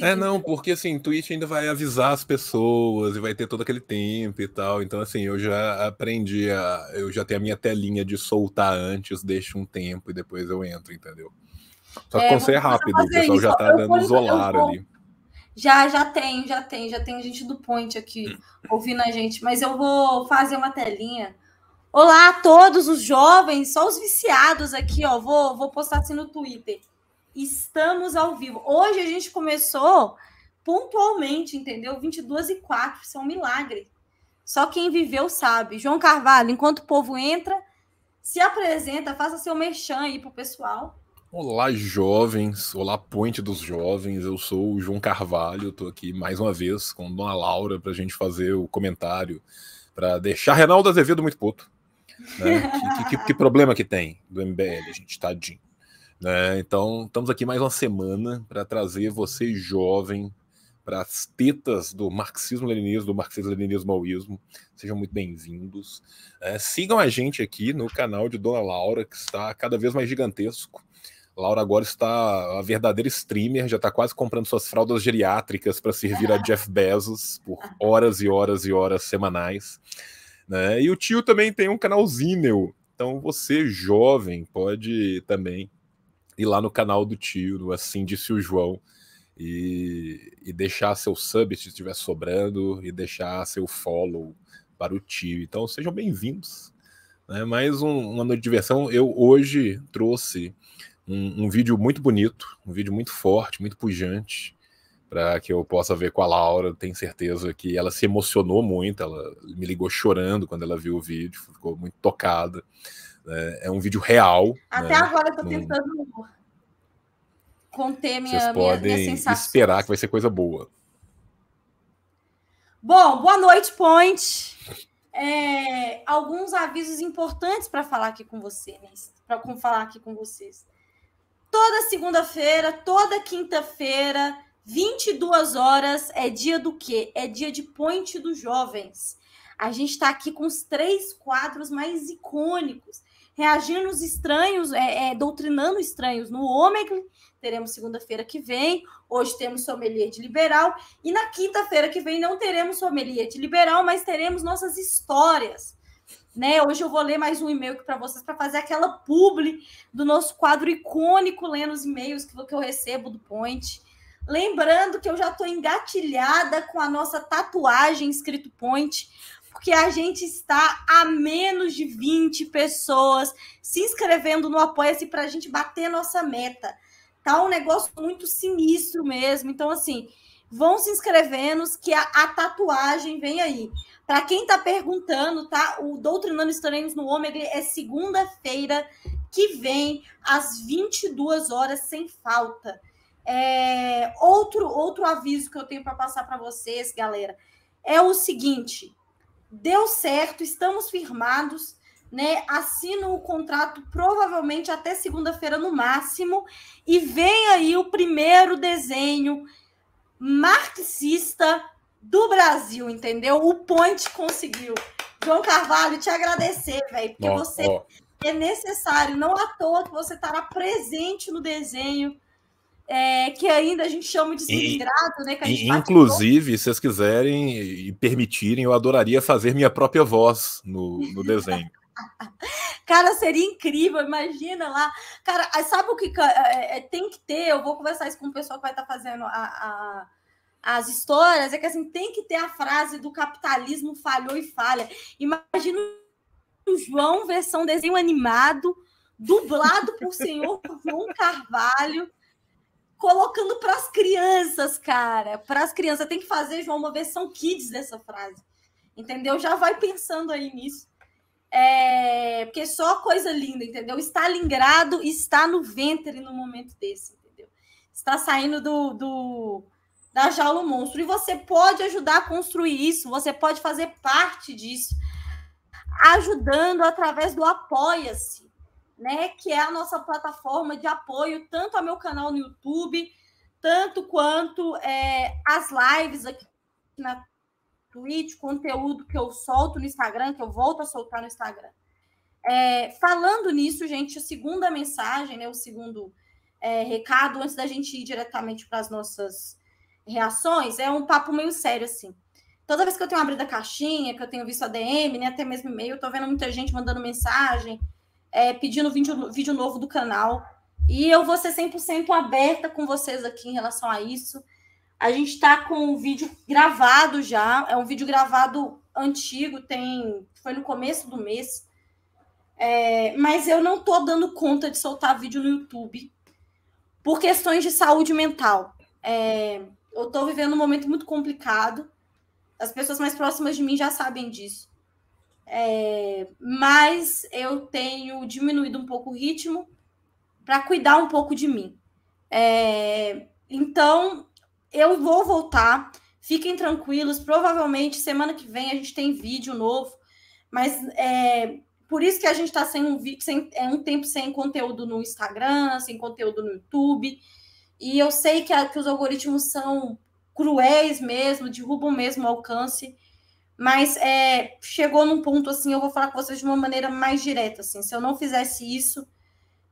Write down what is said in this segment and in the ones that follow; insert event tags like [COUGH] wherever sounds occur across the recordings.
É, não, porque assim, Twitch ainda vai avisar as pessoas e vai ter todo aquele tempo e tal. Então, assim, eu já aprendi a. Eu já tenho a minha telinha de soltar antes, deixo um tempo e depois eu entro, entendeu? Só que é, é rápido, o pessoal isso. já tá eu dando isolar ali. Já, já tem, já tem, já tem gente do Point aqui hum. ouvindo a gente, mas eu vou fazer uma telinha. Olá a todos os jovens, só os viciados aqui, ó. Vou, vou postar assim no Twitter. Estamos ao vivo. Hoje a gente começou pontualmente, entendeu? 22 e 4, isso é um milagre. Só quem viveu sabe. João Carvalho, enquanto o povo entra, se apresenta, faça seu merchan aí pro pessoal. Olá, jovens. Olá, Ponte dos Jovens. Eu sou o João Carvalho. Estou aqui mais uma vez com Dona Laura para a gente fazer o comentário para deixar Reinaldo Azevedo muito puto. Né? que, que, que, que, problema que tem do MBL, gente, tadinho. Né? Então, estamos aqui mais uma semana para trazer você, jovem, para as tetas do marxismo-leninismo, do marxismo-leninismo-maoísmo. Sejam muito bem-vindos. É, sigam a gente aqui no canal de Dona Laura, que está cada vez mais gigantesco. Laura agora está a verdadeira streamer, já está quase comprando suas fraldas geriátricas para servir a [LAUGHS] Jeff Bezos por horas e horas e horas semanais. Né? E o tio também tem um canal Então você, jovem, pode também ir lá no canal do tio, no Assim Disse o João, e, e deixar seu sub se estiver sobrando, e deixar seu follow para o tio. Então sejam bem-vindos. Né? Mais um, uma noite de diversão. Eu hoje trouxe um, um vídeo muito bonito, um vídeo muito forte, muito pujante, para que eu possa ver com a Laura. Tenho certeza que ela se emocionou muito, ela me ligou chorando quando ela viu o vídeo, ficou muito tocada. Né? É um vídeo real. Até né? agora eu tô tentando conter minha, Vocês podem minha, minha sensação. esperar que vai ser coisa boa. Bom, boa noite, Point. É, alguns avisos importantes para falar aqui com você, né? para falar aqui com vocês. Toda segunda-feira, toda quinta-feira, 22 horas é dia do quê? É dia de Ponte dos Jovens. A gente está aqui com os três quadros mais icônicos reagindo nos estranhos, é, é, doutrinando estranhos no Ômega. Teremos segunda-feira que vem. Hoje temos sommelier de liberal. E na quinta-feira que vem não teremos sommelier de liberal, mas teremos nossas histórias. Né? Hoje eu vou ler mais um e-mail para vocês para fazer aquela publi do nosso quadro icônico, lendo os e-mails que, que eu recebo do Point. Lembrando que eu já estou engatilhada com a nossa tatuagem escrito Point porque a gente está a menos de 20 pessoas se inscrevendo no Apoia-se para a gente bater nossa meta. Tá um negócio muito sinistro mesmo. Então, assim, vão se inscrevendo que a, a tatuagem vem aí. Para quem está perguntando, tá? O Doutrinando Estranhos no Ômega é segunda-feira que vem, às 22 horas, sem falta. É, outro, outro aviso que eu tenho para passar para vocês, galera, é o seguinte: deu certo, estamos firmados, né? Assinam o contrato provavelmente até segunda-feira no máximo, e vem aí o primeiro desenho marxista do Brasil, entendeu? O Ponte conseguiu. João Carvalho, te agradecer, velho, porque você é necessário, não à toa que você estará presente no desenho é, que ainda a gente chama de cilindrado, né? inclusive, se vocês quiserem e permitirem, eu adoraria fazer minha própria voz no, no desenho. [LAUGHS] Cara, seria incrível, imagina lá. Cara, sabe o que é, é, é, tem que ter? Eu vou conversar isso com o pessoal que vai estar tá fazendo a, a, as histórias. É que assim, tem que ter a frase do capitalismo falhou e falha. Imagina o João, versão desenho animado, dublado por senhor João Carvalho colocando para as crianças, cara. Para as crianças. Tem que fazer, João, uma versão kids dessa frase. Entendeu? Já vai pensando aí nisso. É... Porque é só coisa linda, entendeu? Está lingrado, está no ventre no momento desse, entendeu? Está saindo do, do da jaula monstro. E você pode ajudar a construir isso, você pode fazer parte disso, ajudando através do apoia-se né? Que é a nossa plataforma de apoio, tanto ao meu canal no YouTube, tanto quanto é, as lives aqui na Twitch, conteúdo que eu solto no Instagram, que eu volto a soltar no Instagram. É, falando nisso, gente, a segunda mensagem, né, o segundo é, recado, antes da gente ir diretamente para as nossas reações, é um papo meio sério, assim. Toda vez que eu tenho abrido a caixinha, que eu tenho visto a DM, né, até mesmo e-mail, eu tô vendo muita gente mandando mensagem, é, pedindo vídeo, vídeo novo do canal. E eu vou ser 100% aberta com vocês aqui em relação a isso. A gente está com um vídeo gravado já, é um vídeo gravado antigo, tem foi no começo do mês. É, mas eu não estou dando conta de soltar vídeo no YouTube por questões de saúde mental. É, eu estou vivendo um momento muito complicado. As pessoas mais próximas de mim já sabem disso. É, mas eu tenho diminuído um pouco o ritmo para cuidar um pouco de mim. É, então, eu vou voltar. Fiquem tranquilos. Provavelmente semana que vem a gente tem vídeo novo. Mas é, por isso que a gente está sem um vídeo, sem, é um tempo sem conteúdo no Instagram, sem conteúdo no YouTube. E eu sei que, a, que os algoritmos são cruéis mesmo, derrubam mesmo o alcance mas é, chegou num ponto assim, eu vou falar com vocês de uma maneira mais direta, assim, se eu não fizesse isso,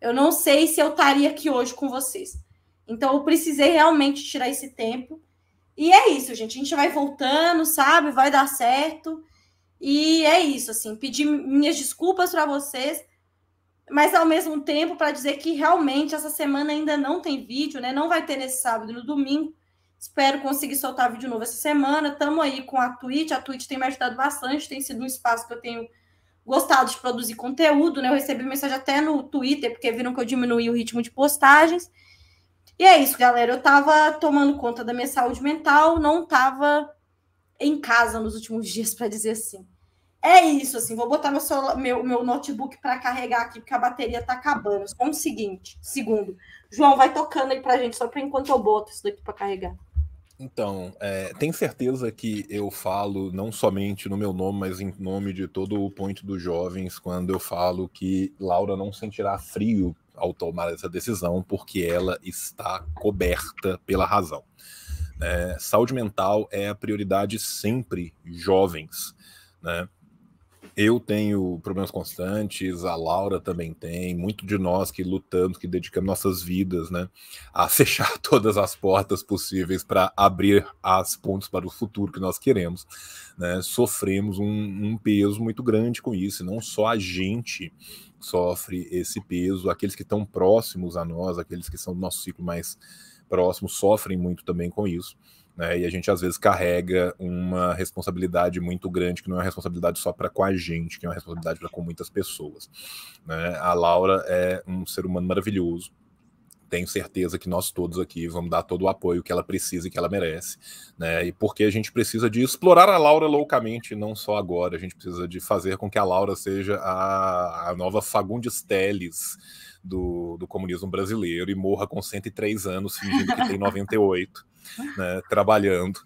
eu não sei se eu estaria aqui hoje com vocês. Então eu precisei realmente tirar esse tempo. E é isso, gente, a gente vai voltando, sabe? Vai dar certo. E é isso, assim, pedir minhas desculpas para vocês, mas ao mesmo tempo para dizer que realmente essa semana ainda não tem vídeo, né? Não vai ter nesse sábado, no domingo Espero conseguir soltar vídeo novo essa semana. Estamos aí com a Twitch. A Twitch tem me ajudado bastante, tem sido um espaço que eu tenho gostado de produzir conteúdo, né? Eu recebi mensagem até no Twitter, porque viram que eu diminuí o ritmo de postagens. E é isso, galera. Eu tava tomando conta da minha saúde mental, não tava em casa nos últimos [LAUGHS] dias, para dizer assim. É isso, assim. Vou botar meu, celular, meu, meu notebook para carregar aqui, porque a bateria tá acabando. Só um seguinte, segundo. João, vai tocando aí pra gente, só para enquanto eu boto isso daqui para carregar. Então, é, tem certeza que eu falo não somente no meu nome, mas em nome de todo o Ponto dos Jovens, quando eu falo que Laura não sentirá frio ao tomar essa decisão, porque ela está coberta pela razão. É, saúde mental é a prioridade sempre, jovens. Né? Eu tenho problemas constantes, a Laura também tem, muito de nós que lutamos, que dedicamos nossas vidas, né, a [LAUGHS] fechar todas as portas possíveis para abrir as pontes para o futuro que nós queremos, né, sofremos um, um peso muito grande com isso, não só a gente sofre esse peso, aqueles que estão próximos a nós, aqueles que são do nosso ciclo mais próximo, sofrem muito também com isso. Né? E a gente às vezes carrega uma responsabilidade muito grande, que não é uma responsabilidade só para com a gente, que é uma responsabilidade para com muitas pessoas. Né? A Laura é um ser humano maravilhoso. Tenho certeza que nós todos aqui vamos dar todo o apoio que ela precisa e que ela merece, né? E porque a gente precisa de explorar a Laura loucamente, não só agora, a gente precisa de fazer com que a Laura seja a, a nova Fagundes Teles do, do comunismo brasileiro e morra com 103 anos, fingindo que tem 98. [LAUGHS] né, trabalhando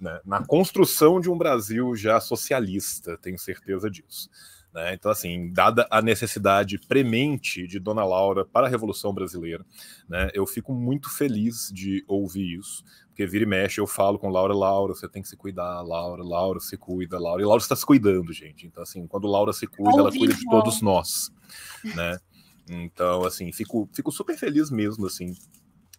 né, na construção de um Brasil já socialista, tenho certeza disso. Né? Então, assim, dada a necessidade premente de Dona Laura para a Revolução Brasileira, né, eu fico muito feliz de ouvir isso, porque vira e mexe eu falo com Laura, Laura, você tem que se cuidar, Laura, Laura, se cuida, Laura. E Laura está se cuidando, gente. Então, assim, quando Laura se cuida, ela cuida de todos nós, né? Então, assim, fico, fico super feliz mesmo, assim,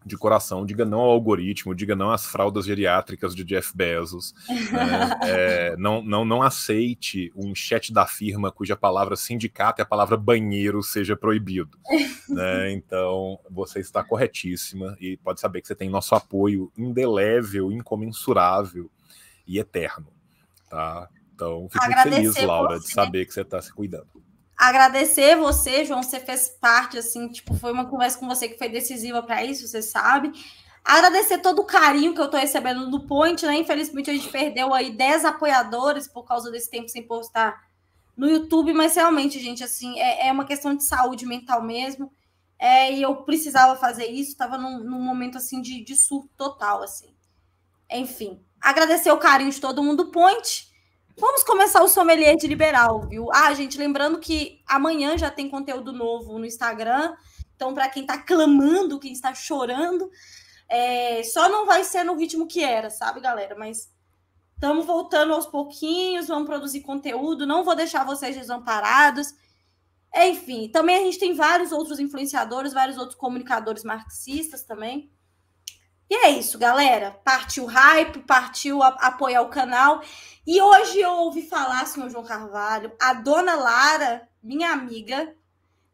de coração, diga não ao algoritmo, diga não às fraldas geriátricas de Jeff Bezos, né? [LAUGHS] é, não, não, não aceite um chat da firma cuja palavra sindicato e a palavra banheiro seja proibido. Né? [LAUGHS] Então, você está corretíssima e pode saber que você tem nosso apoio indelével, incomensurável e eterno. Tá? Então, fico Agradecer muito feliz, Laura, você, de saber que você está se cuidando agradecer você, João, você fez parte, assim, tipo, foi uma conversa com você que foi decisiva para isso, você sabe. Agradecer todo o carinho que eu estou recebendo do Point, né? Infelizmente a gente perdeu aí 10 apoiadores por causa desse tempo sem postar no YouTube, mas realmente, gente, assim, é, é uma questão de saúde mental mesmo. É, e eu precisava fazer isso, estava num, num, momento assim de, de surto total, assim. Enfim, agradecer o carinho de todo mundo, Point. Vamos começar o sommelier de liberal, viu? Ah, gente, lembrando que amanhã já tem conteúdo novo no Instagram. Então, para quem está clamando, quem está chorando, é... só não vai ser no ritmo que era, sabe, galera? Mas estamos voltando aos pouquinhos, vamos produzir conteúdo, não vou deixar vocês desamparados. Enfim, também a gente tem vários outros influenciadores, vários outros comunicadores marxistas também. E é isso, galera. Partiu hype, partiu a, apoiar o canal. E hoje eu ouvi falar, senhor João Carvalho, a dona Lara, minha amiga,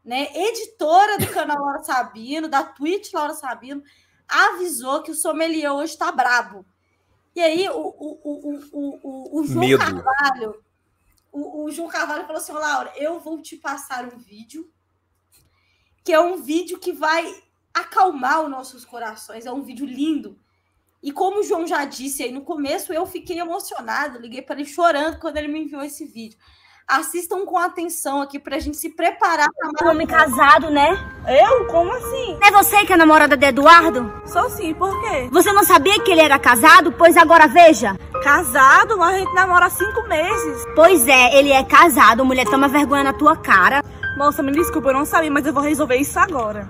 né, editora do canal Laura Sabino, da Twitch Laura Sabino, avisou que o sommelier hoje está brabo. E aí o, o, o, o João Medo. Carvalho, o, João Carvalho falou assim, Laura, eu vou te passar um vídeo que é um vídeo que vai acalmar os nossos corações. É um vídeo lindo. E como o João já disse aí no começo, eu fiquei emocionado, liguei para ele chorando quando ele me enviou esse vídeo. Assistam com atenção aqui para a gente se preparar para homem casado, né? Eu? Como assim? É você que é namorada de Eduardo? Sou sim, por quê? Você não sabia que ele era casado? Pois agora veja. Casado? Mas a gente namora há cinco meses. Pois é, ele é casado. Mulher, toma vergonha na tua cara. Moça, me desculpa, eu não sabia, mas eu vou resolver isso agora.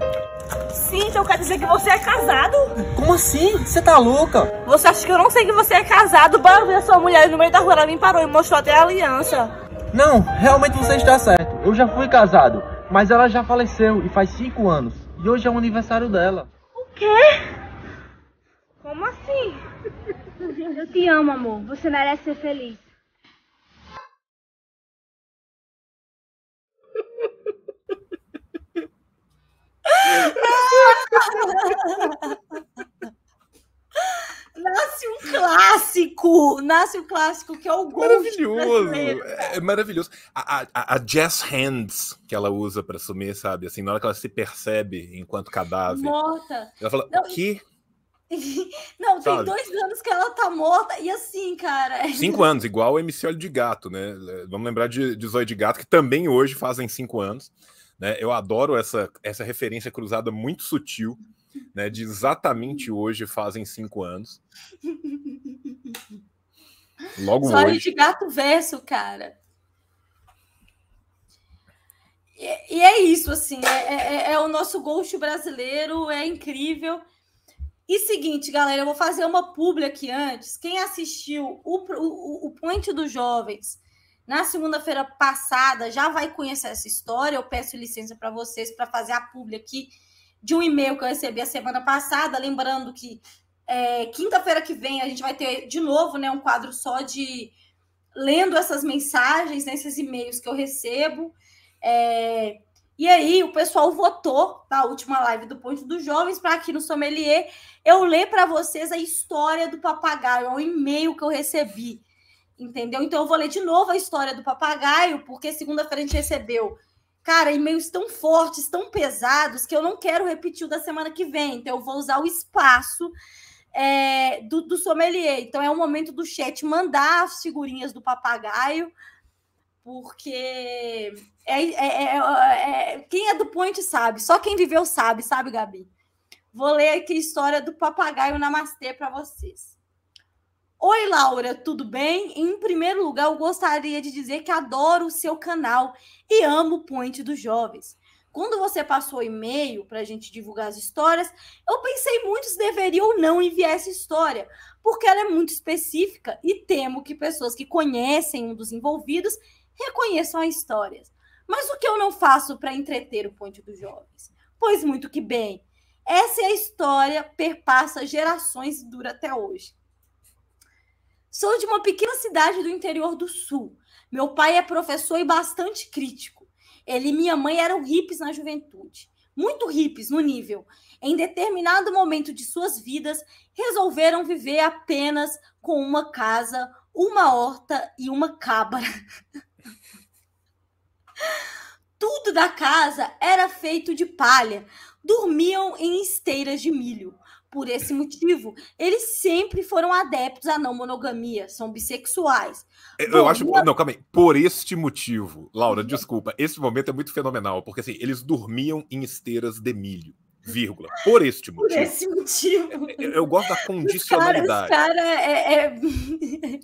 Sim, então quer dizer que você é casado? Como assim? Você tá louca? Você acha que eu não sei que você é casado? Bora ver a sua mulher no meio da rua, ela me parou e mostrou até a aliança. Não, realmente você está certo. Eu já fui casado, mas ela já faleceu e faz cinco anos. E hoje é o aniversário dela. O quê? Como assim? eu te amo, amor. Você merece ser feliz. Nasce um clássico! Nasce um clássico que é o gol. Maravilhoso! É, é maravilhoso. A, a, a, jazz hands que ela usa para sumir, sabe? Assim, na hora que ela se percebe enquanto cadáver. Morta. Ela fala, Não, o quê? [LAUGHS] Não, tem sabe? dois anos que ela tá morta, e assim, cara. Cinco [LAUGHS] anos, igual o MC Olho de Gato, né? Vamos lembrar de, de de Gato, que também hoje fazem cinco anos. Né? Eu adoro essa, essa referência cruzada muito sutil, né? de exatamente hoje fazem cinco anos. Logo Só hoje. de gato verso, cara. E, e é isso, assim, é, é, é, é o nosso ghost brasileiro, é incrível. E seguinte, galera, eu vou fazer uma publi aqui antes. Quem assistiu o, o, o Point dos Jovens na segunda-feira passada já vai conhecer essa história. Eu peço licença para vocês para fazer a publi aqui de um e-mail que eu recebi a semana passada. Lembrando que é, quinta-feira que vem a gente vai ter de novo né, um quadro só de lendo essas mensagens, né, esses e-mails que eu recebo. É, e aí o pessoal votou na última live do ponto dos Jovens para aqui no Sommelier eu ler para vocês a história do papagaio, é um e-mail que eu recebi. Entendeu? Então eu vou ler de novo a história do papagaio, porque segunda-feira a gente recebeu. Cara, e-mails tão fortes, tão pesados, que eu não quero repetir o da semana que vem. Então eu vou usar o espaço é, do, do sommelier. Então é o momento do chat mandar as figurinhas do papagaio, porque é, é, é, é, é quem é do Point sabe, só quem viveu sabe, sabe, Gabi? Vou ler aqui a história do papagaio Namastê para vocês. Oi, Laura, tudo bem? Em primeiro lugar, eu gostaria de dizer que adoro o seu canal e amo o Ponte dos Jovens. Quando você passou o e-mail para a gente divulgar as histórias, eu pensei muito se deveria ou não enviar essa história, porque ela é muito específica e temo que pessoas que conhecem um dos envolvidos reconheçam a história. Mas o que eu não faço para entreter o Ponte dos Jovens? Pois muito que bem. Essa é a história perpassa gerações e dura até hoje. Sou de uma pequena cidade do interior do sul. Meu pai é professor e bastante crítico. Ele e minha mãe eram hippies na juventude. Muito hippies no nível. Em determinado momento de suas vidas, resolveram viver apenas com uma casa, uma horta e uma cabra. [LAUGHS] Tudo da casa era feito de palha. Dormiam em esteiras de milho por esse motivo. Eles sempre foram adeptos à não monogamia, são bissexuais. É, eu, Bom, eu acho. Minha... Não, calma aí. Por este motivo, Laura, uhum. desculpa, esse momento é muito fenomenal, porque assim, eles dormiam em esteiras de milho. Vírgula, por este motivo. Por esse motivo. Eu, é, é, eu gosto da condicionalidade. Os cara, cara é, é...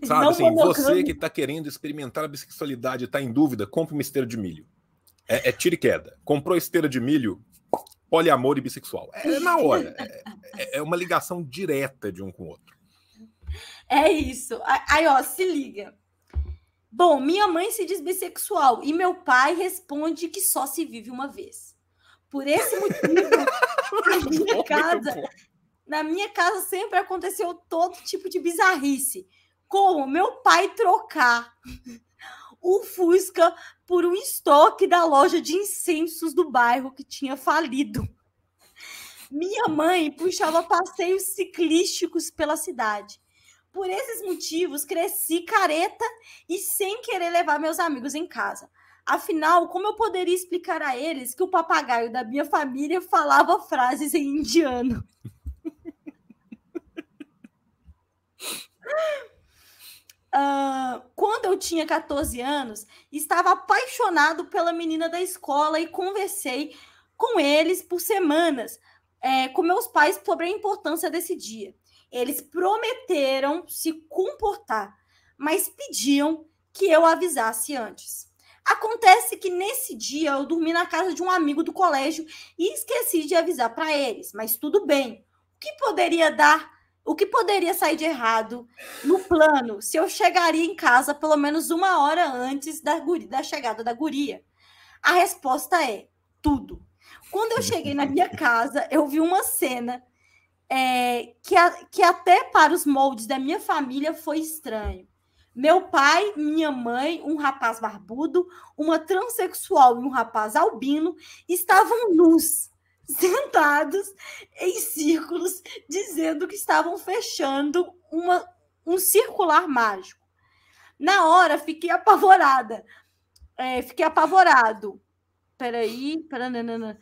Sabe não assim, monogâmico. você que está querendo experimentar a bissexualidade e está em dúvida, compre uma esteira de milho. É, é tiro e queda. Comprou esteira de milho, poliamor e bissexual. É, é na hora. É, é, é uma ligação direta de um com o outro. É isso. Aí, ó, se liga. Bom, minha mãe se diz bissexual e meu pai responde que só se vive uma vez. Por esse motivo, [LAUGHS] na minha casa, na minha casa sempre aconteceu todo tipo de bizarrice, como meu pai trocar o Fusca por um estoque da loja de incensos do bairro que tinha falido. Minha mãe puxava passeios ciclísticos pela cidade. Por esses motivos, cresci careta e sem querer levar meus amigos em casa. Afinal, como eu poderia explicar a eles que o papagaio da minha família falava frases em indiano? [LAUGHS] Uh, quando eu tinha 14 anos, estava apaixonado pela menina da escola e conversei com eles por semanas, é, com meus pais, sobre a importância desse dia. Eles prometeram se comportar, mas pediam que eu avisasse antes. Acontece que nesse dia eu dormi na casa de um amigo do colégio e esqueci de avisar para eles, mas tudo bem. O que poderia dar o que poderia sair de errado no plano se eu chegaria em casa pelo menos uma hora antes da, guri, da chegada da guria? A resposta é tudo. Quando eu cheguei na minha [LAUGHS] casa, eu vi uma cena é, que, a, que até para os moldes da minha família foi estranho. Meu pai, minha mãe, um rapaz barbudo, uma transexual e um rapaz albino estavam nus sentados em círculos, dizendo que estavam fechando uma, um circular mágico. Na hora, fiquei apavorada. É, fiquei apavorado. Peraí, peraí.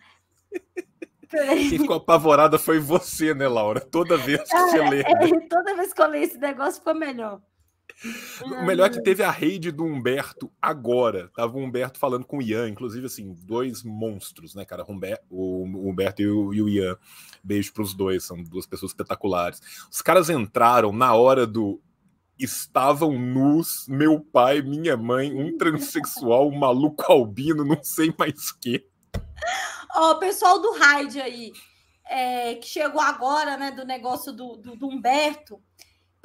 Peraí. Quem ficou apavorada foi você, né, Laura? Toda vez que você lê. É, toda vez que eu leio esse negócio, ficou melhor. O melhor é que teve a rede do Humberto agora. Tava o Humberto falando com o Ian, inclusive, assim, dois monstros, né, cara? O Humberto e o Ian. Beijo pros dois, são duas pessoas espetaculares. Os caras entraram na hora do estavam nus, meu pai, minha mãe, um transexual, um maluco albino, não sei mais o que. Ó, oh, o pessoal do Raid aí, é, que chegou agora, né, do negócio do, do, do Humberto,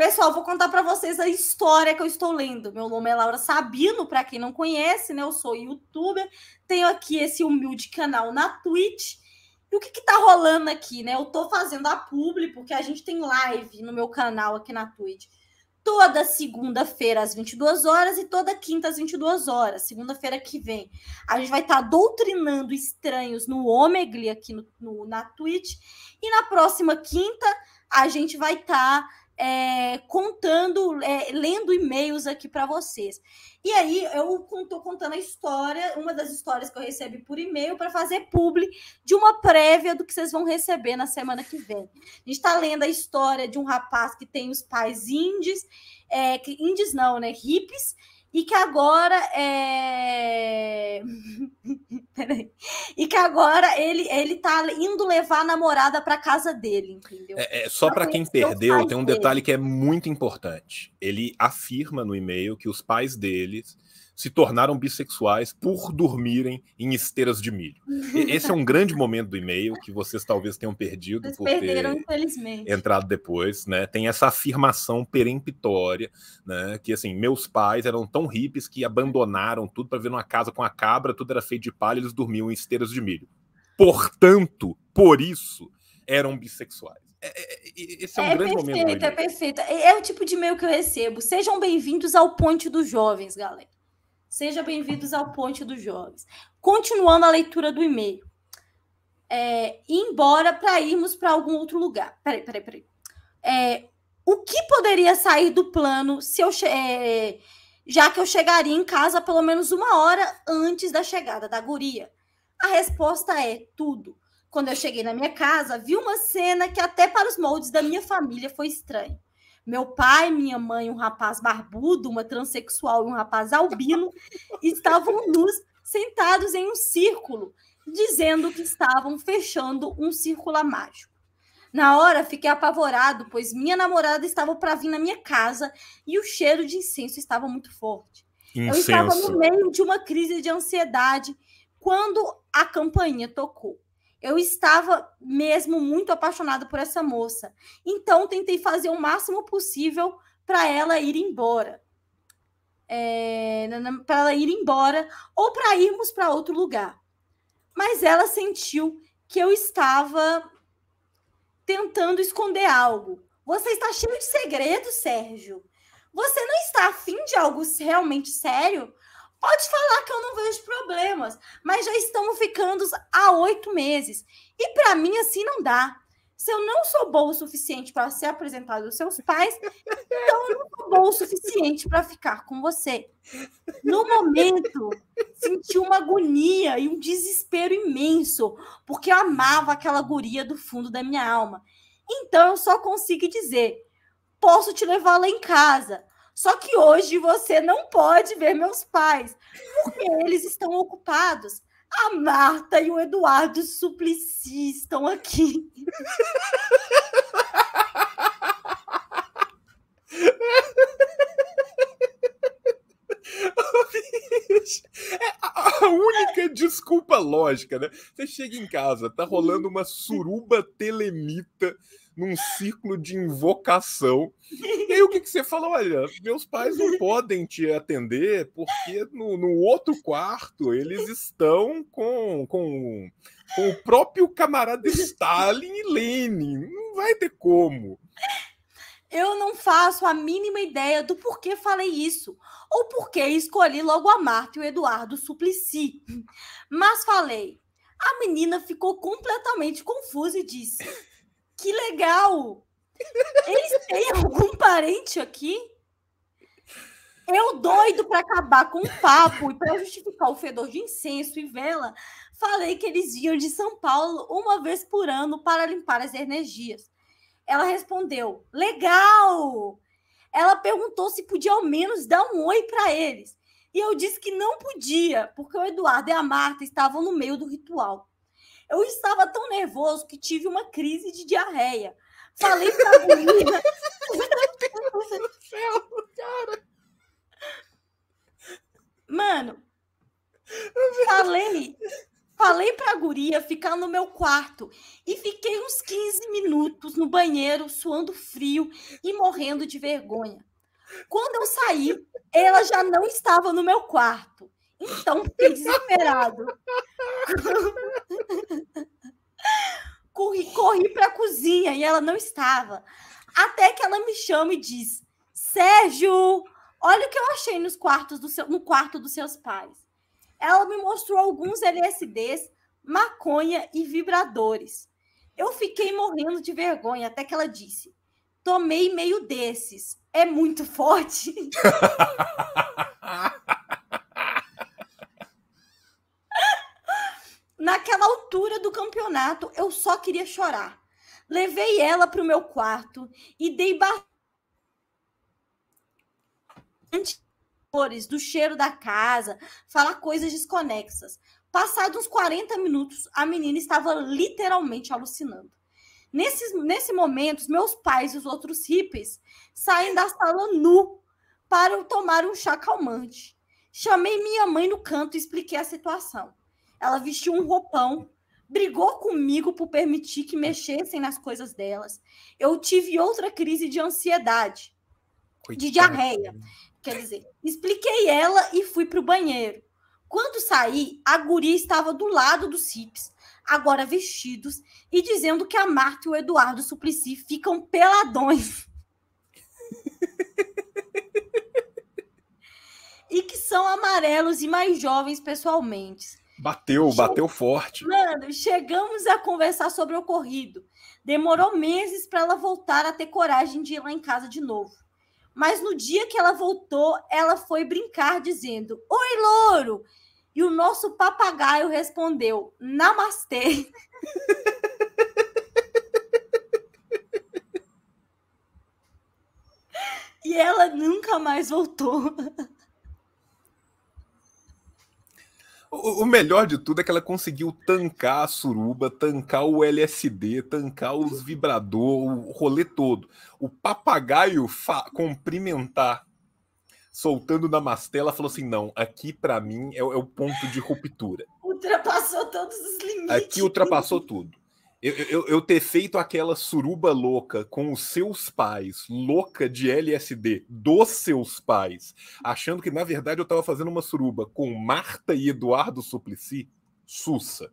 Pessoal, vou contar para vocês a história que eu estou lendo. Meu nome é Laura Sabino, para quem não conhece, né? Eu sou youtuber, tenho aqui esse humilde canal na Twitch. E o que está rolando aqui, né? Eu estou fazendo a publi, porque a gente tem live no meu canal aqui na Twitch. Toda segunda-feira às 22 horas e toda quinta às 22 horas, segunda-feira que vem. A gente vai estar tá doutrinando estranhos no Omegli aqui no, no, na Twitch. E na próxima quinta, a gente vai estar. Tá é, contando, é, lendo e-mails aqui para vocês. E aí eu estou contando a história, uma das histórias que eu recebi por e-mail para fazer publi de uma prévia do que vocês vão receber na semana que vem. A gente está lendo a história de um rapaz que tem os pais índios, é, índios não, né? Hippies, e que agora é. [LAUGHS] Peraí. E que agora ele, ele tá indo levar a namorada para casa dele, entendeu? É, é só para quem perdeu, tem um detalhe dele. que é muito importante. Ele afirma no e-mail que os pais deles se tornaram bissexuais por dormirem em esteiras de milho. [LAUGHS] Esse é um grande momento do e-mail que vocês talvez tenham perdido Eles por perderam, ter entrado depois, né? Tem essa afirmação peremptória, né? Que assim, meus pais eram tão hippies que abandonaram tudo para vir numa casa com a cabra, tudo era feito de palha, eles dormiam em esteiras de milho. Portanto, por isso, eram bissexuais. É, é, é, esse é um é grande perfeito, momento. É perfeito, é perfeito. É o tipo de e-mail que eu recebo. Sejam bem-vindos ao Ponte dos Jovens, galera. Sejam bem-vindos ao Ponte dos Jovens. Continuando a leitura do e-mail. É, embora para irmos para algum outro lugar. Peraí, peraí, peraí. É, o que poderia sair do plano se eu é, já que eu chegaria em casa pelo menos uma hora antes da chegada da guria? A resposta é tudo. Quando eu cheguei na minha casa, vi uma cena que até para os moldes da minha família foi estranha meu pai, minha mãe, um rapaz barbudo, uma transexual e um rapaz albino [LAUGHS] estavam nus, sentados em um círculo, dizendo que estavam fechando um círculo mágico. Na hora, fiquei apavorado, pois minha namorada estava para vir na minha casa e o cheiro de incenso estava muito forte. Incenso. Eu estava no meio de uma crise de ansiedade quando a campainha tocou. Eu estava mesmo muito apaixonada por essa moça. Então, tentei fazer o máximo possível para ela ir embora. É, para ela ir embora ou para irmos para outro lugar. Mas ela sentiu que eu estava tentando esconder algo. Você está cheio de segredos, Sérgio. Você não está afim de algo realmente sério? Pode falar que eu não vejo problemas, mas já estamos ficando há oito meses. E para mim, assim não dá. Se eu não sou boa o suficiente para ser apresentada aos seus pais, então eu não sou boa o suficiente para ficar com você. No momento, senti uma agonia e um desespero imenso, porque eu amava aquela guria do fundo da minha alma. Então eu só consigo dizer: posso te levar lá em casa, só que hoje você não pode ver meus pais, porque eles estão ocupados. A Marta e o Eduardo Suplicy estão aqui. [LAUGHS] É a única desculpa lógica, né? Você chega em casa, tá rolando uma suruba telemita num ciclo de invocação. E aí o que, que você fala? Olha, meus pais não podem te atender porque no, no outro quarto eles estão com, com, com o próprio camarada Stalin e Lenin. Não vai ter como. Eu não faço a mínima ideia do porquê falei isso, ou porquê escolhi logo a Marta e o Eduardo Suplicy. Mas falei. A menina ficou completamente confusa e disse: que legal! Eles têm algum parente aqui? Eu doido para acabar com o papo e para justificar o fedor de incenso e vela, falei que eles iam de São Paulo uma vez por ano para limpar as energias. Ela respondeu: "Legal!" Ela perguntou se podia ao menos dar um oi para eles. E eu disse que não podia, porque o Eduardo e a Marta estavam no meio do ritual. Eu estava tão nervoso que tive uma crise de diarreia. Falei pra menina. Meu Deus do céu, cara. Mano, falei, falei pra guria ficar no meu quarto e fiquei uns 15 minutos no banheiro, suando frio e morrendo de vergonha. Quando eu saí, ela já não estava no meu quarto. Então, fiquei desesperado. corri, corri para a cozinha e ela não estava. Até que ela me chama e diz: Sérgio, olha o que eu achei nos quartos do seu, no quarto dos seus pais. Ela me mostrou alguns LSDs, maconha e vibradores. Eu fiquei morrendo de vergonha até que ela disse: Tomei meio desses. É muito forte. [LAUGHS] Naquela altura do campeonato, eu só queria chorar. Levei ela para o meu quarto e dei bastante do cheiro da casa, falar coisas desconexas. Passados uns 40 minutos, a menina estava literalmente alucinando. Nesse, nesse momento, meus pais e os outros hippies saem da sala nu para tomar um chá calmante. Chamei minha mãe no canto e expliquei a situação. Ela vestiu um roupão, brigou comigo por permitir que mexessem nas coisas delas. Eu tive outra crise de ansiedade, Coitada. de diarreia. Quer dizer, expliquei ela e fui para o banheiro. Quando saí, a guria estava do lado dos hips, agora vestidos, e dizendo que a Marta e o Eduardo Suplicy ficam peladões. [LAUGHS] e que são amarelos e mais jovens pessoalmente. Bateu, che... bateu forte. Mano, chegamos a conversar sobre o ocorrido. Demorou meses para ela voltar a ter coragem de ir lá em casa de novo. Mas no dia que ela voltou, ela foi brincar dizendo: "Oi, louro!" E o nosso papagaio respondeu: "Namastê". [LAUGHS] e ela nunca mais voltou. [LAUGHS] O, melhor de tudo é que ela conseguiu tancar a suruba, tancar o LSD, tancar os vibrador, o rolê todo. O papagaio cumprimentar soltando na mastela, falou assim: não, aqui para mim é, é, o ponto de ruptura. Ultrapassou todos os limites. Aqui ultrapassou tudo. Eu, eu, eu, ter feito aquela suruba louca com os seus pais, louca de LSD, dos seus pais, achando que na verdade eu estava fazendo uma suruba com Marta e Eduardo Suplicy, sussa.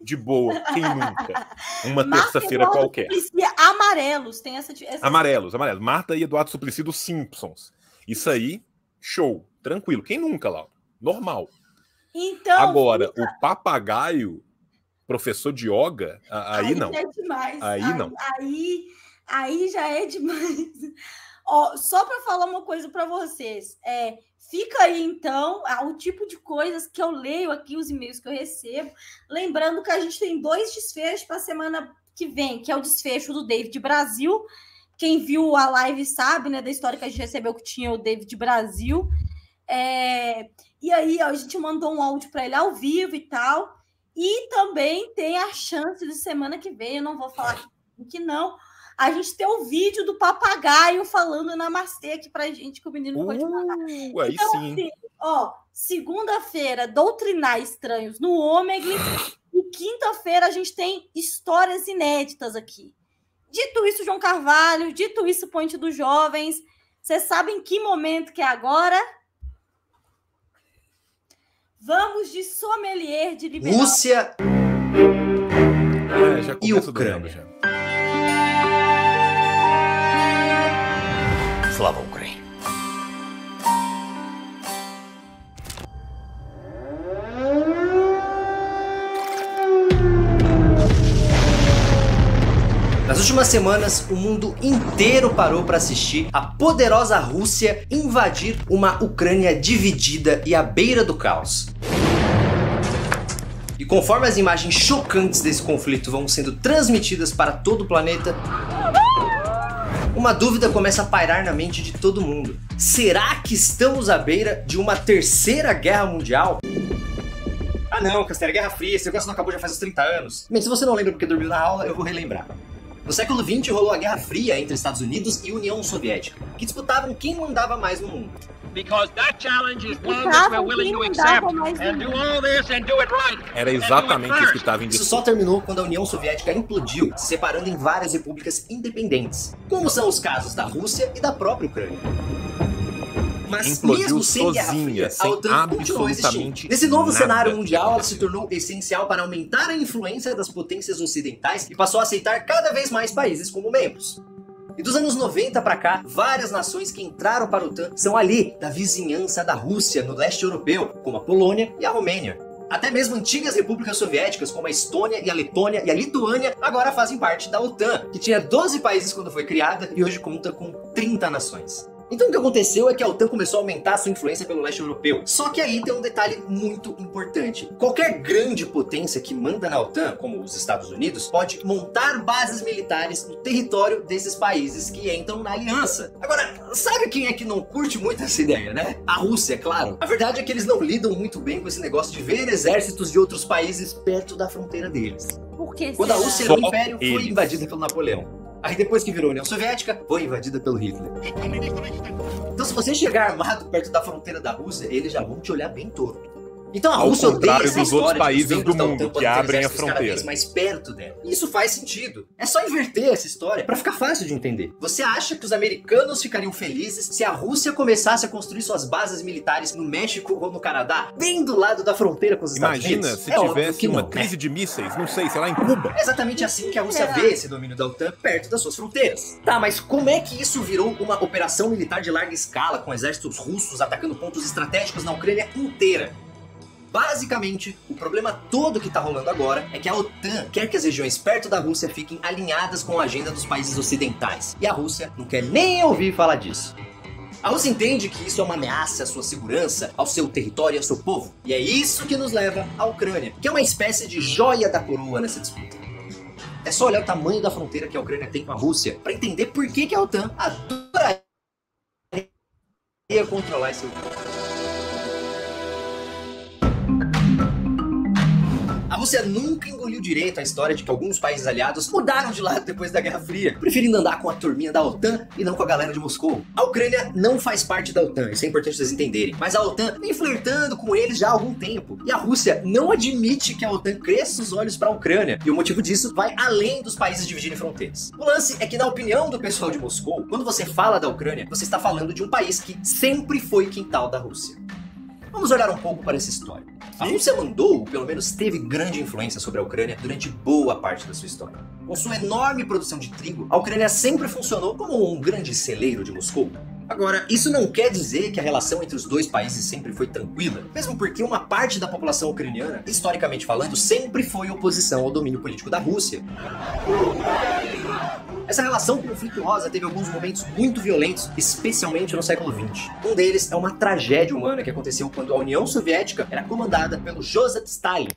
De boa, quem nunca? Uma terça-feira qualquer. Suplicy, amarelos, tem essa, essa. Amarelos, amarelos. Marta e Eduardo Suplicy dos Simpsons. Isso aí, show, tranquilo. Quem nunca, Laura? Normal. Então. Agora, fica... o papagaio professor de yoga, aí, aí não. É demais. Aí, aí não. Aí, aí já é demais. só para falar uma coisa para vocês, é, fica aí então o tipo de coisas que eu leio aqui, os e-mails que eu recebo. Lembrando que a gente tem dois desfechos para a semana que vem, que é o desfecho do David Brasil. Quem viu a live sabe, né, da história que a gente recebeu que tinha o David Brasil. É, e aí ó, a gente mandou um áudio para ele ao vivo e tal. E também tem a chance de semana que vem, eu não vou falar que não, a gente tem o vídeo do papagaio falando namastê aqui pra gente, que o menino uh, pode falar. Uh, aí então, sim. Assim, ó, segunda-feira, doutrinar estranhos no ômega. E quinta-feira a gente tem histórias inéditas aqui. Dito isso, João Carvalho, dito isso, Ponte dos Jovens, vocês sabem que momento que é agora? Vamos de sommelier de liberdade. Rússia é, e Ucrânia. Flávio. Nas últimas semanas, o mundo inteiro parou para assistir a poderosa Rússia invadir uma Ucrânia dividida e à beira do caos. E conforme as imagens chocantes desse conflito vão sendo transmitidas para todo o planeta, uma dúvida começa a pairar na mente de todo mundo. Será que estamos à beira de uma terceira guerra mundial? Ah não, Castelo, Guerra Fria, esse negócio não acabou já faz uns 30 anos. Bem, se você não lembra porque dormiu na aula, eu vou relembrar. No século XX rolou a Guerra Fria entre Estados Unidos e União Soviética, que disputavam quem mandava mais no mundo. Era exatamente isso que estava em Isso só terminou quando a União Soviética implodiu, se separando em várias repúblicas independentes, como são os casos da Rússia e da própria Ucrânia mas implodiu mesmo sem sozinha, sem a OTAN continuou existindo. Nesse novo cenário mundial, ela se tornou essencial para aumentar a influência das potências ocidentais e passou a aceitar cada vez mais países como membros. E dos anos 90 para cá, várias nações que entraram para a OTAN são ali da vizinhança da Rússia no leste europeu, como a Polônia e a Romênia. Até mesmo antigas repúblicas soviéticas, como a Estônia e a Letônia e a Lituânia, agora fazem parte da OTAN, que tinha 12 países quando foi criada e hoje conta com 30 nações. Então o que aconteceu é que a OTAN começou a aumentar sua influência pelo leste europeu. Só que aí tem um detalhe muito importante. Qualquer grande potência que manda na OTAN, como os Estados Unidos, pode montar bases militares no território desses países que entram na aliança. Agora, sabe quem é que não curte muito essa ideia, né? A Rússia, é claro. A verdade é que eles não lidam muito bem com esse negócio de ver exércitos de outros países perto da fronteira deles. Por que Quando a Rússia era um império, foi invadida pelo Napoleão. Aí depois que virou União Soviética, foi invadida pelo Hitler. Então se você chegar armado perto da fronteira da Rússia, eles já vão te olhar bem torto. Então a Ao Rússia odeia dos outros países do mundo que abrem a fronteira. Mais perto dela. Isso faz sentido. É só inverter essa história para ficar fácil de entender. Você acha que os americanos ficariam felizes se a Rússia começasse a construir suas bases militares no México ou no Canadá, bem do lado da fronteira com os Estados Unidos? Imagina se é tivesse uma não, né? crise né? de mísseis, não sei, sei lá, em Cuba. É exatamente assim que a Rússia é. vê esse domínio da OTAN perto das suas fronteiras. Tá, mas como é que isso virou uma operação militar de larga escala com exércitos russos atacando pontos estratégicos na Ucrânia inteira? Basicamente, o problema todo que está rolando agora é que a OTAN quer que as regiões perto da Rússia fiquem alinhadas com a agenda dos países ocidentais. E a Rússia não quer nem ouvir falar disso. A Rússia entende que isso é uma ameaça à sua segurança, ao seu território e ao seu povo. E é isso que nos leva à Ucrânia, que é uma espécie de joia da coroa nessa disputa. É só olhar o tamanho da fronteira que a Ucrânia tem com a Rússia para entender por que, que a OTAN adoraria controlar esse território. Rússia nunca engoliu direito a história de que alguns países aliados mudaram de lado depois da Guerra Fria, preferindo andar com a turminha da OTAN e não com a galera de Moscou. A Ucrânia não faz parte da OTAN, isso é importante vocês entenderem, mas a OTAN vem flertando com eles já há algum tempo. E a Rússia não admite que a OTAN cresça os olhos para a Ucrânia, e o motivo disso vai além dos países dividindo fronteiras. O lance é que, na opinião do pessoal de Moscou, quando você fala da Ucrânia, você está falando de um país que sempre foi quintal da Rússia. Vamos olhar um pouco para essa história. A Rússia mandou, ou pelo menos teve grande influência sobre a Ucrânia durante boa parte da sua história. Com sua enorme produção de trigo, a Ucrânia sempre funcionou como um grande celeiro de Moscou. Agora, isso não quer dizer que a relação entre os dois países sempre foi tranquila, mesmo porque uma parte da população ucraniana, historicamente falando, sempre foi oposição ao domínio político da Rússia. Essa relação conflituosa teve alguns momentos muito violentos, especialmente no século XX. Um deles é uma tragédia humana que aconteceu quando a União Soviética era comandada pelo Joseph Stalin.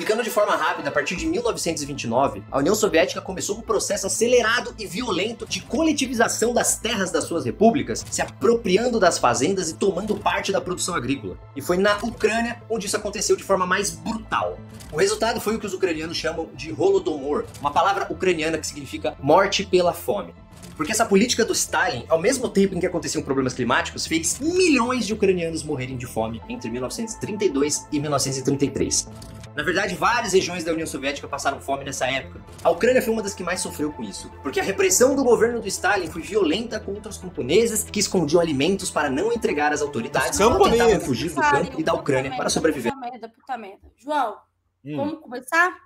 Explicando de forma rápida, a partir de 1929, a União Soviética começou um processo acelerado e violento de coletivização das terras das suas repúblicas, se apropriando das fazendas e tomando parte da produção agrícola. E foi na Ucrânia onde isso aconteceu de forma mais brutal. O resultado foi o que os ucranianos chamam de Holodomor, uma palavra ucraniana que significa morte pela fome. Porque essa política do Stalin, ao mesmo tempo em que aconteciam problemas climáticos, fez milhões de ucranianos morrerem de fome entre 1932 e 1933. Na verdade, várias regiões da União Soviética passaram fome nessa época. A Ucrânia foi uma das que mais sofreu com isso, porque a repressão do governo do Stalin foi violenta contra os camponeses que escondiam alimentos para não entregar às autoridades que tentavam fugir do campo e da Ucrânia para sobreviver. Puta merda, puta merda. João, hum. vamos começar?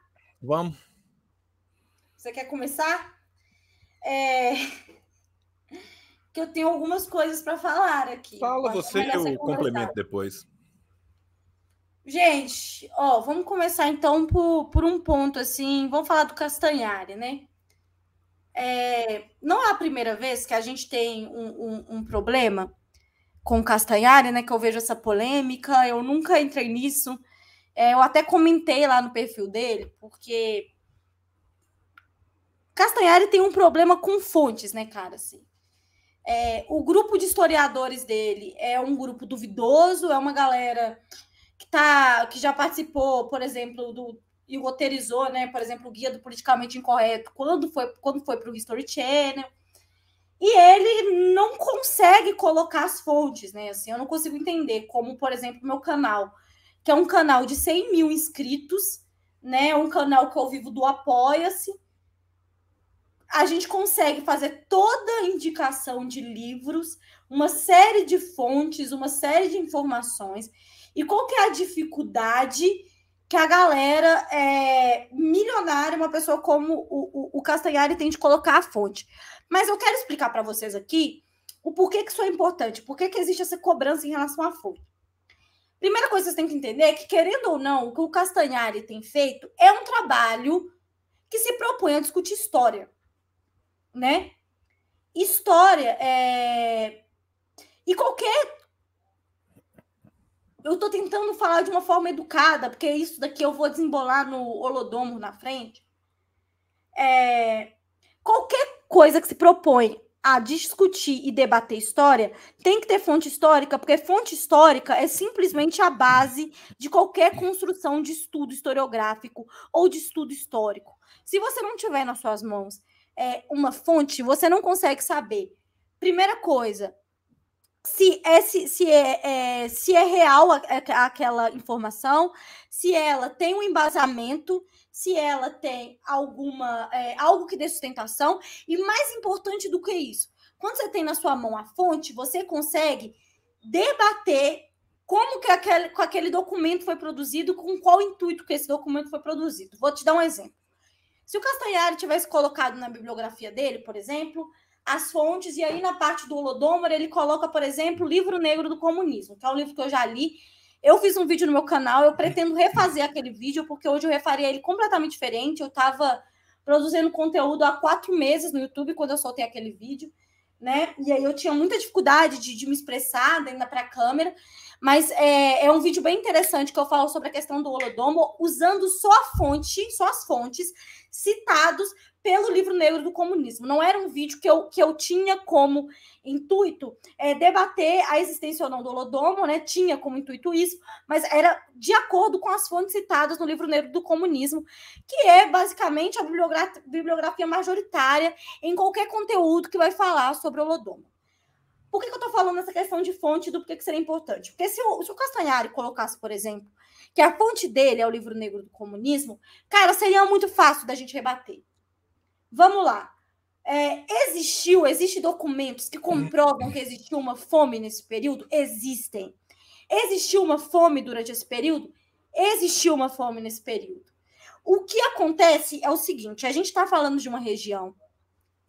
Vamos. Você quer começar? É... Que eu tenho algumas coisas para falar aqui. Fala você que eu complemento depois. Gente, ó, vamos começar então por, por um ponto assim. Vamos falar do Castanhari, né? É, não é a primeira vez que a gente tem um, um, um problema com o Castanhari, né? Que eu vejo essa polêmica, eu nunca entrei nisso. É, eu até comentei lá no perfil dele, porque Castanhari tem um problema com fontes, né, cara? Assim. É, o grupo de historiadores dele é um grupo duvidoso, é uma galera tá, que já participou, por exemplo, do e roteirizou, né, por exemplo, o guia do politicamente incorreto, quando foi quando foi para o History Channel. E ele não consegue colocar as fontes, né? Assim, eu não consigo entender como, por exemplo, meu canal, que é um canal de 100 mil inscritos, né? Um canal que eu vivo do Apoia-se. A gente consegue fazer toda a indicação de livros, uma série de fontes, uma série de informações. E qual que é a dificuldade que a galera é, milionária, uma pessoa como o, o, o Castanhari, tem de colocar a fonte? Mas eu quero explicar para vocês aqui o porquê que isso é importante, por que existe essa cobrança em relação à fonte. Primeira coisa que vocês têm que entender é que, querendo ou não, o que o Castanhari tem feito é um trabalho que se propõe a discutir história, né? História é... E qualquer eu estou tentando falar de uma forma educada, porque isso daqui eu vou desembolar no holodomo na frente. É, qualquer coisa que se propõe a discutir e debater história tem que ter fonte histórica, porque fonte histórica é simplesmente a base de qualquer construção de estudo historiográfico ou de estudo histórico. Se você não tiver nas suas mãos é, uma fonte, você não consegue saber. Primeira coisa, se é, se, se é, é, se é real a, a, aquela informação, se ela tem um embasamento, se ela tem alguma é, algo que dê sustentação. E mais importante do que isso, quando você tem na sua mão a fonte, você consegue debater como que aquele, com aquele documento foi produzido, com qual intuito que esse documento foi produzido. Vou te dar um exemplo. Se o Castanhari tivesse colocado na bibliografia dele, por exemplo, as fontes, e aí na parte do Holodomor ele coloca, por exemplo, o Livro Negro do Comunismo, que é um livro que eu já li. Eu fiz um vídeo no meu canal, eu pretendo refazer aquele vídeo, porque hoje eu refaria ele completamente diferente. Eu estava produzindo conteúdo há quatro meses no YouTube quando eu soltei aquele vídeo, né? E aí eu tinha muita dificuldade de, de me expressar ainda para a câmera, mas é, é, um vídeo bem interessante que eu falo sobre a questão do Holodomor usando só a fonte, só as fontes citados pelo livro negro do comunismo. Não era um vídeo que eu, que eu tinha como intuito é, debater a existência ou não do Lodomo, né? Tinha como intuito isso, mas era de acordo com as fontes citadas no livro negro do comunismo, que é basicamente a bibliografia, bibliografia majoritária em qualquer conteúdo que vai falar sobre o Lodomo. Por que, que eu estou falando essa questão de fonte do porquê que seria importante? Porque se o, se o Castanhari colocasse, por exemplo, que a fonte dele é o livro negro do comunismo, cara, seria muito fácil da gente rebater Vamos lá. É, existiu, existem documentos que uhum. comprovam que existiu uma fome nesse período? Existem. Existiu uma fome durante esse período? Existiu uma fome nesse período. O que acontece é o seguinte: a gente está falando de uma região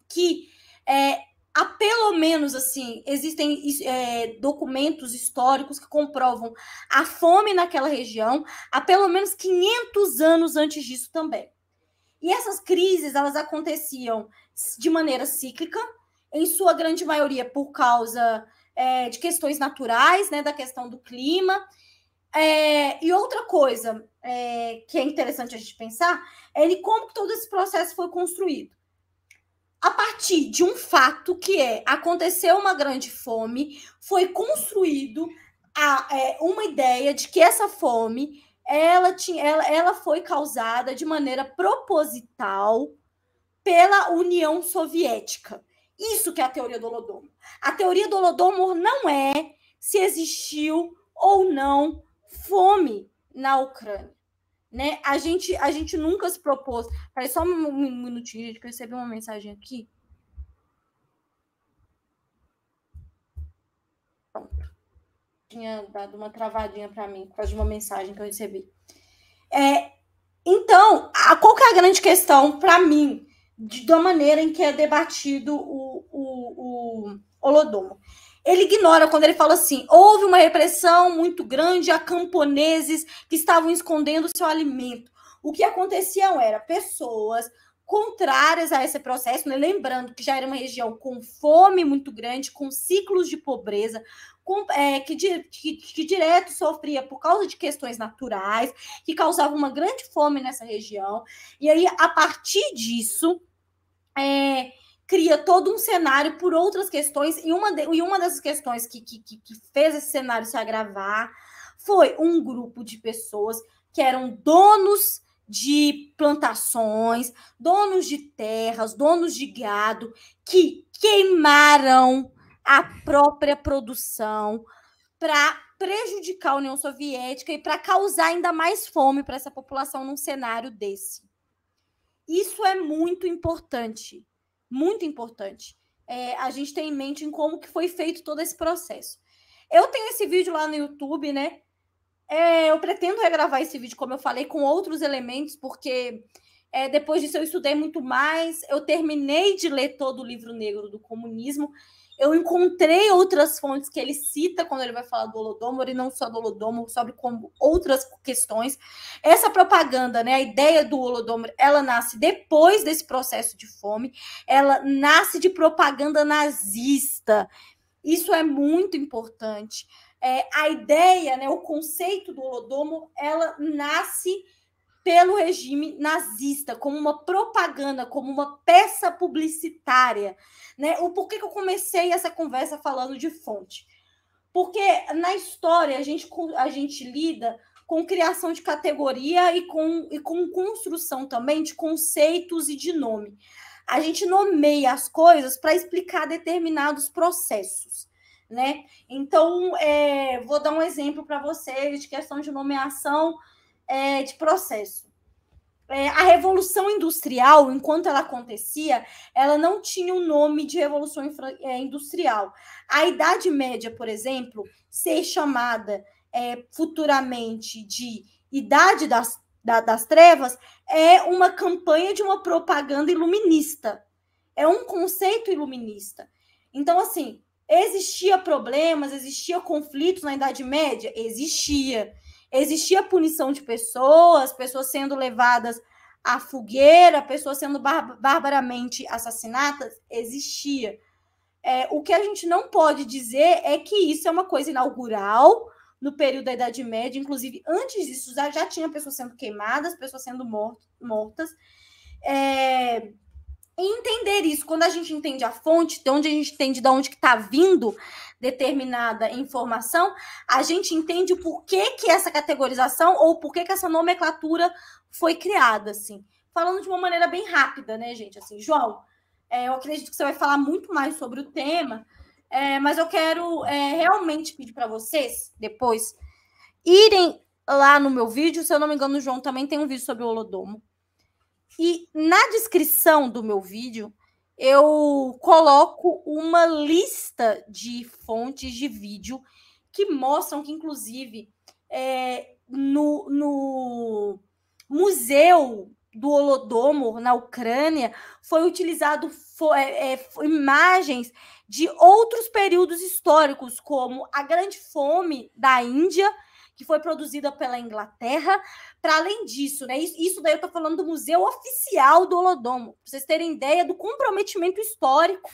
que é, há pelo menos assim existem é, documentos históricos que comprovam a fome naquela região há pelo menos 500 anos antes disso também. E essas crises, elas aconteciam de maneira cíclica, em sua grande maioria por causa é, de questões naturais, né, da questão do clima. É, e outra coisa é, que é interessante a gente pensar é como todo esse processo foi construído. A partir de um fato que é aconteceu uma grande fome, foi construído a, é, uma ideia de que essa fome ela, tinha, ela, ela foi causada de maneira proposital pela União Soviética. Isso que é a teoria do Holodomor. A teoria do Holodomor não é se existiu ou não fome na Ucrânia. Né? A, gente, a gente nunca se propôs. Peraí, só um minutinho, gente, que eu recebi uma mensagem aqui. tinha dado uma travadinha para mim por causa de uma mensagem que eu recebi. É, então, a, qual que é a grande questão para mim de, da maneira em que é debatido o, o, o Holodomo? Ele ignora quando ele fala assim: houve uma repressão muito grande a camponeses que estavam escondendo seu alimento. O que acontecia era pessoas contrárias a esse processo, né? lembrando que já era uma região com fome muito grande, com ciclos de pobreza, com, é, que, di, que, que direto sofria por causa de questões naturais, que causava uma grande fome nessa região. E aí, a partir disso, é, cria todo um cenário por outras questões, e uma, de, e uma dessas questões que, que, que, fez esse cenário se agravar foi um grupo de pessoas que eram donos de plantações, donos de terras, donos de gado, que queimaram a própria produção para prejudicar a União Soviética e para causar ainda mais fome para essa população num cenário desse. Isso é muito importante, muito importante. É, a gente tem em mente em como que foi feito todo esse processo. Eu tenho esse vídeo lá no YouTube, né? É, eu pretendo regravar esse vídeo, como eu falei, com outros elementos, porque é, depois disso eu estudei muito mais, eu terminei de ler todo o livro negro do comunismo, eu encontrei outras fontes que ele cita quando ele vai falar do Holodomor, e não só do Holodomor, sobre como outras questões. Essa propaganda, né, a ideia do Holodomor, ela nasce depois desse processo de fome, ela nasce de propaganda nazista. Isso é muito importante. É, a ideia, né, o conceito do Holodomor, ela nasce pelo regime nazista, como uma propaganda, como uma peça publicitária. Né? O porquê que eu comecei essa conversa falando de fonte? Porque na história a gente, a gente lida com criação de categoria e com, e com construção também de conceitos e de nome. A gente nomeia as coisas para explicar determinados processos. Né? Então, é, vou dar um exemplo para vocês de questão de nomeação é, de processo. É, a Revolução Industrial, enquanto ela acontecia, ela não tinha o um nome de Revolução é, Industrial. A Idade Média, por exemplo, ser chamada é, futuramente de Idade das, da, das Trevas, é uma campanha de uma propaganda iluminista. É um conceito iluminista. Então, assim, existia problemas, existia conflitos na Idade Média? Existia existia punição de pessoas, pessoas sendo levadas à fogueira, pessoas sendo bar barbaramente assassinadas, existia. É, o que a gente não pode dizer é que isso é uma coisa inaugural no período da Idade Média, inclusive antes disso já, já tinha pessoas sendo queimadas, pessoas sendo mortas. É, entender isso. Quando a gente entende a fonte, de onde a gente entende de onde que está vindo determinada informação, a gente entende o porquê que essa categorização ou porquê que essa nomenclatura foi criada, assim. Falando de uma maneira bem rápida, né, gente? Assim, João, é, eu acredito que você vai falar muito mais sobre o tema, é, mas eu quero é, realmente pedir para vocês, depois, irem lá no meu vídeo. Se eu não me engano, o João também tem um vídeo sobre o Holodomo e na descrição do meu vídeo, eu coloco uma lista de fontes de vídeo que mostram que, inclusive, é, no, no museu do Holodomor na Ucrânia foi utilizado é, é, imagens de outros períodos históricos, como a Grande Fome da Índia que foi produzida pela Inglaterra. Para além disso, né? Isso daí eu estou falando do museu oficial do Holodomo, para vocês terem ideia do comprometimento histórico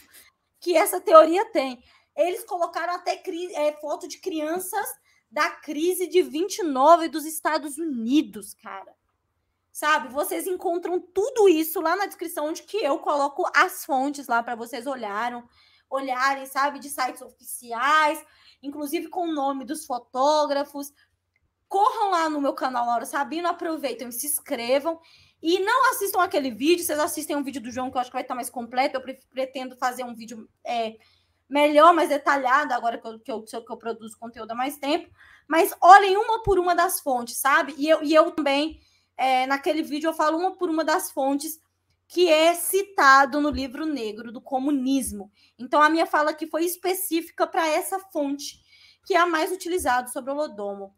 que essa teoria tem. Eles colocaram até é, foto de crianças da crise de 29 dos Estados Unidos, cara. Sabe? Vocês encontram tudo isso lá na descrição onde que eu coloco as fontes lá para vocês olharem, olharem, sabe, de sites oficiais, inclusive com o nome dos fotógrafos, corram lá no meu canal Laura Sabino, aproveitem e se inscrevam. E não assistam aquele vídeo, vocês assistem um vídeo do João que eu acho que vai estar mais completo. Eu pretendo fazer um vídeo é, melhor, mais detalhado, agora que eu, que, eu, que eu produzo conteúdo há mais tempo. Mas olhem uma por uma das fontes, sabe? E eu, e eu também, é, naquele vídeo, eu falo uma por uma das fontes que é citado no livro negro do comunismo. Então, a minha fala aqui foi específica para essa fonte, que é a mais utilizada sobre o Lodomo.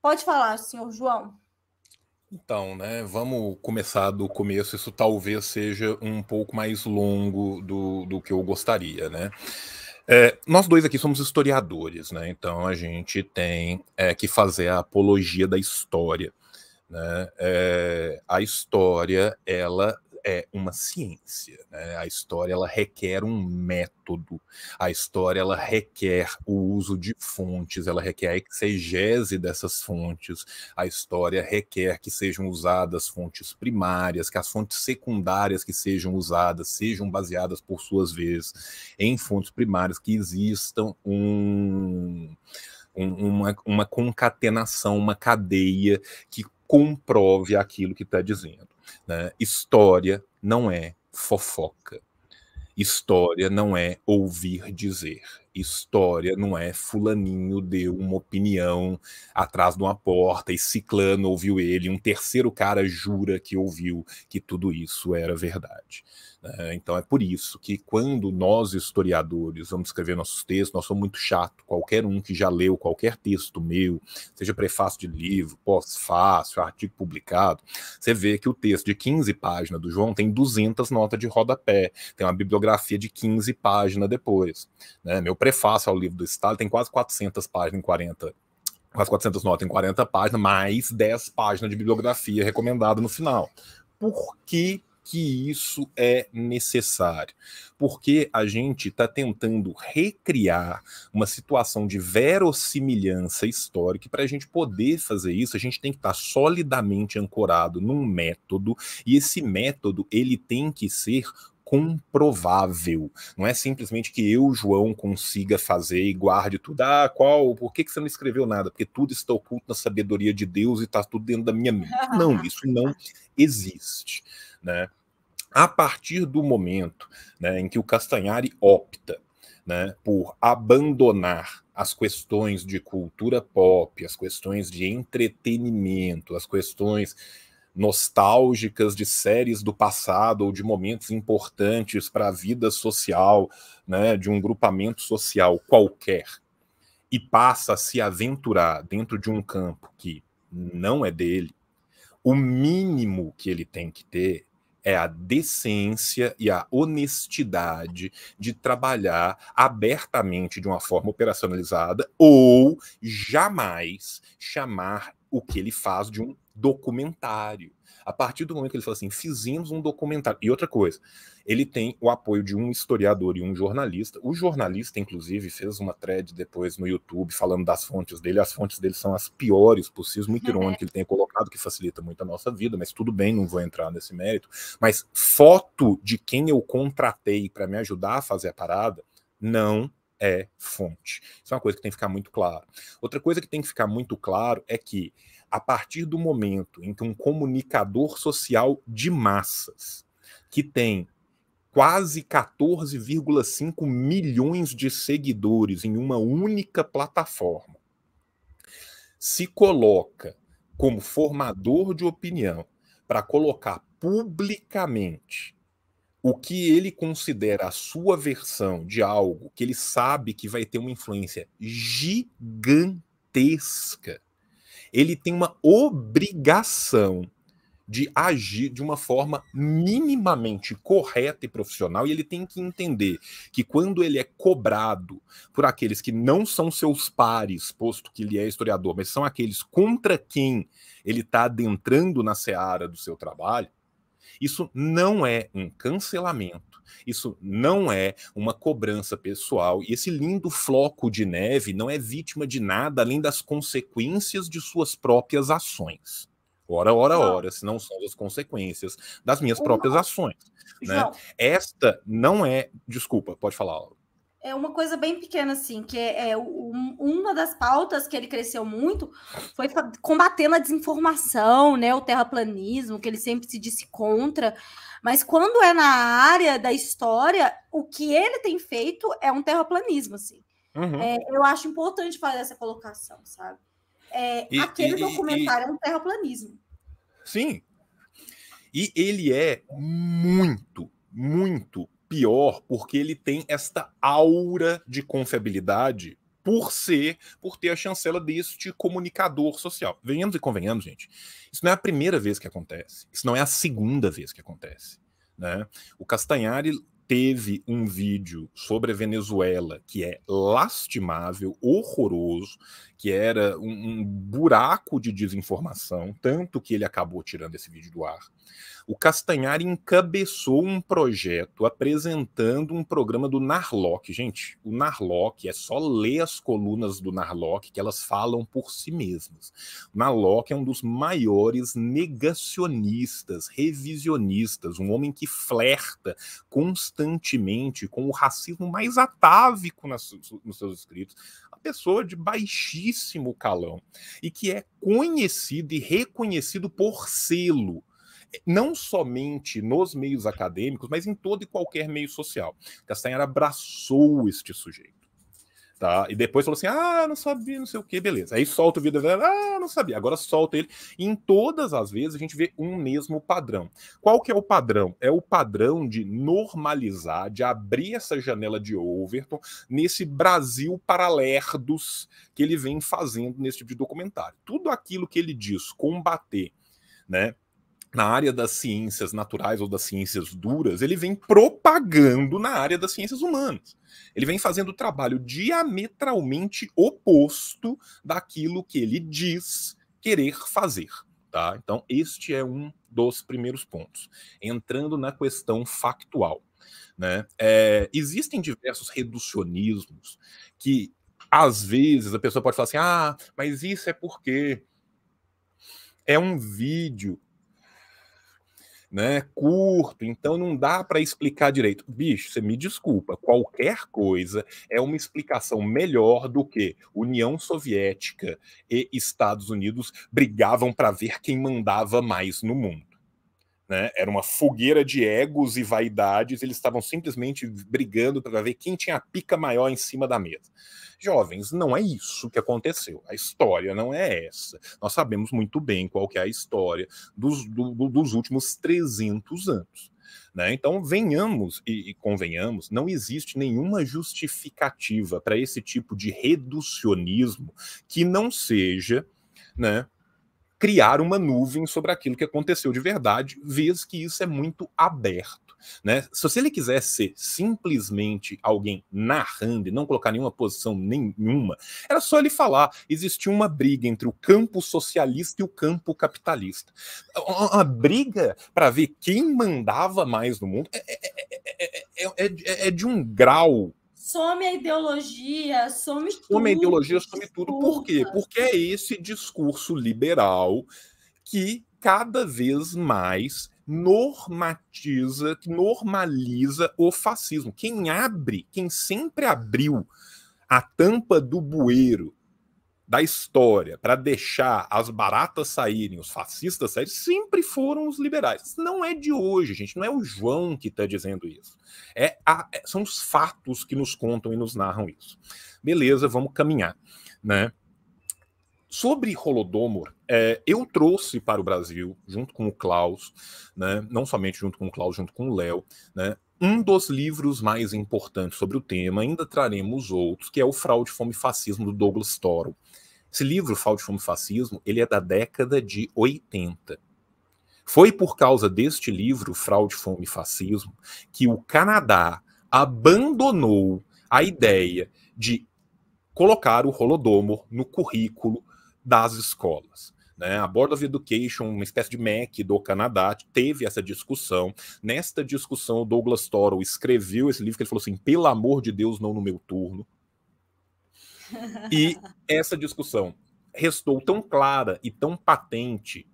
Pode falar, senhor João. Então, né, vamos começar do começo. Isso talvez seja um pouco mais longo do, do que eu gostaria, né? É, nós dois aqui somos historiadores, né? Então a gente tem é, que fazer a apologia da história. Né? É, a história ela é uma ciência. Né? A história ela requer um método, a história ela requer o uso de fontes, ela requer a exegese dessas fontes, a história requer que sejam usadas fontes primárias, que as fontes secundárias que sejam usadas sejam baseadas, por suas vezes, em fontes primárias, que existam um. Uma, uma concatenação, uma cadeia que comprove aquilo que está dizendo. Né? História não é fofoca. História não é ouvir dizer. História não é fulaninho deu uma opinião atrás de uma porta e ciclano ouviu ele, um terceiro cara jura que ouviu que tudo isso era verdade. Né? Então é por isso que quando nós historiadores vamos escrever nossos textos, nós somos muito chato. Qualquer um que já leu qualquer texto meu, seja prefácio de livro, pós fácio artigo publicado, você vê que o texto de 15 páginas do João tem 200 notas de rodapé, tem uma bibliografia de 15 páginas depois. Né? Meu prefácio ao livro do Estado tem quase 400 páginas em 40 quase 400 notas em 40 páginas, mais 10 páginas de bibliografia recomendada no final. Por que que isso é necessário, porque a gente está tentando recriar uma situação de verossimilhança histórica. Para a gente poder fazer isso, a gente tem que estar tá solidamente ancorado num método e esse método ele tem que ser comprovável. Não é simplesmente que eu, João, consiga fazer e guarde tudo. Ah, qual? Por que você não escreveu nada? Porque tudo está oculto na sabedoria de Deus e está tudo dentro da minha mente. Não, isso não existe. Né? A partir do momento né, em que o Castanhari opta né, por abandonar as questões de cultura pop, as questões de entretenimento, as questões nostálgicas de séries do passado ou de momentos importantes para a vida social, né, de um grupamento social qualquer, e passa a se aventurar dentro de um campo que não é dele, o mínimo que ele tem que ter é a decência e a honestidade de trabalhar abertamente de uma forma operacionalizada ou jamais chamar o que ele faz de um documentário. A partir do momento que ele fala assim, fizemos um documentário. E outra coisa, ele tem o apoio de um historiador e um jornalista. O jornalista, inclusive, fez uma thread depois no YouTube falando das fontes dele. As fontes dele são as piores possíveis, muito uhum. irônico que ele tenha colocado, que facilita muito a nossa vida, mas tudo bem, não vou entrar nesse mérito. Mas foto de quem eu contratei para me ajudar a fazer a parada não é fonte. Isso é uma coisa que tem que ficar muito claro. Outra coisa que tem que ficar muito claro é que a partir do momento em que um comunicador social de massas, que tem quase 14,5 milhões de seguidores em uma única plataforma, se coloca como formador de opinião para colocar publicamente o que ele considera a sua versão de algo que ele sabe que vai ter uma influência gigantesca ele tem uma obrigação de agir de uma forma minimamente correta e profissional, e ele tem que entender que quando ele é cobrado por aqueles que não são seus pares, posto que ele é historiador, mas são aqueles contra quem ele está adentrando na seara do seu trabalho, isso não é um cancelamento, isso não é uma cobrança pessoal, e esse lindo floco de neve não é vítima de nada além das consequências de suas próprias ações. Ora, ora, ora, se não são as consequências das minhas próprias ações. Né? Esta não é. Desculpa, pode falar, Laura é uma coisa bem pequena, assim, que é, é um, uma das pautas que ele cresceu muito foi combatendo a desinformação, né? O terraplanismo, que ele sempre se disse contra. Mas quando é na área da história, o que ele tem feito é um terraplanismo, assim. Uhum. É, eu acho importante fazer essa colocação, sabe? É, e, aquele e, documentário e, é um terraplanismo. Sim. E ele é muito, muito pior porque ele tem esta aura de confiabilidade por ser, por ter a chancela deste comunicador social. Venhamos e convenhamos, gente. Isso não é a primeira vez que acontece. Isso não é a segunda vez que acontece. Né? O Castanhari teve um vídeo sobre a Venezuela que é lastimável, horroroso, que era um, um buraco de desinformação, tanto que ele acabou tirando esse vídeo do ar o Castanhari encabeçou um projeto apresentando um programa do Narlock. Gente, o Narlock é só ler as colunas do Narlock que elas falam por si mesmas. O Narlock é um dos maiores negacionistas, revisionistas, um homem que flerta constantemente com o racismo mais atávico nas, nos seus escritos. uma pessoa de baixíssimo calão e que é conhecido e reconhecido por selo não somente nos meios acadêmicos, mas em todo e qualquer meio social. Castanheira abraçou este sujeito. Tá? E depois falou assim: ah, não sabia, não sei o que, beleza. Aí solta o vídeo ah, não sabia. Agora solta ele. E em todas as vezes a gente vê um mesmo padrão. Qual que é o padrão? É o padrão de normalizar, de abrir essa janela de Overton nesse Brasil paralerdos que ele vem fazendo nesse tipo de documentário. Tudo aquilo que ele diz combater, né? na área das ciências naturais ou das ciências duras, ele vem propagando na área das ciências humanas. Ele vem fazendo trabalho diametralmente oposto daquilo que ele diz querer fazer. Tá? Então, este é um dos primeiros pontos. Entrando na questão factual. Né? É, existem diversos reducionismos que, às vezes, a pessoa pode falar assim: ah, mas isso é porque é um vídeo né, curto, então não dá para explicar direito. Bicho, você me desculpa, qualquer coisa é uma explicação melhor do que União Soviética e Estados Unidos brigavam para ver quem mandava mais no mundo. Né? Era uma fogueira de egos e vaidades, eles estavam simplesmente brigando para ver quem tinha a pica maior em cima da mesa. Jovens, não é isso que aconteceu. A história não é essa. Nós sabemos muito bem qual que é a história dos, do, dos últimos 300 anos. Né? Então, venhamos e, e, convenhamos, não existe nenhuma justificativa para esse tipo de reducionismo que não seja né, criar uma nuvem sobre aquilo que aconteceu de verdade, vez que isso é muito aberto. Né? Se, ele quiser ser simplesmente alguém narrando e não colocar nenhuma posição nenhuma, era só ele falar: existia uma briga entre o campo socialista e o campo capitalista. Uma, briga para ver quem mandava mais no mundo é, é, é, é de um grau some a ideologia, some tudo. Some a ideologia, some tudo. Por quê? Porque é esse discurso liberal que cada vez mais normatiza, normaliza o fascismo. Quem abre, quem sempre abriu a tampa do bueiro da história para deixar as baratas saírem, os fascistas saírem, sempre foram os liberais. Não é de hoje, gente. Não é o João que está dizendo isso. É a, é, são os fatos que nos contam e nos narram isso. Beleza, vamos caminhar, né? Sobre Holodomor, é, eu trouxe para o Brasil, junto com o Klaus, né, não somente junto com o Klaus, junto com o Léo, né, um dos livros mais importantes sobre o tema, ainda traremos outros, que é o Fraude, Fome e Fascismo, do Douglas Toro. Esse livro, Fraude, Fome e Fascismo, ele é da década de 80. Foi por causa deste livro, Fraude, Fome e Fascismo, que o Canadá abandonou a ideia de colocar o Holodomor no currículo das escolas. Né? A Board of Education, uma espécie de MEC do Canadá, teve essa discussão. Nesta discussão, o Douglas Toro escreveu esse livro que ele falou assim: pelo amor de Deus, não no meu turno. [LAUGHS] E essa discussão restou tão clara e tão patente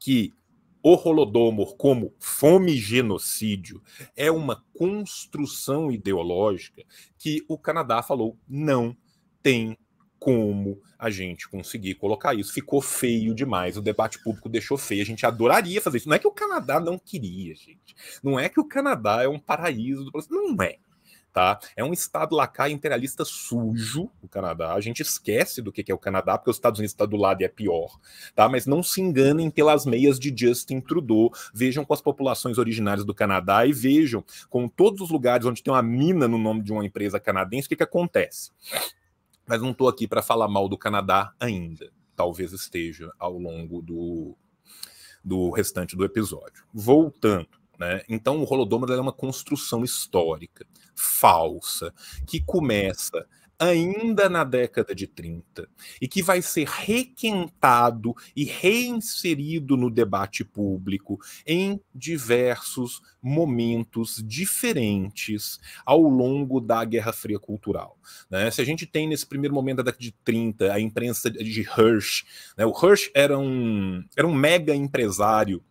que o Holodomor como fome e genocídio é uma construção ideológica que o Canadá falou não tem como a gente conseguir colocar isso. Ficou feio demais, o debate público deixou feio. A gente adoraria fazer isso. Não é que o Canadá não queria, gente. Não é que o Canadá é um paraíso do Não é. Tá? É um Estado lacaio imperialista sujo, o Canadá. A gente esquece do que é o Canadá, porque os Estados Unidos está do lado e é pior. Tá? Mas não se enganem pelas meias de Justin Trudeau. Vejam com as populações originárias do Canadá e vejam com todos os lugares onde tem uma mina no nome de uma empresa canadense, o que, que acontece? Mas não estou aqui para falar mal do Canadá ainda. Talvez esteja ao longo do, do restante do episódio. Voltando. Né? Então, o Holodômero é uma construção histórica, falsa, que começa ainda na década de 30 e que vai ser requentado e reinserido no debate público em diversos momentos diferentes ao longo da Guerra Fria Cultural. Né? Se a gente tem nesse primeiro momento da década de 30 a imprensa de Hirsch, né? o Hirsch era um, era um mega empresário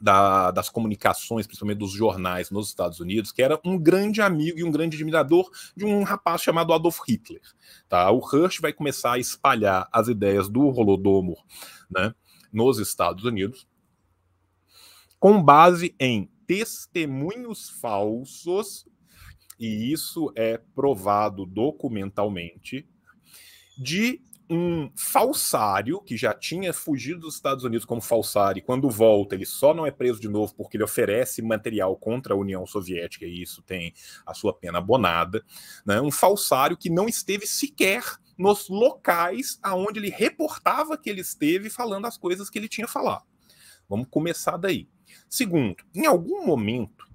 da, das comunicações, principalmente dos jornais nos Estados Unidos, que era um grande amigo e um grande admirador de um rapaz chamado Adolf Hitler. Tá? O Hirsch vai começar a espalhar as ideias do Holodomor né, nos Estados Unidos, com base em testemunhos falsos, e isso é provado documentalmente, de um falsário que já tinha fugido dos Estados Unidos como falsário, e quando volta, ele só não é preso de novo porque ele oferece material contra a União Soviética, e isso tem a sua pena abonada. Né? Um falsário que não esteve sequer nos locais aonde ele reportava que ele esteve falando as coisas que ele tinha falado. Vamos começar daí. Segundo, em algum momento,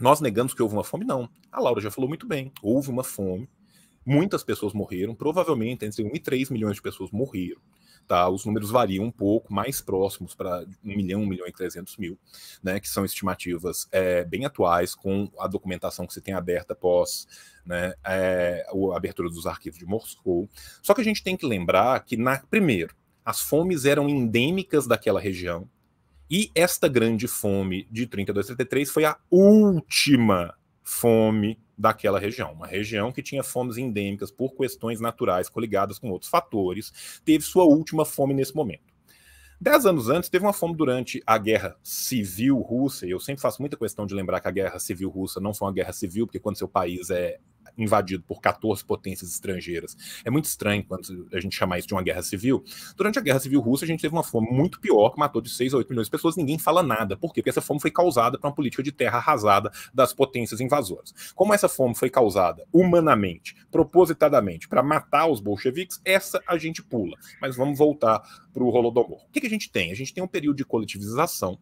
nós negamos que houve uma fome? Não. A Laura já falou muito bem. Houve uma fome. Muitas pessoas morreram, provavelmente entre 1 e 3 milhões de pessoas morreram. Tá? Os números variam um pouco, mais próximos para 1 milhão, 1 milhão e 300 mil, né? que são estimativas é, bem atuais, com a documentação que se tem aberta após né, é, a abertura dos arquivos de Moscou. Só que a gente tem que lembrar que, na, primeiro, as fomes eram endêmicas daquela região, e esta grande fome de 32, 33 foi a última fome daquela região. Uma região que tinha fomes endêmicas por questões naturais coligadas com outros fatores, teve sua última fome nesse momento. Dez anos antes, teve uma fome durante a Guerra Civil Russa, e eu sempre faço muita questão de lembrar que a Guerra Civil Russa não foi uma guerra civil, porque quando seu país é invadido por 14 potências estrangeiras. É muito estranho quando a gente chama isso de uma guerra civil. Durante a Guerra Civil Russa, a gente teve uma fome muito pior, que matou de 6 a 8 milhões de pessoas, ninguém fala nada. Por quê? Porque essa fome foi causada por uma política de terra arrasada das potências invasoras. Como essa fome foi causada humanamente, propositadamente, para matar os bolcheviques, essa a gente pula. Mas vamos voltar para o Holodomor. O que, que a gente tem? A gente tem um período de coletivização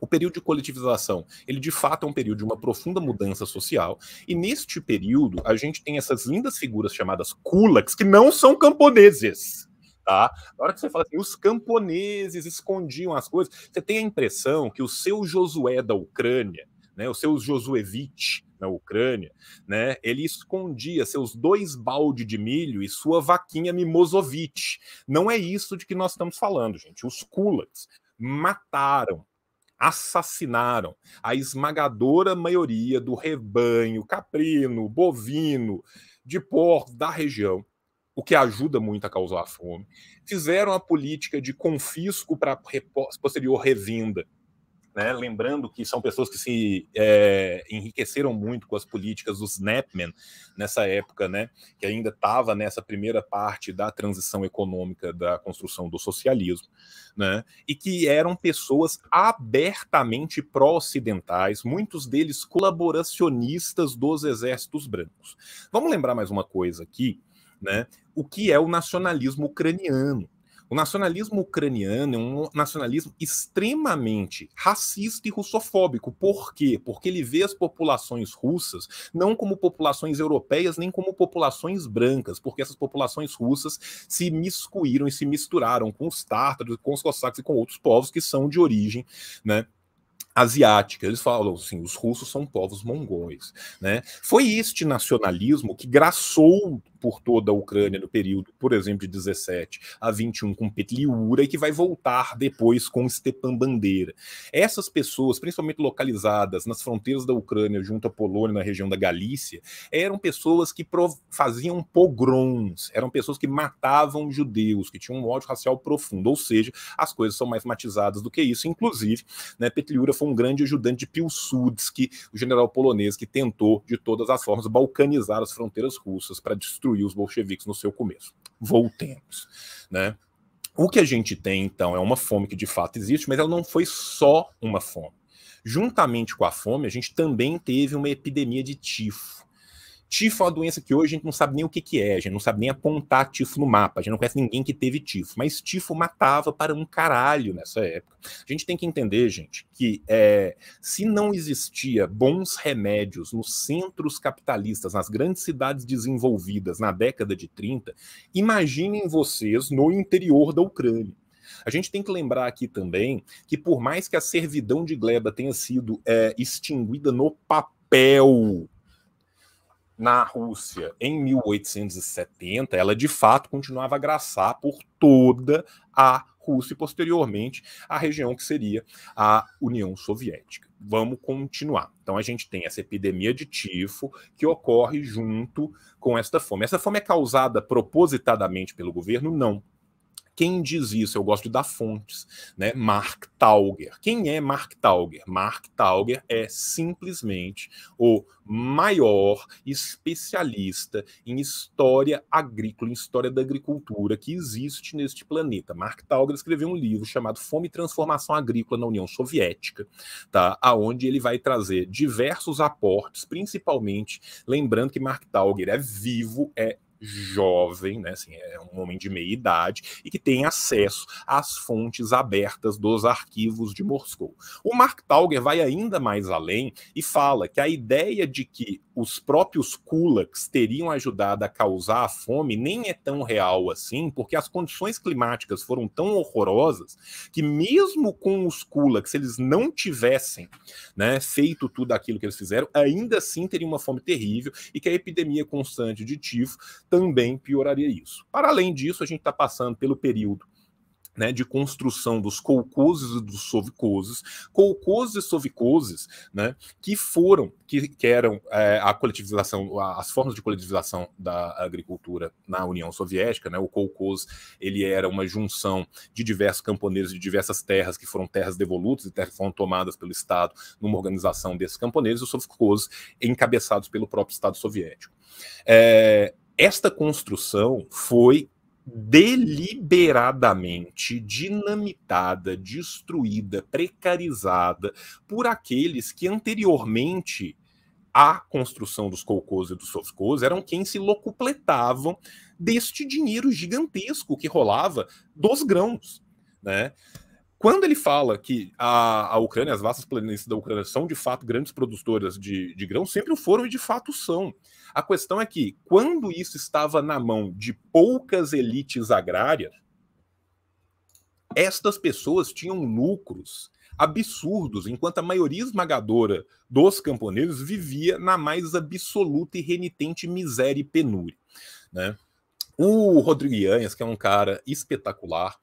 o período de coletivização, ele de fato é um período de uma profunda mudança social, e neste período a gente tem essas lindas figuras chamadas kulaks, que não são camponeses. Tá? Na hora que você fala assim, os camponeses escondiam as coisas, você tem a impressão que o seu Josué da Ucrânia, né, o seu Josuevich na Ucrânia, né, ele escondia seus dois baldes de milho e sua vaquinha Mimozovich. Não é isso de que nós estamos falando, gente. Os kulaks mataram assassinaram a esmagadora maioria do rebanho caprino, bovino, de porco da região, o que ajuda muito a causar fome. Fizeram a política de confisco para posterior revenda né? Lembrando que são pessoas que se é, enriqueceram muito com as políticas dos napmen nessa época, né? Que ainda estava nessa primeira parte da transição econômica da construção do socialismo, né? E que eram pessoas abertamente pró-ocidentais, muitos deles colaboracionistas dos exércitos brancos. Vamos lembrar mais uma coisa aqui, né? O que é o nacionalismo ucraniano? O nacionalismo ucraniano é um nacionalismo extremamente racista e russofóbico. Por quê? Porque ele vê as populações russas não como populações europeias nem como populações brancas, porque essas populações russas se miscuíram e se misturaram com os tártaros, com os cossacos e com outros povos que são de origem, né? asiática. Eles falam assim: os russos são povos mongóis. Né? Foi este nacionalismo que graçou por toda a Ucrânia no período, por exemplo, de 17 a 21 com Petliura e que vai voltar depois com Stepan Bandeira. Essas pessoas, principalmente localizadas nas fronteiras da Ucrânia junto à Polônia, na região da Galícia, eram pessoas que faziam pogroms, eram pessoas que matavam judeus, que tinham um ódio racial profundo, ou seja, as coisas são mais matizadas do que isso. Inclusive, né, Petliura foi um grande ajudante de Pilsudski, o general polonês que tentou de todas as formas balcanizar as fronteiras russas para destruir destruir os bolcheviques no seu começo. Voltemos, né? O que a gente tem, então, é uma fome que de fato existe, mas ela não foi só uma fome. Juntamente com a fome, a gente também teve uma epidemia de tifo. Tifo é uma doença que hoje a gente não sabe nem o que, que é, a gente não sabe nem apontar tifo no mapa, a gente não conhece ninguém que teve tifo, mas tifo matava para um caralho nessa época. A gente tem que entender, gente, que é, se não existia bons remédios nos centros capitalistas, nas grandes cidades desenvolvidas na década de 30, imaginem vocês no interior da Ucrânia. A gente tem que lembrar aqui também que, por mais que a servidão de Gleba tenha sido é, extinguida no papel, na Rússia em 1870, ela de fato continuava a graçar por toda a Rússia e posteriormente a região que seria a União Soviética. Vamos continuar. Então a gente tem essa epidemia de tifo que ocorre junto com esta fome. Essa fome é causada propositadamente pelo governo? Não. Quem diz isso? Eu gosto de dar fontes, né? Mark Tauger. Quem é Mark Tauger? Mark Tauger é simplesmente o maior especialista em história agrícola, em história da agricultura que existe neste planeta. Mark Tauger escreveu um livro chamado Fome e Transformação Agrícola na União Soviética, tá? Aonde ele vai trazer diversos aportes, principalmente lembrando que Mark Tauger é vivo, é jovem, né, assim, é um homem de meia idade e que tem acesso às fontes abertas dos arquivos de Moscou. O Mark Tauger vai ainda mais além e fala que a ideia de que os próprios kulaks teriam ajudado a causar a fome nem é tão real assim, porque as condições climáticas foram tão horrorosas que mesmo com os kulaks, se eles não tivessem, né, feito tudo aquilo que eles fizeram, ainda assim teria uma fome terrível e que a epidemia constante de tifo também pioraria isso. Para além disso, a gente está passando pelo período né, de construção dos colcoses e dos sovicoses, colcoses e sovicoses, né, que foram, que, que eram é, a coletivização, as formas de coletivização da agricultura na União Soviética, né, o colcos, ele era uma junção de diversos camponeses de diversas terras, que foram terras devolutas e terras que foram tomadas pelo Estado numa organização desses camponeses, os sovicoses encabeçados pelo próprio Estado soviético. É, esta construção foi deliberadamente dinamitada, destruída, precarizada por aqueles que anteriormente à construção dos colcos e dos sofcos eram quem se locupletavam deste dinheiro gigantesco que rolava dos grãos, né? Quando ele fala que a, a Ucrânia, as vastas planícies da Ucrânia são de fato grandes produtoras de, de grão, sempre foram e de fato são. A questão é que, quando isso estava na mão de poucas elites agrárias, estas pessoas tinham lucros absurdos, enquanto a maioria esmagadora dos camponeses vivia na mais absoluta e renitente miséria e penúria. Né? O Rodrigues, que é um cara espetacular,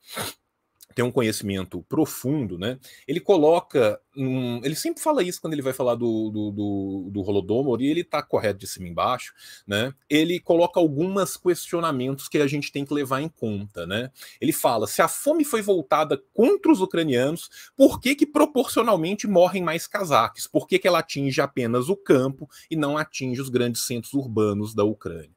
tem um conhecimento profundo, né? Ele coloca. Um, ele sempre fala isso quando ele vai falar do, do, do, do Holodomor, e ele está correto de cima embaixo, né? Ele coloca alguns questionamentos que a gente tem que levar em conta, né? Ele fala: se a fome foi voltada contra os ucranianos, por que, que proporcionalmente morrem mais casaques? Por que, que ela atinge apenas o campo e não atinge os grandes centros urbanos da Ucrânia?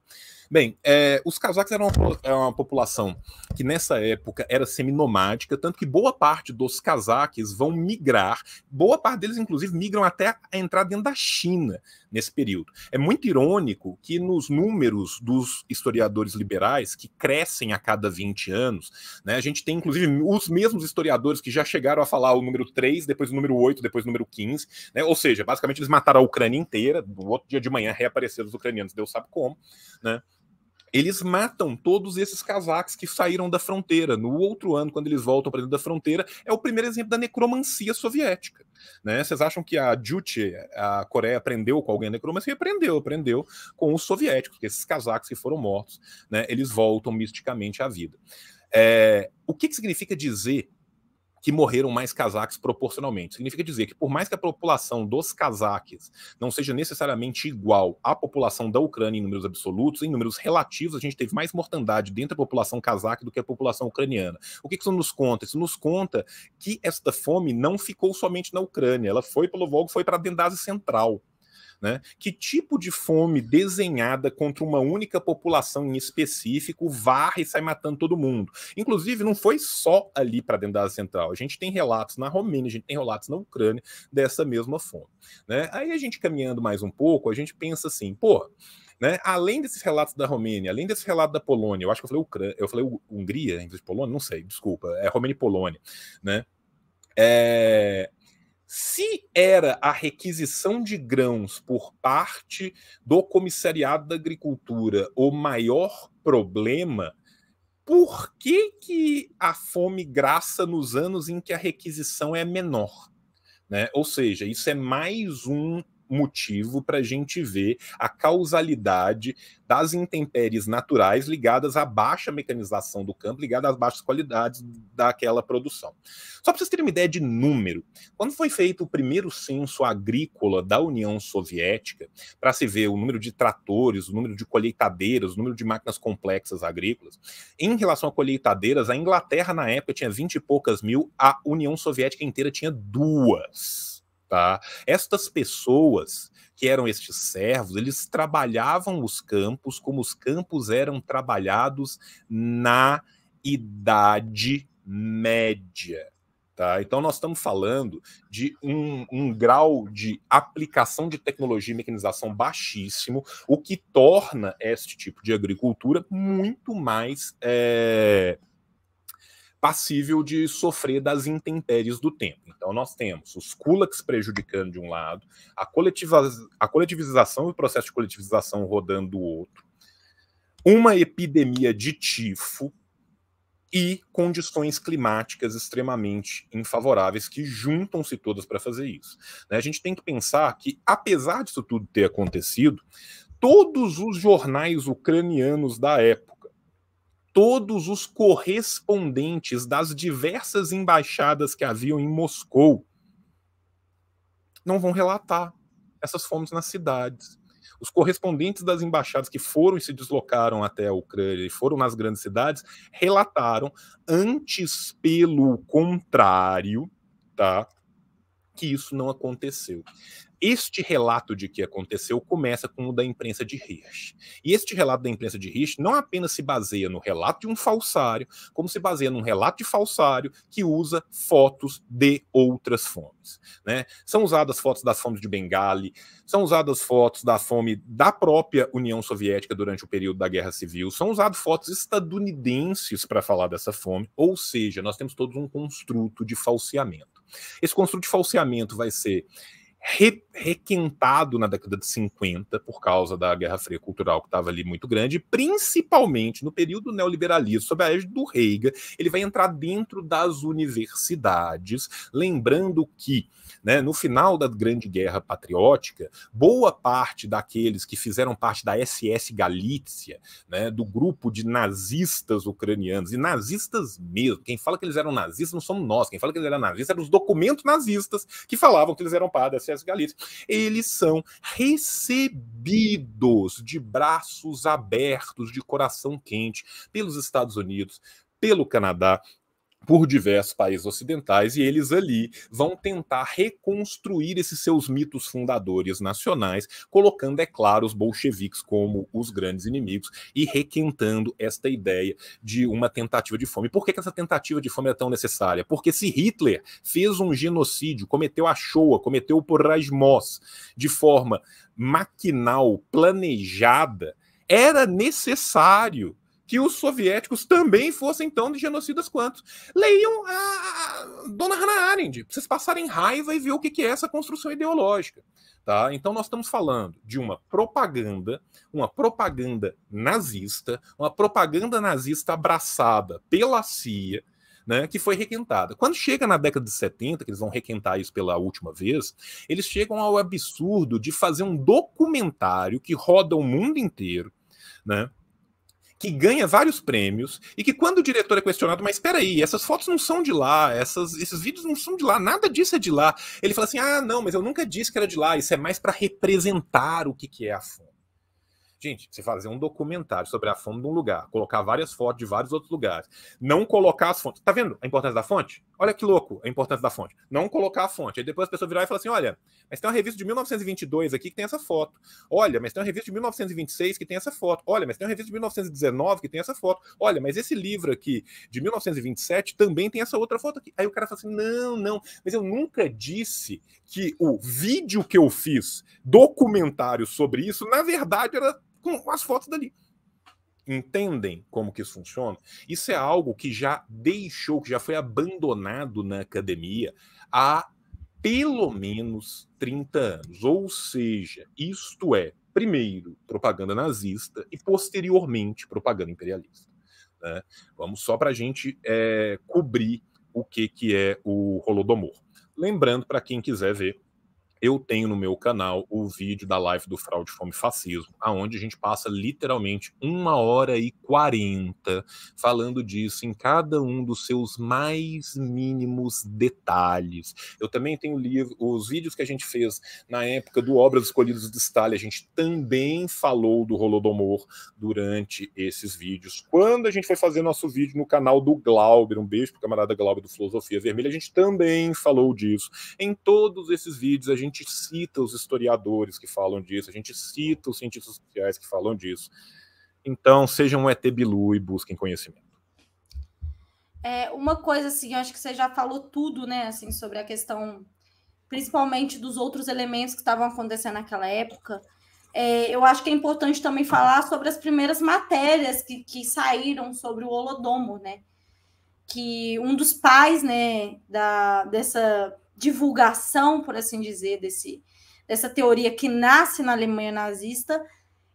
Bem, é, os cazaques eram uma, é uma, população que nessa época era seminomádica, tanto que boa parte dos cazaques vão migrar, boa parte deles, inclusive, migram até a entrada dentro da China nesse período. É muito irônico que nos números dos historiadores liberais, que crescem a cada 20 anos, né, a gente tem inclusive os mesmos historiadores que já chegaram a falar o número 3, depois o número 8, depois o número 15, né, ou seja, basicamente eles mataram a Ucrânia inteira, no outro dia de manhã reapareceram os ucranianos, Deus sabe como, né? eles matam todos esses cazaques que saíram da fronteira. No outro ano, quando eles voltam para dentro da fronteira, é o primeiro exemplo da necromancia soviética. Né? Vocês acham que a Juche, a Coreia, aprendeu com alguém a necromancia? Aprendeu, aprendeu com os soviéticos, que esses cazaques que foram mortos, né, eles voltam misticamente à vida. É, o que, que significa dizer que morreram mais cazaques proporcionalmente. Significa dizer que, por mais que a população dos cazaques não seja necessariamente igual à população da Ucrânia em números absolutos, em números relativos, a gente teve mais mortandade dentro da população cazaque do que a população ucraniana. O que isso nos conta? Isso nos conta que esta fome não ficou somente na Ucrânia, ela foi pelo volgo foi para a da Central. Né? Que tipo de fome desenhada contra uma única população em específico varre e sai matando todo mundo? Inclusive, não foi só ali para dentro da Ásia Central. A gente tem relatos na Romênia, a gente tem relatos na Ucrânia dessa mesma fome. Né? Aí a gente caminhando mais um pouco, a gente pensa assim, pô. Né? Além desses relatos da Romênia, além desse relato da Polônia, eu acho que eu falei, Ucrânia, eu falei Hungria em vez de Polônia, não sei, desculpa, é Romênia e Polônia, né? É, se era a requisição de grãos por parte do Comissariado da Agricultura o maior problema, por que, que a fome graça nos anos em que a requisição é menor? Né? Ou seja, isso é mais um motivo para a gente ver a causalidade das intempéries naturais ligadas à baixa mecanização do campo, ligada às baixas qualidades daquela produção. Só para vocês terem uma ideia de número, quando foi feito o primeiro censo agrícola da União Soviética, para se ver o número de tratores, o número de colheitadeiras, o número de máquinas complexas agrícolas, em relação a colheitadeiras, a Inglaterra na época tinha 20 e poucas mil, a União Soviética inteira tinha duas. Tá? Estas pessoas que eram estes servos, eles trabalhavam os campos como os campos eram trabalhados na Idade Média. Tá? Então, nós estamos falando de um, um, grau de aplicação de tecnologia e mecanização baixíssimo, o que torna este tipo de agricultura muito mais é, passível de sofrer das intempéries do tempo. Então, nós temos os kulaks prejudicando de um lado, a, a coletivização e o processo de coletivização rodando do outro, uma epidemia de tifo e condições climáticas extremamente infavoráveis que juntam-se todas para fazer isso. Né? A gente tem que pensar que, apesar disso tudo ter acontecido, todos os jornais ucranianos da época, todos os correspondentes das diversas embaixadas que haviam em Moscou não vão relatar essas fomes nas cidades. Os correspondentes das embaixadas que foram e se deslocaram até a Ucrânia e foram nas grandes cidades relataram, antes pelo contrário, tá? Que isso não aconteceu. Este relato de que aconteceu começa com o da imprensa de Hirsch. E este relato da imprensa de Hirsch não apenas se baseia no relato de um falsário, como se baseia num relato de falsário que usa fotos de outras fomes. Né? São usadas fotos das fomes de Bengale, são usadas fotos da fome da própria União Soviética durante o período da Guerra Civil, são usadas fotos estadunidenses para falar dessa fome, ou seja, nós temos todos um construto de falseamento. Esse construto de falseamento vai ser repetido requentado na década de 50 por causa da Guerra Fria Cultural que estava ali muito grande, principalmente no período neoliberalismo, sob a égide do Reiga, ele vai entrar dentro das universidades, lembrando que né, no final da Grande Guerra Patriótica, boa parte daqueles que fizeram parte da SS Galícia, né, do grupo de nazistas ucranianos, e nazistas mesmo, quem fala que eles eram nazistas não somos nós, quem fala que eles eram nazistas eram os documentos nazistas que falavam que eles eram parte da SS Galícia, eles são recebidos de braços abertos, de coração quente, pelos Estados Unidos, pelo Canadá, por diversos países ocidentais e eles ali vão tentar reconstruir esses seus mitos fundadores nacionais, colocando, é claro, os bolcheviques como os grandes inimigos e requentando esta ideia de uma tentativa de fome. Por que, que essa tentativa de fome é tão necessária? Porque se Hitler fez um genocídio, cometeu a Shoah, cometeu o Porrasmos de forma maquinal, planejada, era necessário que os soviéticos também fossem tão de genocidas quanto. Leiam a Dona Hannah Arendt, para vocês passarem raiva e ver o que é essa construção ideológica. Tá? Então nós estamos falando de uma propaganda, uma propaganda nazista, uma propaganda nazista abraçada pela CIA, né, que foi requentada. Quando chega na década de 70, que eles vão requentar isso pela última vez, eles chegam ao absurdo de fazer um documentário que roda o mundo inteiro, né, que ganha vários prêmios e que quando o diretor é questionado, mas espera aí, essas fotos não são de lá, essas, esses vídeos não são de lá, nada disso é de lá. Ele fala assim: "Ah, não, mas eu nunca disse que era de lá, isso é mais para representar o que que é a fome". Gente, você fazer um documentário sobre a fome de um lugar, colocar várias fotos de vários outros lugares, não colocar as fontes. Tá vendo a importância da fonte? Olha que louco a importância da fonte. Não colocar a fonte. Aí depois a pessoa virar e falar assim: olha, mas tem uma revista de 1922 aqui que tem essa foto. Olha, mas tem uma revista de 1926 que tem essa foto. Olha, mas tem uma revista de 1919 que tem essa foto. Olha, mas esse livro aqui de 1927 também tem essa outra foto aqui. Aí o cara fala assim: não, não, mas eu nunca disse que o vídeo que eu fiz, documentário sobre isso, na verdade era com as fotos dali entendem como que isso funciona? Isso é algo que já deixou, que já foi abandonado na academia há pelo menos 30 anos. Ou seja, isto é, primeiro, propaganda nazista e posteriormente propaganda imperialista. Né? Vamos só para a gente é, cobrir o que, que é o Holodomor. Lembrando, para quem quiser ver, eu tenho no meu canal o vídeo da live do Fraude, Fome Fascismo, aonde a gente passa literalmente uma hora e quarenta falando disso em cada um dos seus mais mínimos detalhes. Eu também tenho livro, os vídeos que a gente fez na época do Obras Escolhidas de Stalin, a gente também falou do Rolodomor durante esses vídeos. Quando a gente foi fazer nosso vídeo no canal do Glauber, um beijo pro camarada Glauber do Filosofia Vermelha, a gente também falou disso. Em todos esses vídeos a gente gente cita os historiadores que falam disso, a gente cita os cientistas sociais que falam disso. Então, sejam um ET Bilu e busquem conhecimento. É, uma coisa, assim, eu acho que você já falou tudo, né, assim, sobre a questão, principalmente dos outros elementos que estavam acontecendo naquela época. É, eu acho que é importante também falar sobre as primeiras matérias que, que saíram sobre o Holodomor, né? Que um dos pais, né, da, dessa divulgação, por assim dizer, desse, dessa teoria que nasce na Alemanha nazista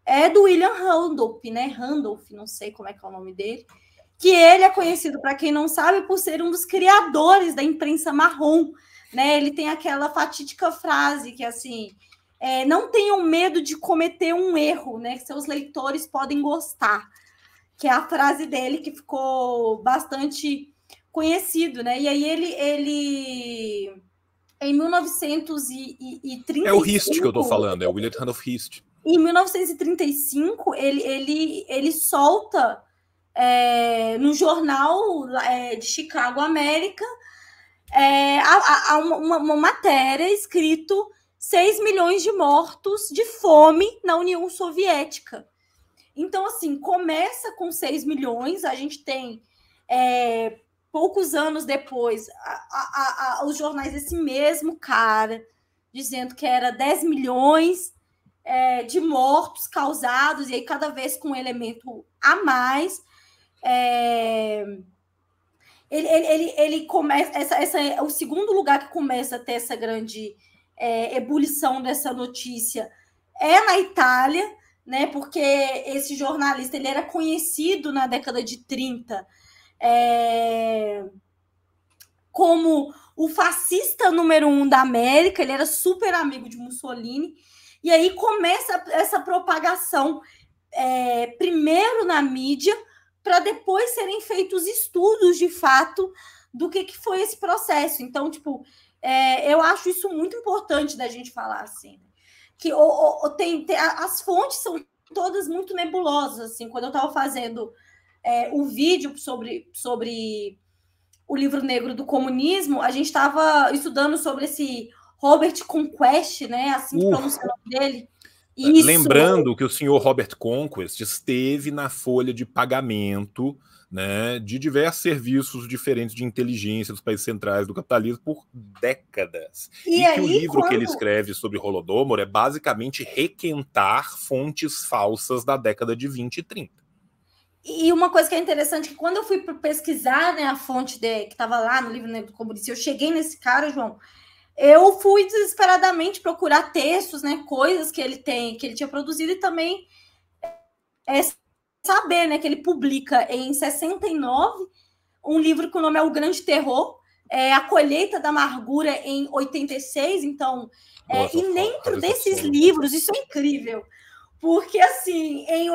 é do William Randolph, né? Randolph, não sei como é que é o nome dele, que ele é conhecido para quem não sabe por ser um dos criadores da imprensa marrom, né? Ele tem aquela fatídica frase que assim, é, não tenham medo de cometer um erro, né? Que seus leitores podem gostar, que é a frase dele que ficou bastante conhecido, né? E aí ele ele é em 1935. É o Hist que eu estou falando, é o William Randolph Hist. Em 1935, ele, ele, ele solta é, no jornal é, de Chicago, América, é, a, a, uma, uma, matéria escrito 6 milhões de mortos de fome na União Soviética. Então, assim, começa com 6 milhões, a gente tem é, poucos anos depois, a, a, a, os jornais desse mesmo cara dizendo que era 10 milhões é, de mortos causados, e aí cada vez com um elemento a mais. É, ele, ele, ele, ele, começa. Essa, essa é o segundo lugar que começa a ter essa grande é, ebulição dessa notícia é na Itália, né? Porque esse jornalista ele era conhecido na década de 30 é, como o fascista número um da América, ele era super amigo de Mussolini, e aí começa essa propagação, é, primeiro na mídia, para depois serem feitos estudos de fato do que, que foi esse processo. Então, tipo, é, eu acho isso muito importante da gente falar assim. Que ou, ou, tem, tem, as fontes são todas muito nebulosas, assim, quando eu estava fazendo é, vídeo sobre, sobre o livro negro do comunismo, a gente estava estudando sobre esse Robert Conquest, né? Assim que pronuncia o nome dele. É, Isso. Lembrando que o senhor Robert Conquest esteve na folha de pagamento né, de diversos serviços diferentes de inteligência dos países centrais do capitalismo por décadas. E, e aí, que o livro quando... que ele escreve sobre Holodomor é basicamente requentar fontes falsas da década de 20 e 30. E uma coisa que é interessante, que quando eu fui pesquisar né, a fonte de, que estava lá no livro Negro né, do Comunista, eu cheguei nesse cara, João, eu fui desesperadamente procurar textos, né, coisas que ele tem, que ele tinha produzido, e também é saber né, que ele publica em 69 um livro que o nome é O Grande Terror, é, A Colheita da Amargura em 86, então, é, e dentro desses livros, isso é incrível porque assim, em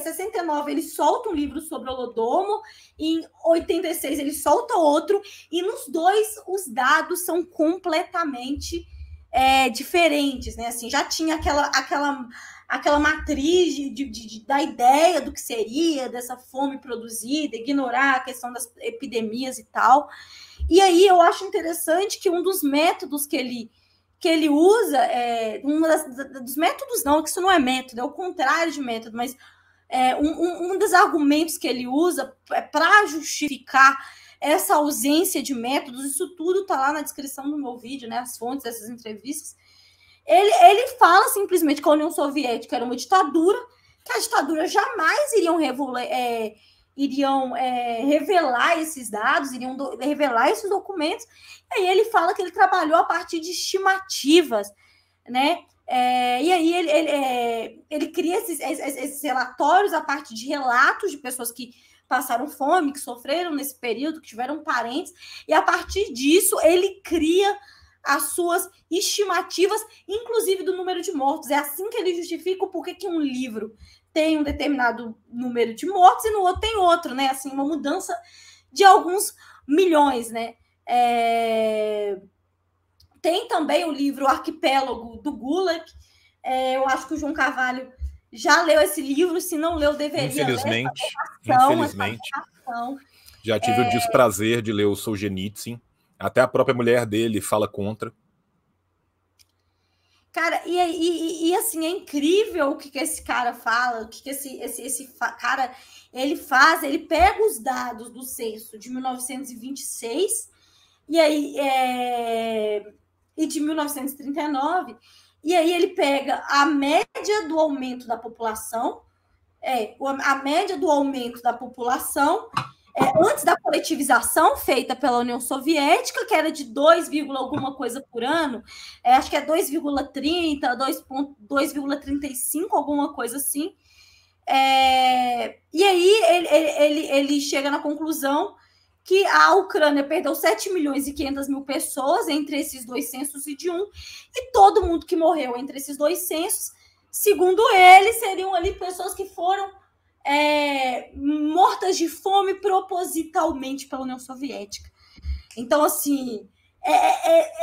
69 ele solta um livro sobre o Holodomo, em 86 ele solta outro, e nos dois os dados são completamente é, diferentes, né? Assim, já tinha aquela aquela aquela matriz de, de, de, da ideia do que seria dessa fome produzida, ignorar a questão das epidemias e tal. E aí eu acho interessante que um dos métodos que ele que ele usa é, um dos métodos, não, que isso não é método, é o contrário de método, mas é, um, um dos argumentos que ele usa é para justificar essa ausência de métodos, isso tudo está lá na descrição do meu vídeo, né? As fontes dessas entrevistas. Ele, ele fala simplesmente que a União Soviética era uma ditadura, que a ditadura jamais iriam, é, iriam é, revelar esses dados, iriam revelar esses documentos, Aí é, ele fala que ele trabalhou a partir de estimativas, né? É, e aí ele, ele, é, ele cria esses, esses, relatórios a partir de relatos de pessoas que passaram fome, que sofreram nesse período, que tiveram parentes, e a partir disso ele cria as suas estimativas, inclusive do número de mortos. É assim que ele justifica o porquê que um livro tem um determinado número de mortos e no outro tem outro, né? Assim, uma mudança de alguns milhões, né? É... Tem também o livro Arquipélago do Gulag. É, eu acho que o João Carvalho já leu esse livro, se não leu, deveria né? infelizmente, ler. Infelizmente. Já tive é... o desprazer de ler o Solzhenitsyn. Até a própria mulher dele fala contra. Cara, e, e, e, assim, é incrível o que, que esse cara fala, o que, que esse, esse, esse cara ele faz, ele pega os dados do censo de 1926 e aí, é... e de 1939, e aí ele pega a média do aumento da população, é, a média do aumento da população é, antes da coletivização feita pela União Soviética, que era de 2, alguma coisa por ano, é, acho que é 2,30, 2,35, alguma coisa assim. É, e aí ele, ele, ele, chega na conclusão que a Ucrânia perdeu 7 milhões e 500 mil pessoas entre esses dois censos e de um, e todo mundo que morreu entre esses dois censos, segundo ele, seriam ali pessoas que foram é, mortas de fome propositalmente pela União Soviética. Então, assim, é, é,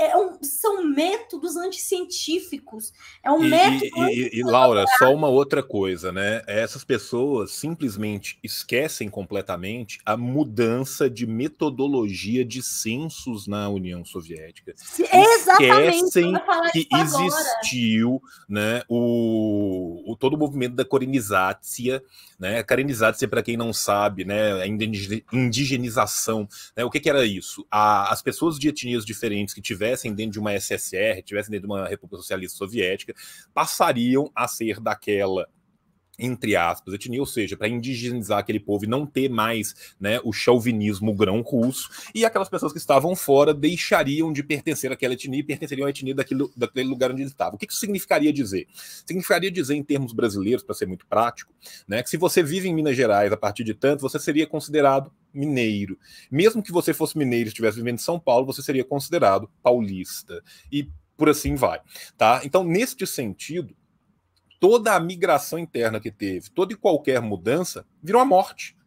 é, é um, são métodos anticientíficos. É um e, método. E, e, Laura, só uma outra coisa, né? Essas pessoas simplesmente esquecem completamente a mudança de metodologia de censos na União Soviética. É, exatamente. Esquecem que existiu, né? O, o todo o movimento da corinizácia né? É Carenizados, para quem não sabe, né? a indigenização. Né? O que, que, era isso? A, as pessoas de etnias diferentes que tivessem dentro de uma SSR, tivessem dentro de uma República Socialista Soviética, passariam a ser daquela entre aspas, etnia, ou seja, para indigenizar aquele povo e não ter mais né, o chauvinismo grão russo, e aquelas pessoas que estavam fora deixariam de pertencer àquela etnia e pertenceriam à etnia daquilo, daquele lugar onde eles estavam. O que isso significaria dizer? Significaria dizer, em termos brasileiros, para ser muito prático, né, que se você vive em Minas Gerais a partir de tanto, você seria considerado mineiro. Mesmo que você fosse mineiro e estivesse vivendo em São Paulo, você seria considerado paulista. E por assim vai, tá? Então, neste sentido, toda a migração interna que teve, toda e qualquer mudança, virou a morte.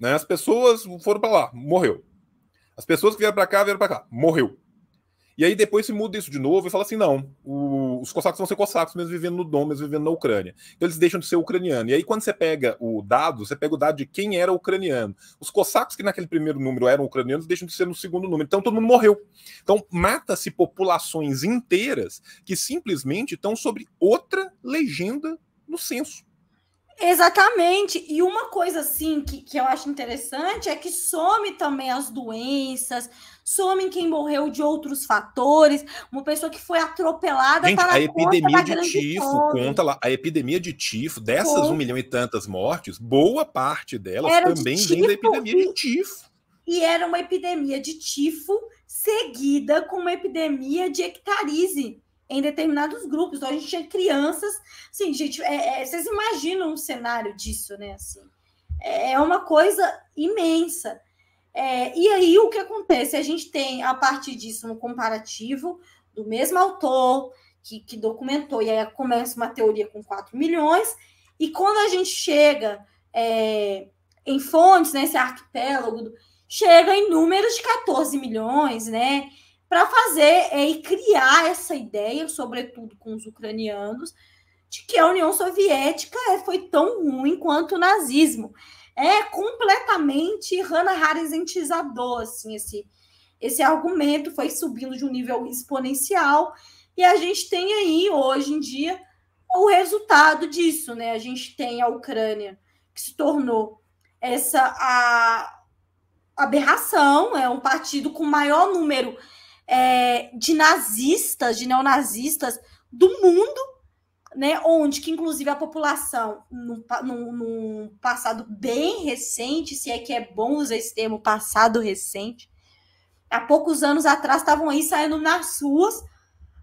Né? As pessoas foram para lá, morreu. As pessoas que vieram para cá, vieram para cá, morreu. E aí depois se muda isso de novo e fala assim: não, o, os cossacos vão ser cossacos, mesmo vivendo no Dom, mesmo vivendo na Ucrânia. Então eles deixam de ser ucraniano. E aí, quando você pega o dado, você pega o dado de quem era ucraniano. Os cossacos que naquele primeiro número eram ucranianos deixam de ser no segundo número. Então todo mundo morreu. Então mata-se populações inteiras que simplesmente estão sobre outra legenda no censo. Exatamente. E uma coisa assim que, que eu acho interessante é que some também as doenças, somem quem morreu de outros fatores, uma pessoa que foi atropelada Gente, a epidemia de tifo, fome. conta lá, a epidemia de tifo, dessas um milhão e tantas mortes, boa parte delas era também de vem da epidemia e, de tifo. E era uma epidemia de tifo seguida com uma epidemia de hectarise em determinados grupos. Então, a gente tinha crianças. Assim, gente, é, é, vocês imaginam um cenário disso, né? Assim, é, é uma coisa imensa. É, e aí o que acontece? A gente tem, a partir disso, um comparativo do mesmo autor que, que documentou, e aí começa uma teoria com 4 milhões, e quando a gente chega é, em fontes, nesse né, arquipélago, chega em números de 14 milhões, né? Para fazer é, e criar essa ideia, sobretudo com os ucranianos, de que a União Soviética é, foi tão ruim quanto o nazismo é completamente Hannah Harenzentizador, assim, esse, esse argumento foi subindo de um nível exponencial e a gente tem aí, hoje em dia, o resultado disso, né? A gente tem a Ucrânia que se tornou essa a aberração, é um partido com maior número é, de nazistas, de neonazistas do mundo, né, onde que inclusive a população, num, passado bem recente, se é que é bom usar esse termo, passado recente, há poucos anos atrás estavam aí saindo nas ruas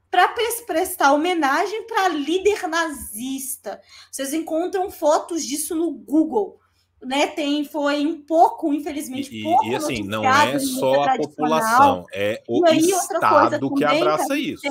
para prestar homenagem para líder nazista. Vocês encontram fotos disso no Google. Né, tem foi um pouco, infelizmente, e, pouco. E assim, não é só a população, é o Estado que abraça isso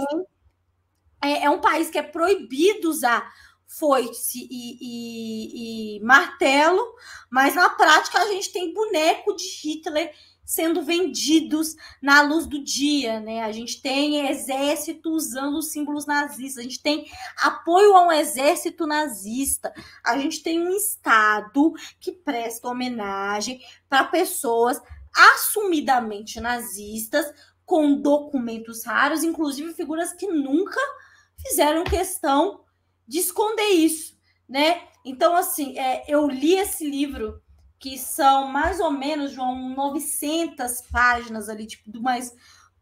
é, é um país que é proibido usar foice e, e, e, martelo, mas na prática a gente tem boneco de Hitler sendo vendidos na luz do dia, né? A gente tem exército usando os símbolos nazistas, a gente tem apoio a um exército nazista, a gente tem um Estado que presta homenagem para pessoas assumidamente nazistas, com documentos raros, inclusive figuras que nunca fizeram questão de esconder isso, né? Então, assim, é, eu li esse livro, que são mais ou menos, João, 900 páginas ali, tipo, do mais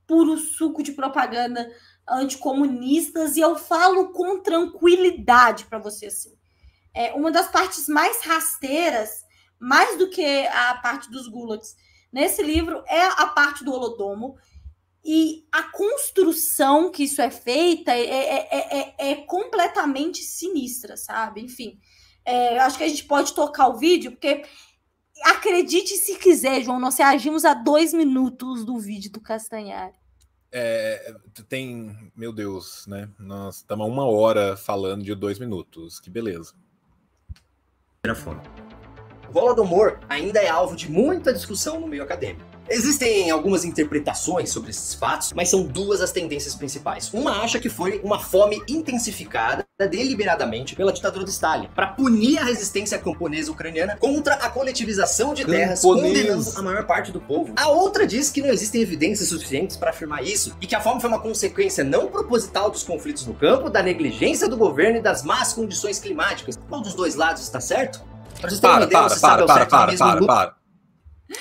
puro suco de propaganda anticomunistas, e eu falo com tranquilidade para você, assim. É uma das partes mais rasteiras, mais do que a parte dos gulags, nesse livro, é a parte do holodomo, e a construção que isso é feita é, é, é, é, é completamente sinistra, sabe? Enfim, é, acho que a gente pode tocar o vídeo, porque acredite se quiser, João, nós reagimos a dois minutos do vídeo do Castanhari. É, tem, meu Deus, né? Nós estamos uma hora falando de dois minutos, que beleza. O Vola do humor ainda é alvo de muita discussão no meio acadêmico. Existem algumas interpretações sobre esses fatos, mas são duas as tendências principais. Uma acha que foi uma fome intensificada deliberadamente pela ditadura do Stalin, para punir a resistência camponesa ucraniana contra a coletivização de terras, Camponês. condenando a maior parte do povo. A outra diz que não existem evidências suficientes para afirmar isso e que a fome foi uma consequência não proposital dos conflitos no campo, da negligência do governo e das más condições climáticas. Qual dos dois lados está certo? Para, para, para, para, para, para, para, para, para, para,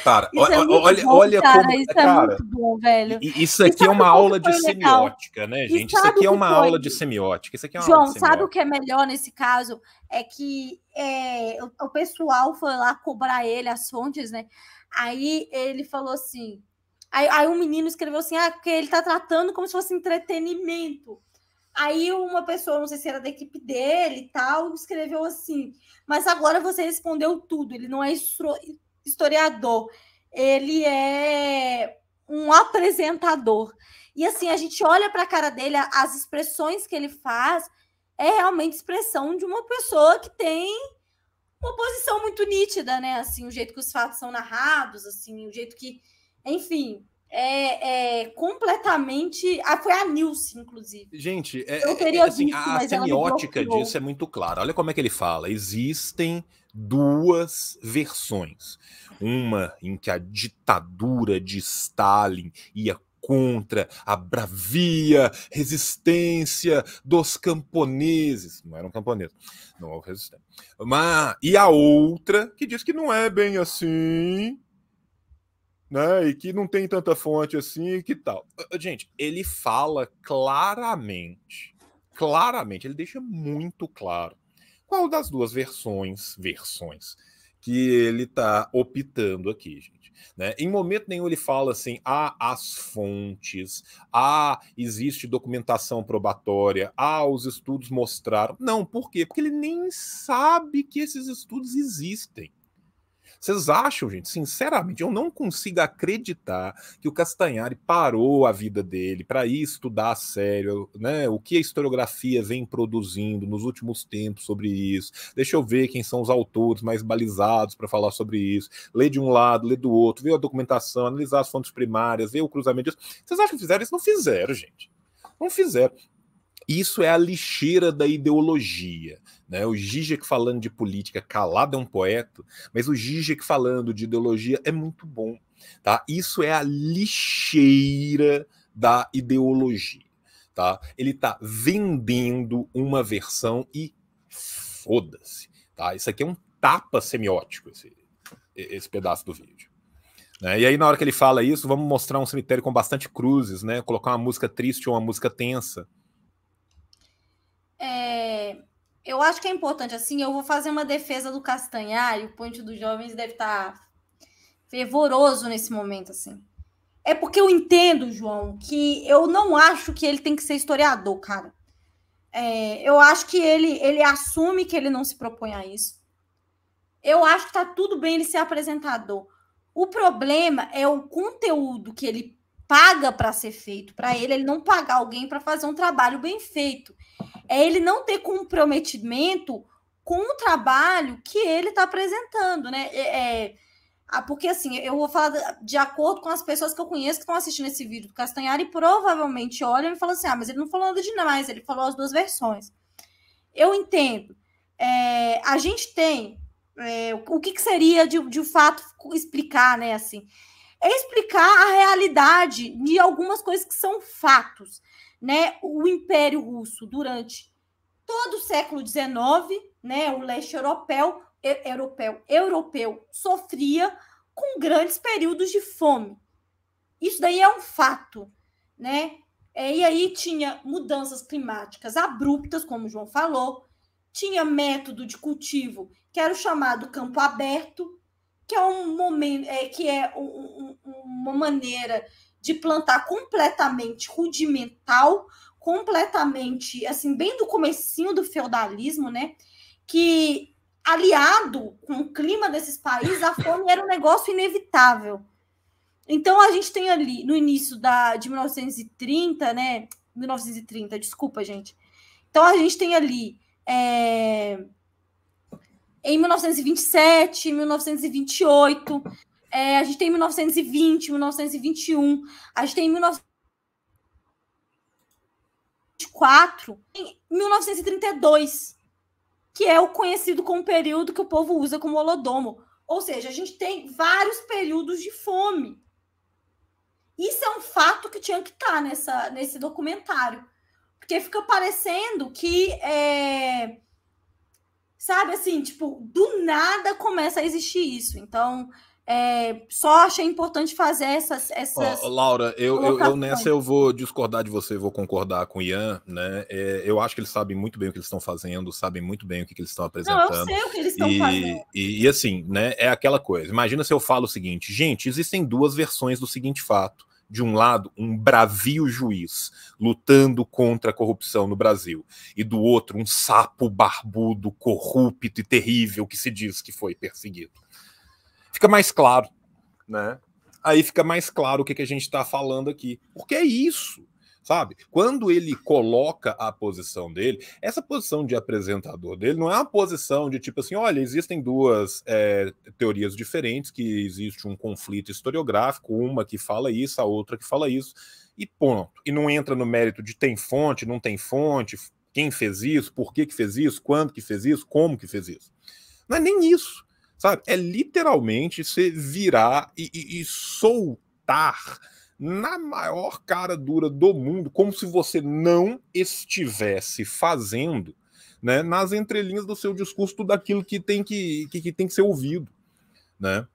Cara, isso é olha, bom, olha cara, como. Isso é cara, é muito bom, velho. É né, é isso aqui é uma aula de semiótica, né, gente? Isso aqui é uma aula de semiótica. João, sabe o que é melhor nesse caso? É que é, o, o, pessoal foi lá cobrar ele, as fontes, né? Aí ele falou assim. Aí, aí um menino escreveu assim: ah, porque ele tá tratando como se fosse entretenimento. Aí uma pessoa, não sei se era da equipe dele e tal, escreveu assim: mas agora você respondeu tudo, ele não é instru historiador, ele é um apresentador. E assim, a gente olha para a cara dele, as expressões que ele faz é realmente expressão de uma pessoa que tem uma posição muito nítida, né? Assim, o jeito que os fatos são narrados, assim, o jeito que, enfim, é, é completamente. Ah, foi a Nilce, inclusive. Gente, é, eu é, teria é, assim, visto, a, a semiótica disso é muito clara. Olha como é que ele fala. Existem duas versões. Uma em que a ditadura de Stalin ia contra a bravia resistência dos camponeses. Não eram camponeses, não houve resistência. Mas, e a outra que diz que não é bem assim, né? E que não tem tanta fonte assim e que tal. Gente, ele fala claramente, claramente, ele deixa muito claro qual das duas versões, versões, que ele está optando aqui, gente? Né? Em momento nenhum ele fala assim, há ah, as fontes, ah, existe documentação probatória, ah, os estudos mostraram. Não, por quê? Porque ele nem sabe que esses estudos existem. Vocês acham, gente, sinceramente, eu não consigo acreditar que o Castanhari parou a vida dele para ir estudar a sério, né? O que a historiografia vem produzindo nos últimos tempos sobre isso. Deixa eu ver quem são os autores mais balizados para falar sobre isso. Ler de um lado, ler do outro, ver a documentação, analisar as fontes primárias, ver o cruzamento disso. Vocês acham que fizeram isso? Não fizeram, gente. Não fizeram. Isso é a lixeira da ideologia. Né? O Zizek falando de política calado é um poeta, mas o Zizek falando de ideologia é muito bom. Tá? Isso é a lixeira da ideologia. Tá? Ele está vendendo uma versão e foda-se. Tá? Isso aqui é um tapa semiótico, esse, esse pedaço do vídeo. Né? E aí, na hora que ele fala isso, vamos mostrar um cemitério com bastante cruzes, né? Colocar uma música triste ou uma música tensa. É, eu acho que é importante, assim, eu vou fazer uma defesa do Castanhar e o Ponte dos Jovens deve estar tá fervoroso nesse momento, assim. É porque eu entendo, João, que eu não acho que ele tem que ser historiador, cara. É, eu acho que ele, ele assume que ele não se propõe a isso. Eu acho que tá tudo bem ele ser apresentador. O problema é o conteúdo que ele paga para ser feito. Para ele, ele não pagar alguém para fazer um trabalho bem feito é ele não ter comprometimento com o trabalho que ele está apresentando, né? É, é, ah, porque assim, eu vou falar de acordo com as pessoas que eu conheço que estão assistindo esse vídeo do Castanhari e provavelmente olham e falam assim: ah, mas ele não falou nada demais, ele falou as duas versões. Eu entendo. É, a gente tem é, o que, que, seria de, de fato explicar, né? Assim, é explicar a realidade de algumas coisas que são fatos né, o Império Russo durante todo o século XIX, né, o leste europeu, europeu, europeu sofria com grandes períodos de fome. Isso daí é um fato, né? É, e aí tinha mudanças climáticas abruptas, como o João falou, tinha método de cultivo que era o chamado campo aberto, que é um momento, é, que é um, um, uma maneira de plantar completamente rudimental, completamente, assim, bem do comecinho do feudalismo, né? Que aliado com o clima desses países, a fome era um negócio inevitável. Então a gente tem ali no início da de 1930, né? 1930, desculpa, gente. Então a gente tem ali é, em 1927, 1928, é, a gente tem 1920, 1921, a gente tem 1924, 1932, que é o conhecido como período que o povo usa como holodomo. Ou seja, a gente tem vários períodos de fome. Isso é um fato que tinha que estar tá nessa, nesse documentário. Porque fica parecendo que. É, sabe assim, tipo, do nada começa a existir isso. Então, é, só achei importante fazer essas. essas oh, Laura, eu, eu, eu, nessa eu vou discordar de você, vou concordar com o Ian, né? É, eu acho que eles sabem muito bem o que eles estão fazendo, sabem muito bem o que, que eles estão apresentando. Não, eu sei o que eles estão e, fazendo. E, e assim, né? É aquela coisa. Imagina se eu falo o seguinte, gente, existem duas versões do seguinte fato de um lado, um bravio juiz lutando contra a corrupção no Brasil, e do outro, um sapo barbudo, corrupto e terrível que se diz que foi perseguido fica mais claro, né? né? Aí fica mais claro o que, que a gente está falando aqui. Porque é isso, sabe? Quando ele coloca a posição dele, essa posição de apresentador dele não é uma posição de tipo assim, olha, existem duas é, teorias diferentes, que existe um conflito historiográfico, uma que fala isso, a outra que fala isso, e ponto. E não entra no mérito de tem fonte, não tem fonte, quem fez isso, por que, que fez isso, quando que fez isso, como que fez isso. Não é nem isso sabe? É literalmente você virar e, e, e soltar na maior cara dura do mundo, como se você não estivesse fazendo, né, nas entrelinhas do seu discurso tudo aquilo que tem que, que, que tem que ser ouvido, né?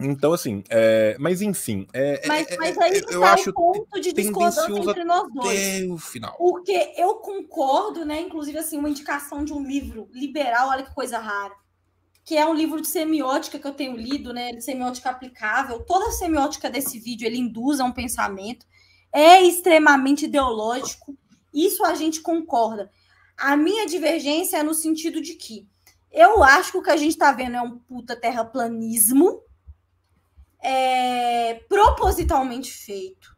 Então, assim, é, mas enfim. É, é mas, é, mas é, aí está eu tá acho ponto de discordância entre nós dois. O final. Porque eu concordo, né? Inclusive, assim, uma indicação de um livro liberal, olha que coisa rara que é um livro de semiótica que eu tenho lido, né? De semiótica aplicável. Toda a semiótica desse vídeo ele induz a um pensamento, é extremamente ideológico. Isso a gente concorda. A minha divergência é no sentido de que eu acho que o que a gente está vendo é um puta terraplanismo é, propositalmente feito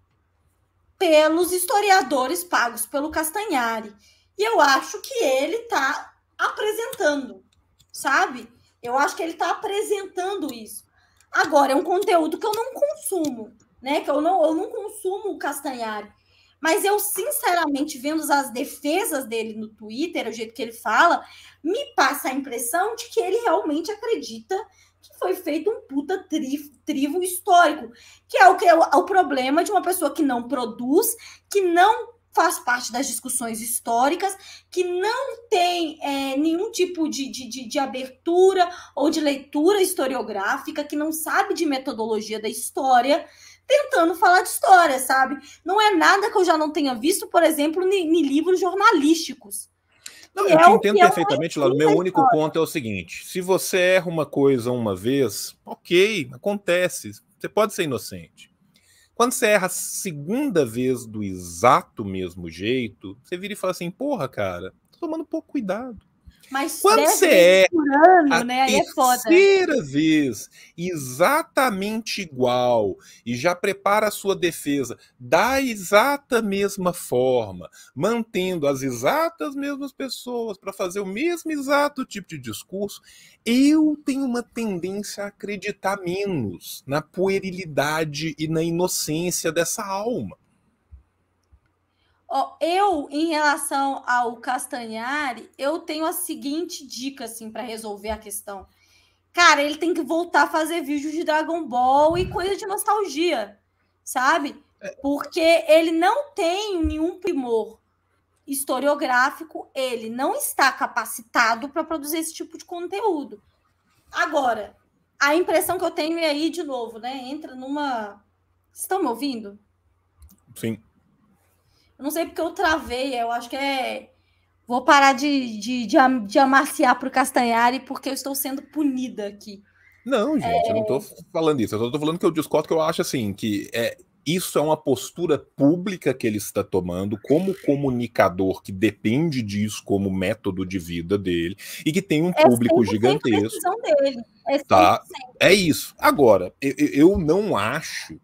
pelos historiadores pagos pelo Castanhari. E eu acho que ele está apresentando, sabe? Eu acho que ele está apresentando isso. Agora, é um conteúdo que eu não consumo, né? Que eu não, eu não consumo o Castanhari. Mas eu, sinceramente, vendo as defesas dele no Twitter, o jeito que ele fala, me passa a impressão de que ele realmente acredita que foi feito um puta tri, trivo histórico, que é o que é o, é o problema de uma pessoa que não produz, que não faz parte das discussões históricas, que não tem é, nenhum tipo de, de, de, abertura ou de leitura historiográfica, que não sabe de metodologia da história, tentando falar de história, sabe? Não é nada que eu já não tenha visto, por exemplo, em livros jornalísticos. Não, eu te é entendo perfeitamente, é o Meu único história. ponto é o seguinte: se você erra uma coisa uma vez, ok, acontece. Você pode ser inocente. Quando você erra a segunda vez do exato mesmo jeito, você vira e fala assim: porra, cara, tô tomando pouco cuidado. Mas quando você é ano, a né? Aí é foda. terceira vez, exatamente igual, e já prepara a sua defesa da exata mesma forma, mantendo as exatas mesmas pessoas para fazer o mesmo exato tipo de discurso, eu tenho uma tendência a acreditar menos na puerilidade e na inocência dessa alma. Eu, em relação ao Castanhari, eu tenho a seguinte dica assim para resolver a questão. Cara, ele tem que voltar a fazer vídeos de Dragon Ball e coisa de nostalgia, sabe? É. Porque ele não tem nenhum primor historiográfico, ele não está capacitado para produzir esse tipo de conteúdo. Agora, a impressão que eu tenho é aí de novo, né? Entra numa. Estão me ouvindo? Sim. Eu não sei porque eu travei, eu acho que é. Vou parar de, de, de, de amaciar pro Castanhari porque eu estou sendo punida aqui. Não, gente, é... eu não estou é. falando isso. Eu só tô falando que eu discordo que eu acho assim, que é, isso é uma postura pública que ele está tomando como comunicador que depende disso como método de vida dele e que tem um é público gigantesco. Dele. É, tá? é isso. Agora, eu, eu não acho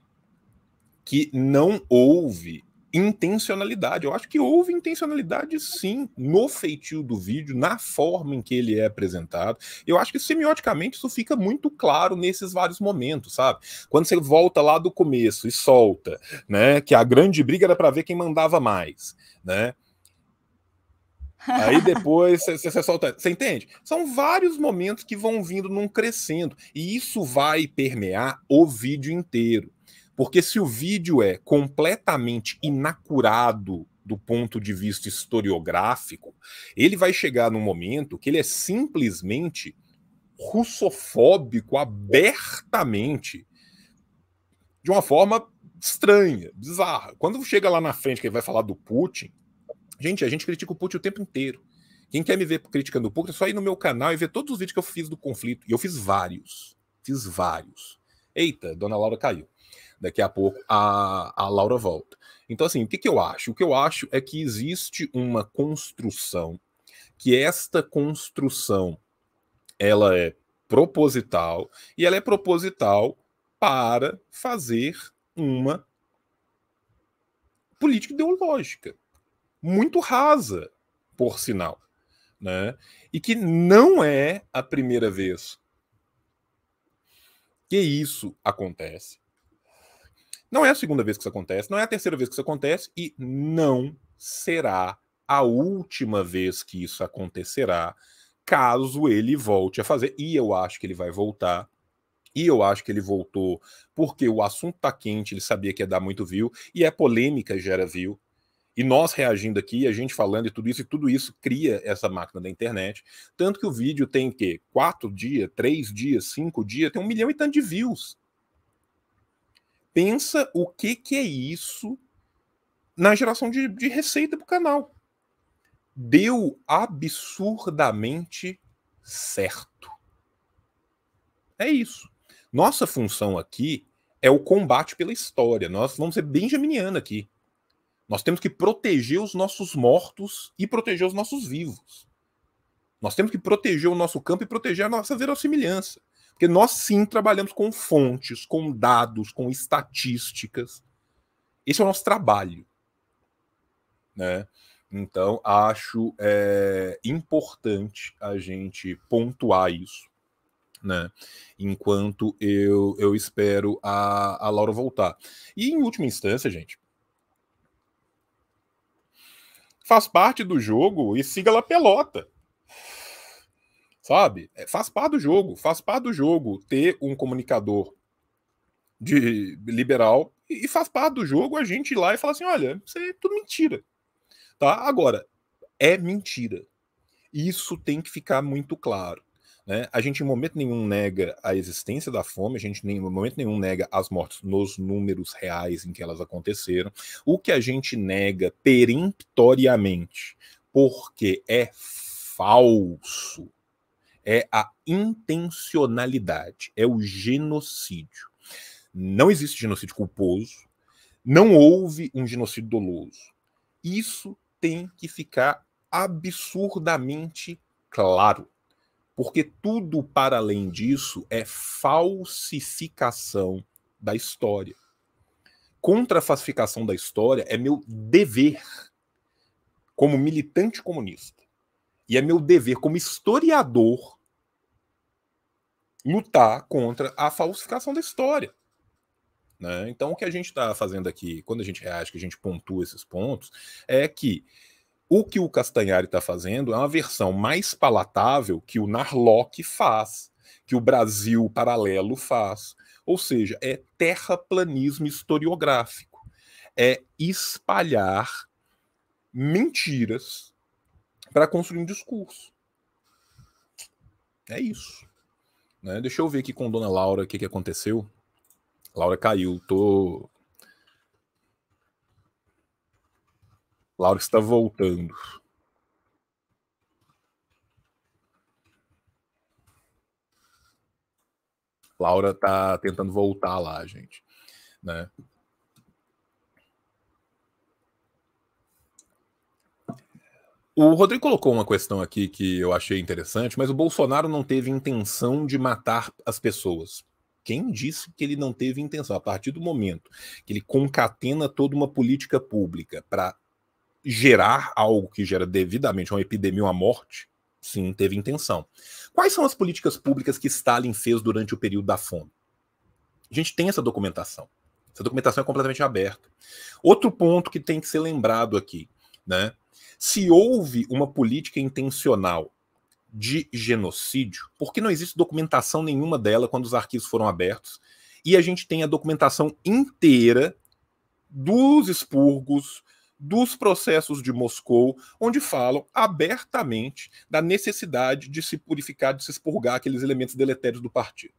que não houve intencionalidade. Eu acho que houve intencionalidade sim no feitio do vídeo, na forma em que ele é apresentado. Eu acho que semioticamente isso fica muito claro nesses vários momentos, sabe? Quando você volta lá do começo e solta, né, que a grande briga era para ver quem mandava mais, né? Aí depois você solta. Você entende? São vários momentos que vão vindo num crescendo. E isso vai permear o vídeo inteiro. Porque se o vídeo é completamente inacurado do ponto de vista historiográfico, ele vai chegar num momento que ele é simplesmente russofóbico abertamente, de uma forma estranha, bizarra. Quando chega lá na frente que ele vai falar do Putin, gente, a gente critica o Putin o tempo inteiro. Quem quer me ver criticando o Putin é só ir no meu canal e ver todos os vídeos que eu fiz do conflito. E eu fiz vários. Fiz vários. Eita, dona Laura caiu. Daqui a pouco a, a Laura volta. Então, assim, o que, que eu acho? O que eu acho é que existe uma construção, que esta construção ela é proposital, e ela é proposital para fazer uma política ideológica muito rasa, por sinal, né? E que não é a primeira vez que isso acontece. Não é a segunda vez que isso acontece, não é a terceira vez que isso acontece e não será a última vez que isso acontecerá, caso ele volte a fazer. E eu acho que ele vai voltar. E eu acho que ele voltou porque o assunto tá quente, ele sabia que ia dar muito view, e é polêmica gera view. E nós reagindo aqui, a gente falando e tudo isso, e tudo isso cria essa máquina da internet. Tanto que o vídeo tem o quê? Quatro dias, três dias, cinco dias, tem um milhão e tanto de views pensa o que, que é isso na geração de, de receita para o canal. Deu absurdamente certo. É isso. Nossa função aqui é o combate pela história. Nós vamos ser benjaminiano aqui. Nós temos que proteger os nossos mortos e proteger os nossos vivos. Nós temos que proteger o nosso campo e proteger a nossa verossimilhança. Porque nós sim trabalhamos com fontes, com dados, com estatísticas. Esse é o nosso trabalho. Né? Então, acho é, importante a gente pontuar isso. Né? Enquanto eu, eu espero a, a Laura voltar. E em última instância, gente, faz parte do jogo e siga lá pelota sabe? É, faz parte do jogo, faz parte do jogo ter um comunicador de liberal e, e faz parte do jogo a gente ir lá e falar assim, olha, isso é tudo mentira, tá? Agora, é mentira. Isso tem que ficar muito claro. Né? A gente em momento nenhum nega a existência da fome, a gente em momento nenhum nega as mortes nos números reais em que elas aconteceram. O que a gente nega peremptoriamente, porque é falso, é a intencionalidade, é o genocídio. Não existe genocídio culposo, não houve um genocídio doloso. Isso tem que ficar absurdamente claro, porque tudo para além disso é falsificação da história. Contra a falsificação da história é meu dever como militante comunista e é meu dever como historiador lutar contra a falsificação da história. Né? Então, o que a gente está fazendo aqui, quando a gente reage, que a gente pontua esses pontos, é que o que o Castanhari está fazendo é uma versão mais palatável que o Narlock faz, que o Brasil paralelo faz. Ou seja, é terraplanismo historiográfico. É espalhar mentiras para construir um discurso. É isso. Né? Deixa eu ver aqui com Dona Laura o que, que aconteceu. Laura caiu, tô. Laura está voltando. Laura tá tentando voltar lá, gente. Né? O Rodrigo colocou uma questão aqui que eu achei interessante, mas o Bolsonaro não teve intenção de matar as pessoas. Quem disse que ele não teve intenção? A partir do momento que ele concatena toda uma política pública para gerar algo que gera devidamente uma epidemia, uma morte, sim, teve intenção. Quais são as políticas públicas que Stalin fez durante o período da fome? A gente tem essa documentação. Essa documentação é completamente aberta. Outro ponto que tem que ser lembrado aqui, né? Se houve uma política intencional de genocídio, porque não existe documentação nenhuma dela quando os arquivos foram abertos, e a gente tem a documentação inteira dos expurgos, dos processos de Moscou, onde falam abertamente da necessidade de se purificar, de se expurgar aqueles elementos deletérios do partido.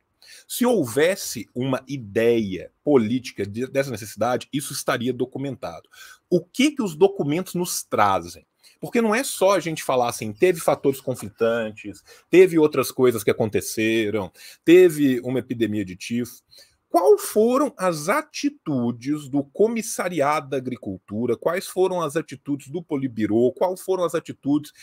Se houvesse uma ideia política dessa necessidade, isso estaria documentado. O que que os documentos nos trazem? Porque não é só a gente falar assim, teve fatores conflitantes, teve outras coisas que aconteceram, teve uma epidemia de tifo. quais foram as atitudes do comissariado da agricultura? Quais foram as atitudes do Polibirô? Quais foram as atitudes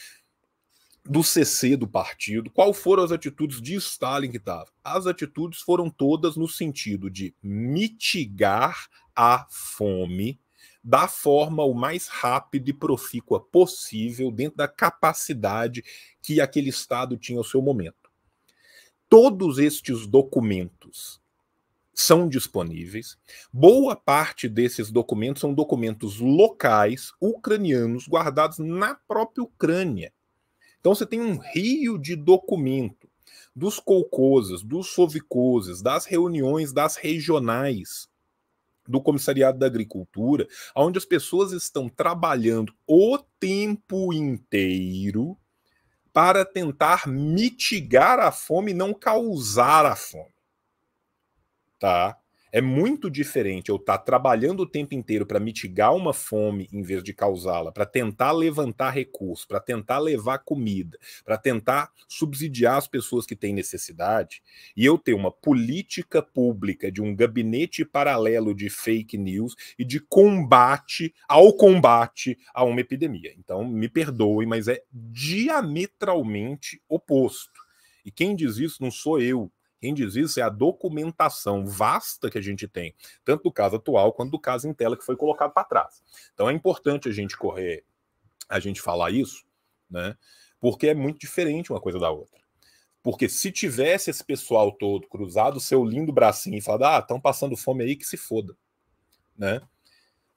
do CC do partido? quais foram as atitudes de Stalin que estava? As atitudes foram todas no sentido de mitigar a fome da forma o mais rápida e profícua possível, dentro da capacidade que aquele Estado tinha ao seu momento. Todos estes documentos são disponíveis. Boa parte desses documentos são documentos locais ucranianos guardados na própria Ucrânia. Então você tem um rio de documento dos colcosas, dos sovicoses, das reuniões das regionais, do Comissariado da Agricultura, onde as pessoas estão trabalhando o tempo inteiro para tentar mitigar a fome e não causar a fome. Tá? É muito diferente eu estar tá trabalhando o tempo inteiro para mitigar uma fome em vez de causá-la, para tentar levantar recursos, para tentar levar comida, para tentar subsidiar as pessoas que têm necessidade, e eu ter uma política pública de um gabinete paralelo de fake news e de combate ao combate a uma epidemia. Então, me perdoem, mas é diametralmente oposto. E quem diz isso não sou eu, quem diz isso é a documentação vasta que a gente tem, tanto do caso atual quanto do caso em tela que foi colocado para trás. Então é importante a gente correr, a gente falar isso, né? Porque é muito diferente uma coisa da outra. Porque se tivesse esse pessoal todo cruzado seu lindo bracinho e falado, ah, estão passando fome aí, que se foda, né?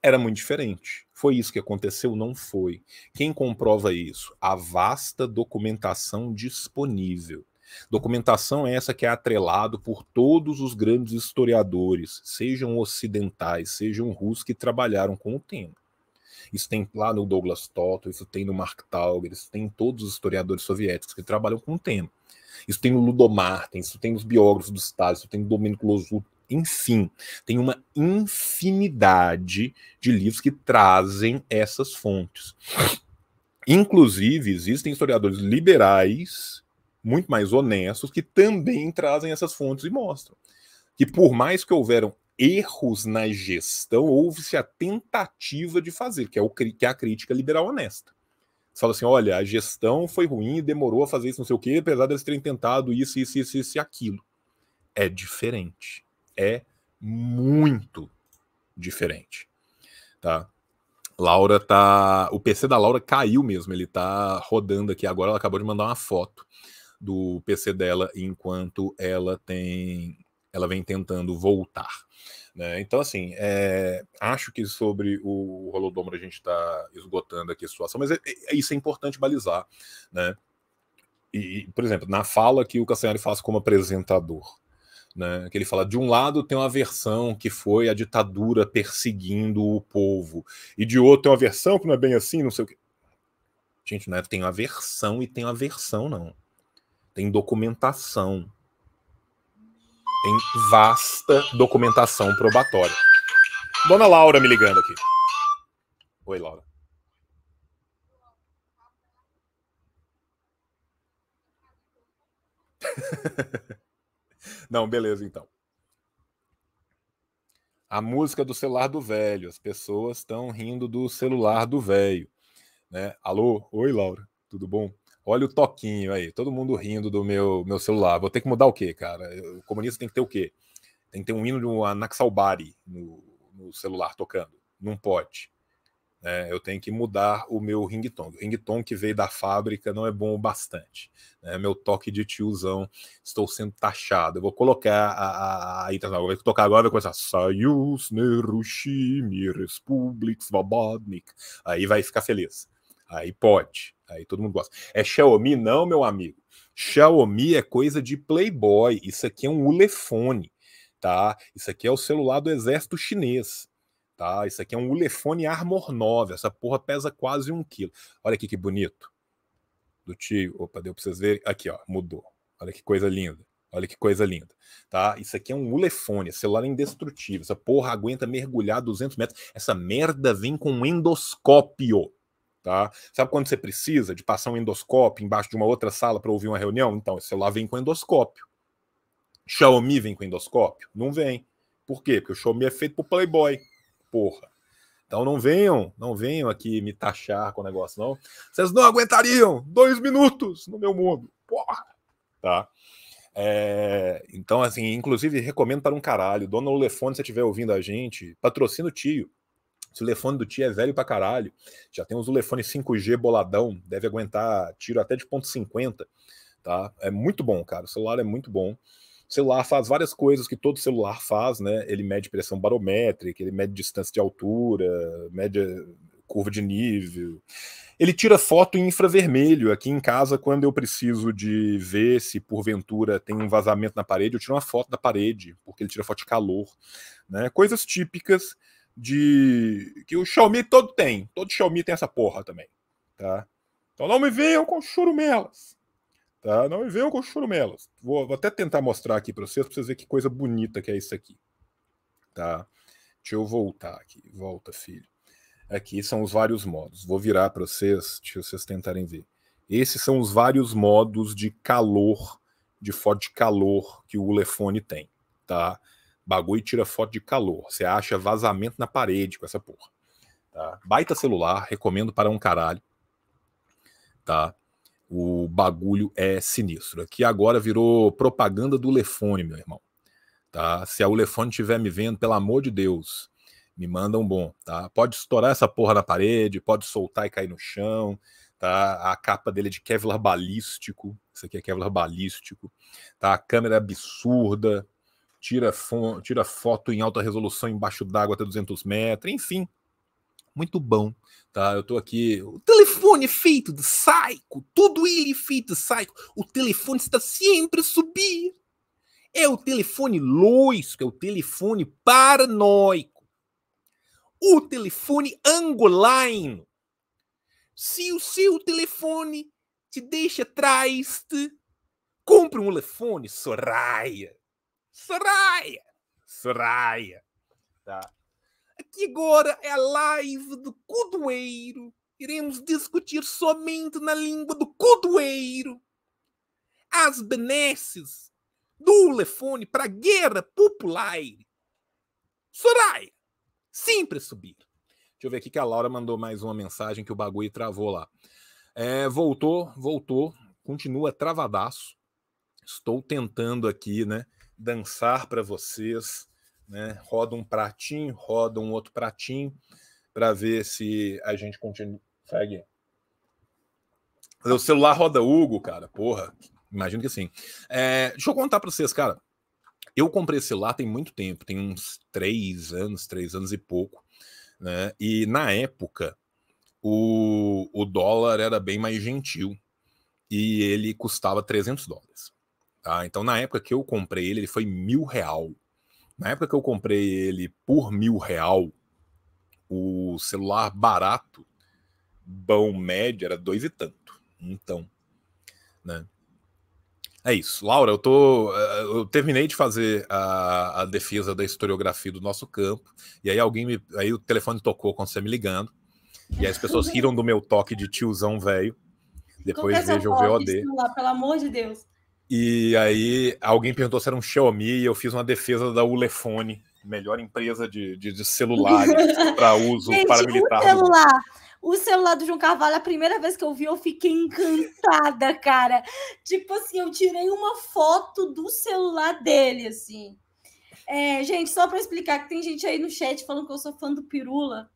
Era muito diferente. Foi isso que aconteceu? Não foi. Quem comprova isso? A vasta documentação disponível Documentação é essa que é atrelado por todos os grandes historiadores, sejam ocidentais, sejam russos, que trabalharam com o tema. Isso tem lá no Douglas Totter, isso tem no Mark Tauber, isso tem em todos os historiadores soviéticos que trabalham com o tema. Isso tem no Ludomar, tem isso tem nos biógrafos do Estado, isso tem no Domenico Lozuto, enfim, tem uma infinidade de livros que trazem essas fontes. Inclusive, existem historiadores liberais muito mais honestos que também trazem essas fontes e mostram que por mais que houveram erros na gestão, houve-se a tentativa de fazer, que é, o, que é a crítica liberal honesta. Você fala assim, olha, a gestão foi ruim e demorou a fazer isso, não sei o quê, apesar deles terem tentado isso, isso, isso, isso e aquilo. É diferente. É muito diferente. Tá? Laura tá... O PC da Laura caiu mesmo, ele tá rodando aqui agora, ela acabou de mandar uma foto do PC dela enquanto ela tem ela vem tentando voltar. Né? Então, assim, é, acho que sobre o Holodomor a gente está esgotando aqui a situação, mas é, é, isso é importante balizar. Né? E, por exemplo, na fala que o Castanhari faz como apresentador, né, que ele fala, de um lado tem uma versão que foi a ditadura perseguindo o povo, e de outro tem uma versão que não é bem assim, não sei o quê. Gente, não é tem uma versão e tem uma versão, não tem documentação. Tem vasta documentação probatória. Dona Laura me ligando aqui. Oi, Laura. [LAUGHS] Não, beleza, então. A música do celular do velho. As pessoas estão rindo do celular do velho. Né? Alô? Oi, Laura. Tudo bom? Olha o toquinho aí, todo mundo rindo do meu, meu celular. Vou ter que mudar o quê, cara? O comunista tem que ter o quê? Tem que ter um hino de um Anaxalbari no, no celular tocando. Não pode. É, né? eu tenho que mudar o meu ringtone. O ringtone que veio da fábrica não é bom o bastante. É, meu toque de tiozão, estou sendo taxado. Eu vou colocar a, a, Vou tocar agora, vai começar. Sayus Nerushimi Republik Svobodnik. Aí vai ficar feliz. Aí pode. Aí todo mundo gosta. É Xiaomi? Não, meu amigo. Xiaomi é coisa de playboy. Isso aqui é um ulefone, tá? Isso aqui é o celular do exército chinês, tá? Isso aqui é um ulefone Armor 9. Essa porra pesa quase um quilo. Olha aqui que bonito. Do tio. Opa, deu pra vocês verem. Aqui, ó, mudou. Olha que coisa linda. Olha que coisa linda, tá? Isso aqui é um ulefone, é celular indestrutível. Essa porra aguenta mergulhar 200 metros. Essa merda vem com um endoscópio. Tá? Sabe quando você precisa de passar um endoscópio embaixo de uma outra sala para ouvir uma reunião? Então, esse celular vem com endoscópio. Xiaomi vem com endoscópio? Não vem. Por quê? Porque o Xiaomi é feito por Playboy. Porra. Então não venham, não venham aqui me taxar com o negócio, não. Vocês não aguentariam dois minutos no meu mundo. Porra. Tá? É, então, assim, inclusive, recomendo para um caralho. Dona Olefone, se você estiver ouvindo a gente, patrocina o tio. O telefone do tio é velho pra caralho. Já tem uns telefone 5G boladão, deve aguentar tiro até de ponto 50, tá? É muito bom, cara. O celular é muito bom. O celular faz várias coisas que todo celular faz, né? Ele mede pressão barométrica, ele mede distância de altura, mede eh, curva de nível. Ele tira foto em infravermelho aqui em casa quando eu preciso de ver se porventura tem um vazamento na parede, eu tiro uma foto da parede, porque ele tira foto de calor, né? Coisas típicas de que o Xiaomi todo tem, todo Xiaomi tem essa porra também, tá? Então não me venham com churumelas, tá? Não me venham com churumelas. Vou, vou até tentar mostrar aqui para vocês, para vocês verem que coisa bonita que é isso aqui, tá? Deixa eu voltar aqui, volta filho. Aqui são os vários modos. Vou virar para vocês, deixa vocês tentarem ver. Esses são os vários modos de calor, de forte de calor que o Ulefone tem, tá? Bagulho tira foto de calor. Você acha vazamento na parede com essa porra. Tá? Baita celular, recomendo para um caralho. Tá? O bagulho é sinistro. Aqui agora virou propaganda do Lefone, meu irmão. Tá? Se a Ulefone estiver me vendo, pelo amor de Deus, me manda um bom, tá? Pode estourar essa porra na parede, pode soltar e cair no chão, tá? A capa dele é de Kevlar balístico, isso aqui é Kevlar balístico, tá? A câmera é absurda, tira, tira foto em alta resolução embaixo d'água até 200 metros, enfim. Muito bom, tá? Eu tô aqui. O telefone feito de saico, tudo ele feito de saico. O telefone está sempre a subir. É o telefone loisco, é o telefone paranoico. O telefone angolano. Se o seu telefone te deixa triste, compre um telefone Soraya. Soraya! Soraya! Tá? Aqui agora é a live do Cudoeiro. Iremos discutir somente na língua do Cudoeiro as benesses do telefone para a guerra popular. Soraya, sempre subir. Deixa eu ver aqui que a Laura mandou mais uma mensagem que o bagulho travou lá. É, voltou, voltou, continua travadaço. Estou tentando aqui, né? dançar para vocês, né? Roda um pratinho, roda um outro pratinho para ver se a gente continua. Segue. O celular roda Hugo, cara. Porra, imagino que sim. É, deixa eu contar para vocês, cara. Eu comprei esse celular tem muito tempo, tem uns três anos, três anos e pouco, né? E na época o, o dólar era bem mais gentil e ele custava 300 dólares. Tá? Então, na época que eu comprei ele, ele foi mil real. Na época que eu comprei ele por mil real, o celular barato, bom, médio, era dois e tanto. Então, né? É isso. Laura, eu tô. Eh, eu terminei de fazer a, a, defesa da historiografia do nosso campo, e aí alguém me. Aí o telefone tocou quando você me ligando. E as pessoas riram do meu toque de tiozão velho. Depois vejam vejo o VOD. Celular, pelo amor de Deus. E aí alguém perguntou se era um Xiaomi e eu fiz uma defesa da Ulefone, melhor empresa de, de, de celular [LAUGHS] para uso Gente, paramilitar. O celular, o celular do João Carvalho, a primeira vez que eu vi, eu fiquei encantada, cara. Tipo assim, eu tirei uma foto do celular dele, assim. É, gente, só para explicar que tem gente aí no chat falando que eu sou fã do Pirula.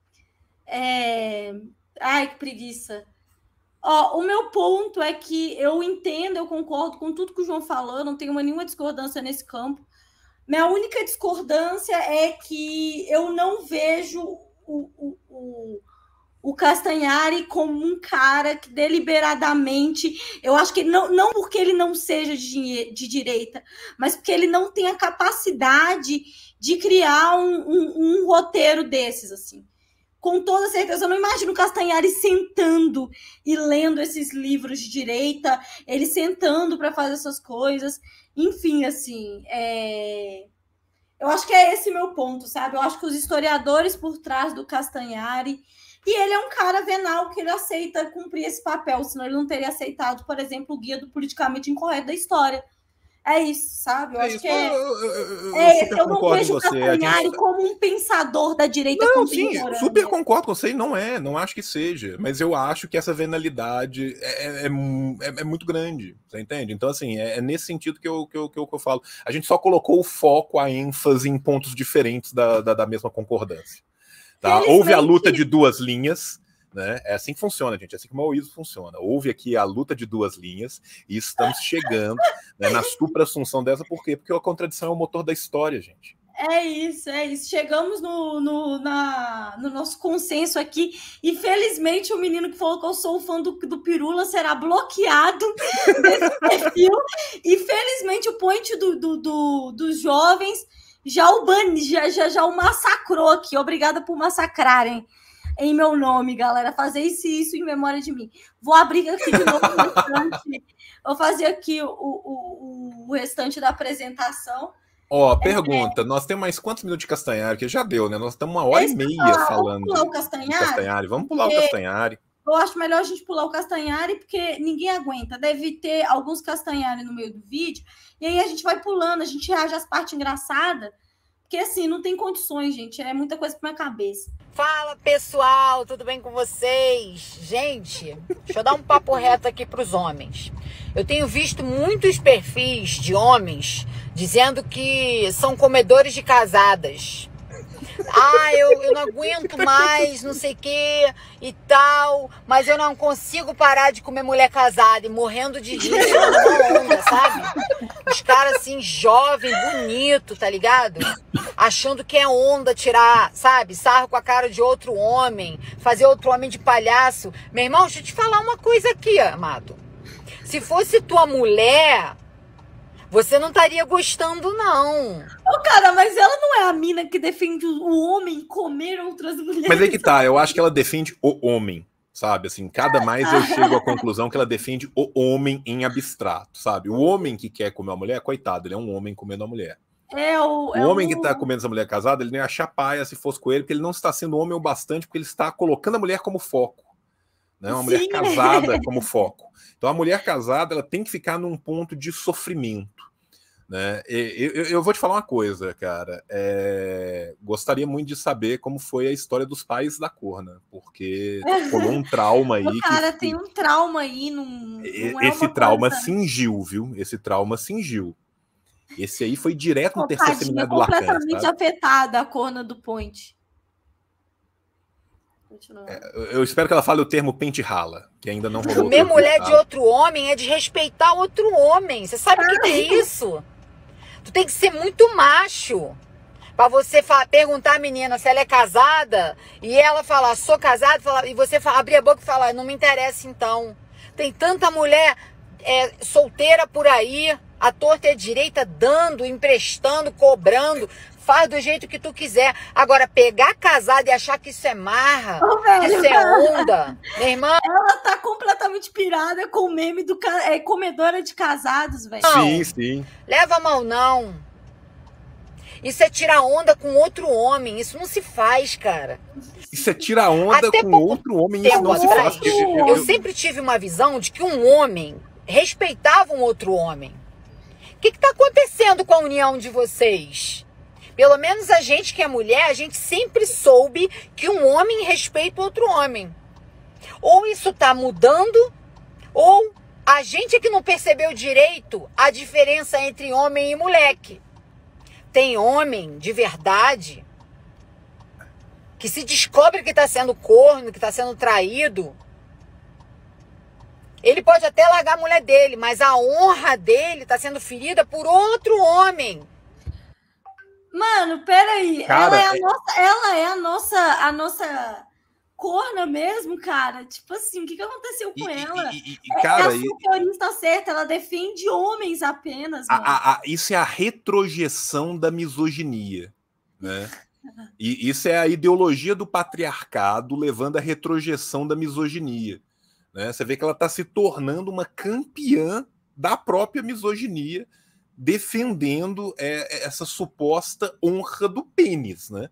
É... Ai, que preguiça. Ó, o meu ponto é que eu entendo, eu concordo com tudo que o João falou, não tenho nenhuma discordância nesse campo. Minha única discordância é que eu não vejo o, o, o, o Castanhari como um cara que deliberadamente. Eu acho que não, não porque ele não seja de, de direita, mas porque ele não tem a capacidade de criar um, um, um roteiro desses, assim com toda certeza, eu não imagino Castanhari sentando e lendo esses livros de direita, ele sentando para fazer essas coisas. Enfim, assim, é... eu acho que é esse meu ponto, sabe? Eu acho que os historiadores por trás do Castanhari. E ele é um cara venal que ele aceita cumprir esse papel, senão ele não teria aceitado, por exemplo, o guia do politicamente incorreto da história é isso, sabe? Eu é acho isso. que é. Eu, eu, eu, é, super eu não vejo você. Castanhari gente... como um pensador da direita não, sim, super concordo com você, não é, não acho que seja, mas eu acho que essa venalidade é, é, é, é, é muito grande, você entende? Então, assim, é, é, nesse sentido que eu, que, eu, que, eu, que eu falo. A gente só colocou o foco, a ênfase em pontos diferentes da, da, da mesma concordância. Tá? Houve a luta de duas linhas, né? É assim que funciona, gente. É assim que o Maoísmo funciona. Houve aqui a luta de duas linhas e estamos chegando né, na supra-assunção dessa. Por quê? Porque a contradição é o motor da história, gente. É isso, é isso. Chegamos no, no, na, no nosso consenso aqui. Infelizmente, o menino que falou que eu sou fã do, do Pirula será bloqueado [LAUGHS] desse perfil. E o point do, do, do dos jovens já o ban, já, já, já o massacrou aqui. Obrigada por massacrarem em meu nome, galera. Fazer isso e isso em memória de mim. Vou abrir aqui de novo o restante. Vou fazer aqui o, o, o restante da apresentação. Ó, oh, pergunta, é, nós temos mais quantos minutos de Castanhari? Que já deu, né? Nós estamos uma hora e meia falando. Vamos pular o Castanhari? Castanhari. Vamos pular porque... o Castanhari. Eu acho melhor a gente pular o Castanhari, porque ninguém aguenta. Deve ter alguns Castanhari no meio do vídeo. E aí a gente vai pulando, a gente reage às partes engraçadas porque assim, não tem condições, gente. É muita coisa pra minha cabeça. Fala pessoal, tudo bem com vocês? Gente, deixa eu dar um papo reto aqui pros homens. Eu tenho visto muitos perfis de homens dizendo que são comedores de casadas. Ah, eu, eu não aguento mais, não sei o quê e tal, mas eu não consigo parar de comer mulher casada e morrendo de rir, onda, sabe? Os caras assim, jovem, bonito, tá ligado? Achando que é onda tirar, sabe? Sarro com a cara de outro homem, fazer outro homem de palhaço. Meu irmão, deixa eu te falar uma coisa aqui, amado. Se fosse tua mulher, você não estaria gostando, não. Oh, cara, mas ela não é a mina que defende o homem comer outras mulheres. Mas aí é que tá, eu acho que ela defende o homem, sabe? Assim, cada mais eu [LAUGHS] chego à conclusão que ela defende o homem em abstrato, sabe? O homem que quer comer uma mulher, coitado, ele é um homem comendo a mulher. É o, é o é homem o... que tá comendo essa mulher casada, ele nem achar paia se fosse com ele, porque ele não está sendo homem o bastante, porque ele está colocando a mulher como foco. Né? Uma Sim. mulher casada [LAUGHS] como foco. Então a mulher casada ela tem que ficar num ponto de sofrimento. Né? Eu, eu, eu vou te falar uma coisa, cara. É... Gostaria muito de saber como foi a história dos pais da Corna, né? porque é. rolou um trauma aí. O cara, que... tem um trauma aí. Num... É Esse trauma né? coisa... viu? Esse trauma singiu. Esse aí foi direto no terceiro seminário do Lacan. completamente afetada a Corna do Ponte. É, eu espero que ela fale o termo pente rala, que ainda não rolou. Comer [LAUGHS] mulher de outro homem é de respeitar outro homem. Você sabe o que, é ah. isso? Tu tem que ser muito macho. Pra você perguntar a menina se ela é casada e ela falar, sou casada, e você abrir a boca e falar, não me interessa então. Tem tanta mulher é, solteira por aí, a torta é direita, dando, emprestando, cobrando, faz do jeito que tu quiser. Agora, pegar casada e achar que isso é marra, oh, isso é onda, minha irmã. Ela tá completamente pirada com o meme do é, comedora de casados, velho. Sim, sim. Leva a mão, não. Isso é tirar onda com outro homem. Isso não se faz, cara. Isso é tirar onda Até com outro homem. Isso não se faz. Eu, eu sempre tive uma visão de que um homem respeitava um outro homem. O que está acontecendo com a união de vocês? Pelo menos a gente que é mulher, a gente sempre soube que um homem respeita outro homem. Ou isso está mudando, ou a gente é que não percebeu direito a diferença entre homem e moleque. Tem homem de verdade que se descobre que está sendo corno, que está sendo traído. Ele pode até largar a mulher dele, mas a honra dele está sendo ferida por outro homem Mano, peraí. Cara, ela é, a é nossa, ela é a nossa, a nossa corna mesmo, cara. Tipo assim, o que, que aconteceu com e, ela? E, e, é, é cara, é, a certa, ela defende homens apenas. A, a, isso é a retrojeção da misoginia, né? [LAUGHS] E isso é a ideologia do patriarcado levando à retrojeção da misoginia. Né? Você vê que ela está se tornando uma campeã da própria misoginia defendendo é, é, essa suposta honra do pênis, né?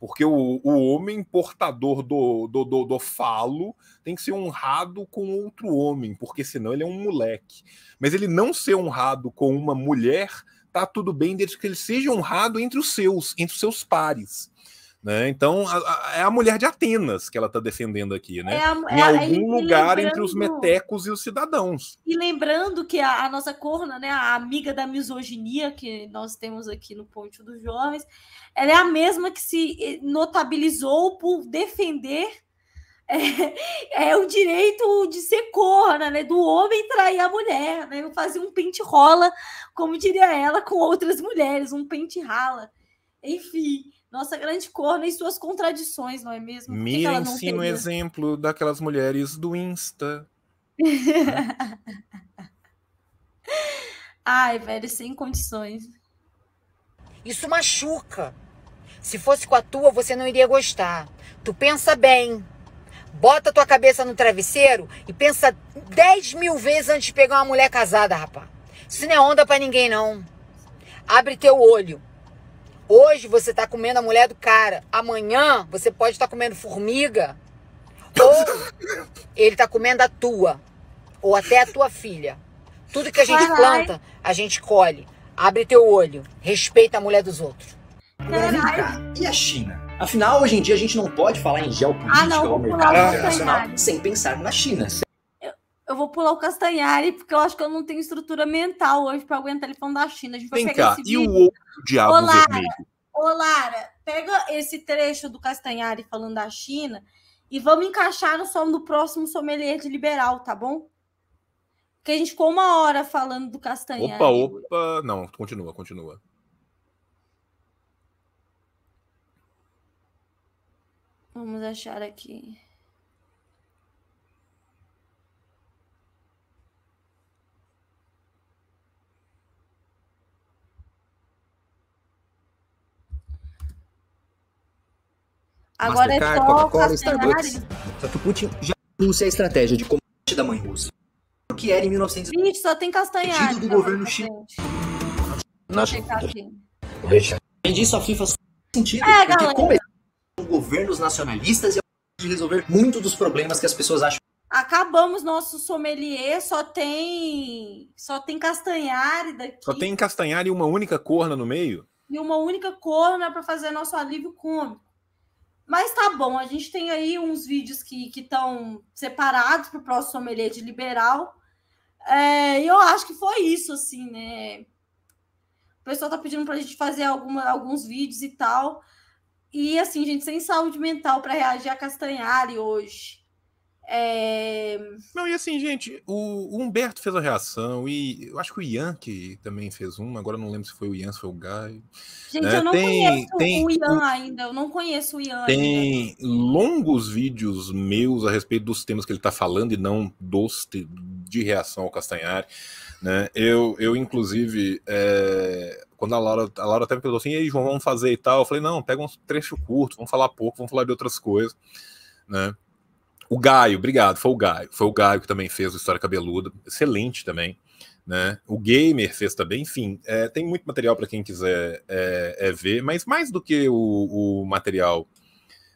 Porque o, o homem portador do, do, do, do, falo tem que ser honrado com outro homem, porque senão ele é um moleque. Mas ele não ser honrado com uma mulher, tá tudo bem, desde que ele seja honrado entre os seus, entre os seus pares. Né? Então, é a, a, mulher de Atenas que ela está defendendo aqui, né? É a, em é algum lugar entre os metecos e os cidadãos. E lembrando que a, a, nossa corna, né, a amiga da misoginia que nós temos aqui no Ponte dos Jovens, ela é a mesma que se eh, notabilizou por defender [LAUGHS] é, é, o direito de ser corna, né? Do homem trair a mulher, né? Fazer um pente rola, como diria ela, com outras mulheres, um pente rala. Enfim, nossa grande corna e suas contradições, não é mesmo? Mira sim, no um exemplo daquelas mulheres do Insta. [LAUGHS] Ai, velho, sem condições. Isso machuca. Se fosse com a tua, você não iria gostar. Tu pensa bem. Bota tua cabeça no travesseiro e pensa 10 mil vezes antes de pegar uma mulher casada, rapaz. Isso não é onda pra ninguém, não. Abre teu olho. Hoje você está comendo a mulher do cara. Amanhã você pode estar tá comendo formiga. Ou ele está comendo a tua. Ou até a tua filha. Tudo que a gente planta, a gente colhe. Abre teu olho. Respeita a mulher dos outros. E a China? Afinal, hoje em dia a gente não pode falar em geopolítica ah, não, ou mercado internacional sem pensar na China eu vou pular o Castanhari, porque eu acho que eu não tenho estrutura mental hoje para aguentar ele falando da China. A gente vai Vem pegar cá, e o outro diabo Ô, Lara, vermelho? Ô, Lara, pega esse trecho do Castanhari falando da China e vamos encaixar no som do próximo sommelier de liberal, tá bom? Porque a gente ficou uma hora falando do Castanhari. Opa, opa. Não, continua, continua. Vamos achar aqui. Agora é só Starbucks. Só que o Putin já trouxe a estratégia de combate da mãe russa. O que era em 1900. Gente, só tem castanhari. do governo chinês. Nossa. Além disso, a FIFA só faz sentido. É, porque galera. como é governos nacionalistas e é de resolver muitos dos problemas que as pessoas acham. Acabamos nosso sommelier, só tem só tem castanhari daqui. Só tem castanhari e uma única corna no meio? E uma única corna para fazer nosso alívio cômico. Mas tá bom, a gente tem aí uns vídeos que estão separados para o próximo sommelier de liberal. É, eu acho que foi isso, assim, né? O pessoal tá pedindo para a gente fazer alguma, alguns vídeos e tal. E assim, gente, sem saúde mental para reagir a Castanhari hoje. É... Não, e assim, gente, o, o, Humberto fez a reação e eu acho que o Ian que também fez uma, agora não lembro se foi o Ian, se foi o Guy. Gente, né? eu não tem, conheço tem, o Ian ainda, eu não conheço o Ian Tem ainda. longos vídeos meus a respeito dos temas que ele está falando e não dos de reação ao Castanhari. Né? Eu, eu, inclusive, é, quando a Laura, a Laura até me perguntou assim, e aí, João, vamos fazer e tal, eu falei, não, pega um trecho curto, vamos falar pouco, vamos falar de outras coisas, né? O Gaio, obrigado, foi o Gaio. Foi o Gaio que também fez o História Cabeluda, excelente também. Né? O Gamer fez também, enfim, é, tem muito material para quem quiser é, é ver, mas mais do que o, o material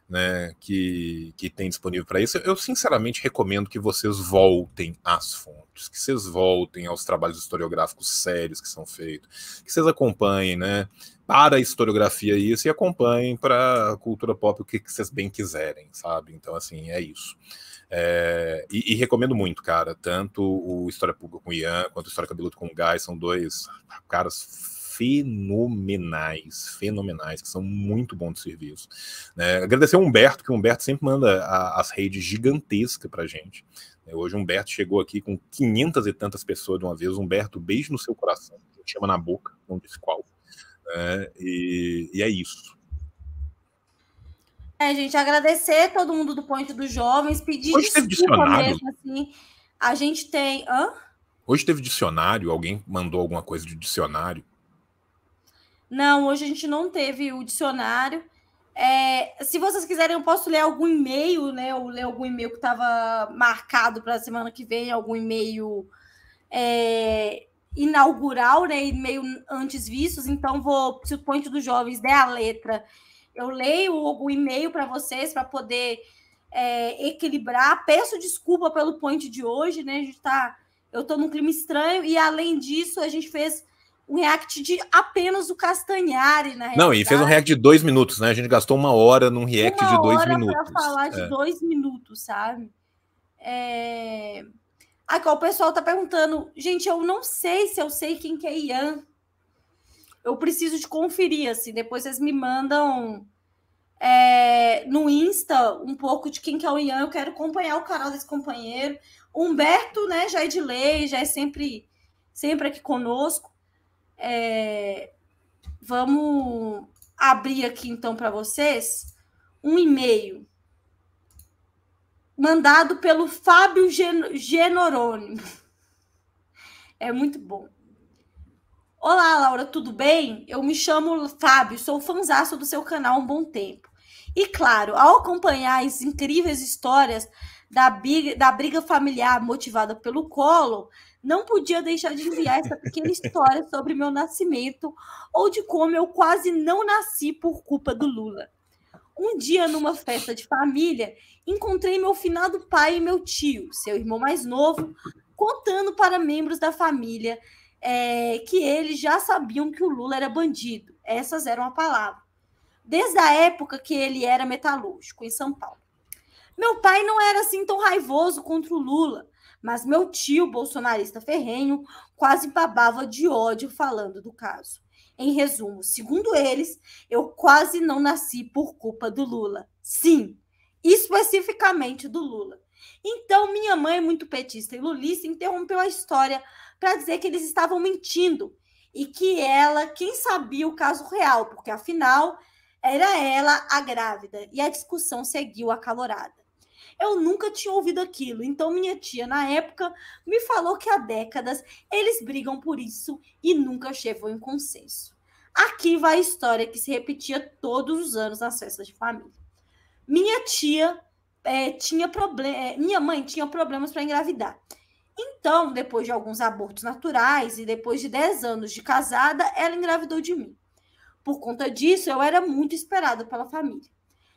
né, que, que tem disponível para isso, eu sinceramente recomendo que vocês voltem às fontes, que vocês voltem aos trabalhos historiográficos sérios que são feitos, que vocês acompanhem, né? para a historiografia isso e acompanhem para a cultura pop o que, vocês bem quiserem, sabe? Então, assim, é isso. É, e, e, recomendo muito, cara. Tanto o História Pública com o Ian, quanto o História Cabeludo com o Guy, são dois caras fenomenais, fenomenais, que são muito bons de serviço. Né? Agradecer ao Humberto, que o Humberto sempre manda a, as redes gigantescas pra gente. Né? Hoje o Humberto chegou aqui com 500 e tantas pessoas de uma vez. Humberto, beijo no seu coração. Chama na boca, não disse qual. Né? E, e é isso. É, gente, agradecer todo mundo do Ponte dos Jovens, pedir Hoje teve dicionário. mesmo, assim. A gente tem. Hã? Hoje teve dicionário? Alguém mandou alguma coisa de dicionário? Não, hoje a gente não teve o dicionário. É, se vocês quiserem, eu posso ler algum e-mail, né? Ou ler algum e-mail que estava marcado para a semana que vem, algum e-mail é, inaugural, né, e meio antes vistos, então vou, se o Ponte dos Jovens der a letra, eu leio o e-mail para vocês para poder é, equilibrar. Peço desculpa pelo point de hoje, né? A gente tá, eu estou num clima estranho e além disso a gente fez um react de apenas o Castanhari, na realidade. Não, e fez um react de dois minutos, né? A gente gastou uma hora num react uma de dois minutos. falar de é. dois minutos, sabe? É... Aqui, ó, o pessoal está perguntando, gente, eu não sei se eu sei quem que é Ian. Eu preciso de conferir, assim, depois vocês me mandam é, no Insta um pouco de quem que é o Ian, eu quero acompanhar o canal desse companheiro. Humberto, né, já é de lei, já é sempre, sempre aqui conosco. É, vamos abrir aqui, então, para vocês um e-mail mandado pelo Fábio Gen É muito bom. Olá, Laura, tudo bem? Eu me chamo Fábio, sou fanzaço do seu canal há um bom tempo. E claro, ao acompanhar as incríveis histórias da briga, da briga familiar motivada pelo colo, não podia deixar de enviar essa pequena história sobre meu nascimento ou de como eu quase não nasci por culpa do Lula. Um dia, numa festa de família, encontrei meu finado pai e meu tio, seu irmão mais novo, contando para membros da família é, que eles já sabiam que o Lula era bandido. Essas eram a palavra. Desde a época que ele era metalúrgico, em São Paulo. Meu pai não era assim tão raivoso contra o Lula, mas meu tio, bolsonarista ferrenho, quase babava de ódio falando do caso. Em resumo, segundo eles, eu quase não nasci por culpa do Lula. Sim, especificamente do Lula. Então, minha mãe, muito petista e lulista, interrompeu a história para dizer que eles estavam mentindo e que ela, quem sabia o caso real, porque afinal era ela a grávida. E a discussão seguiu acalorada. Eu nunca tinha ouvido aquilo. Então, minha tia, na época, me falou que há décadas eles brigam por isso e nunca chegou em consenso. Aqui vai a história que se repetia todos os anos nas festas de família. Minha tia é, tinha problema. É, minha mãe tinha problemas para engravidar. Então, depois de alguns abortos naturais e depois de 10 anos de casada, ela engravidou de mim. Por conta disso, eu era muito esperada pela família.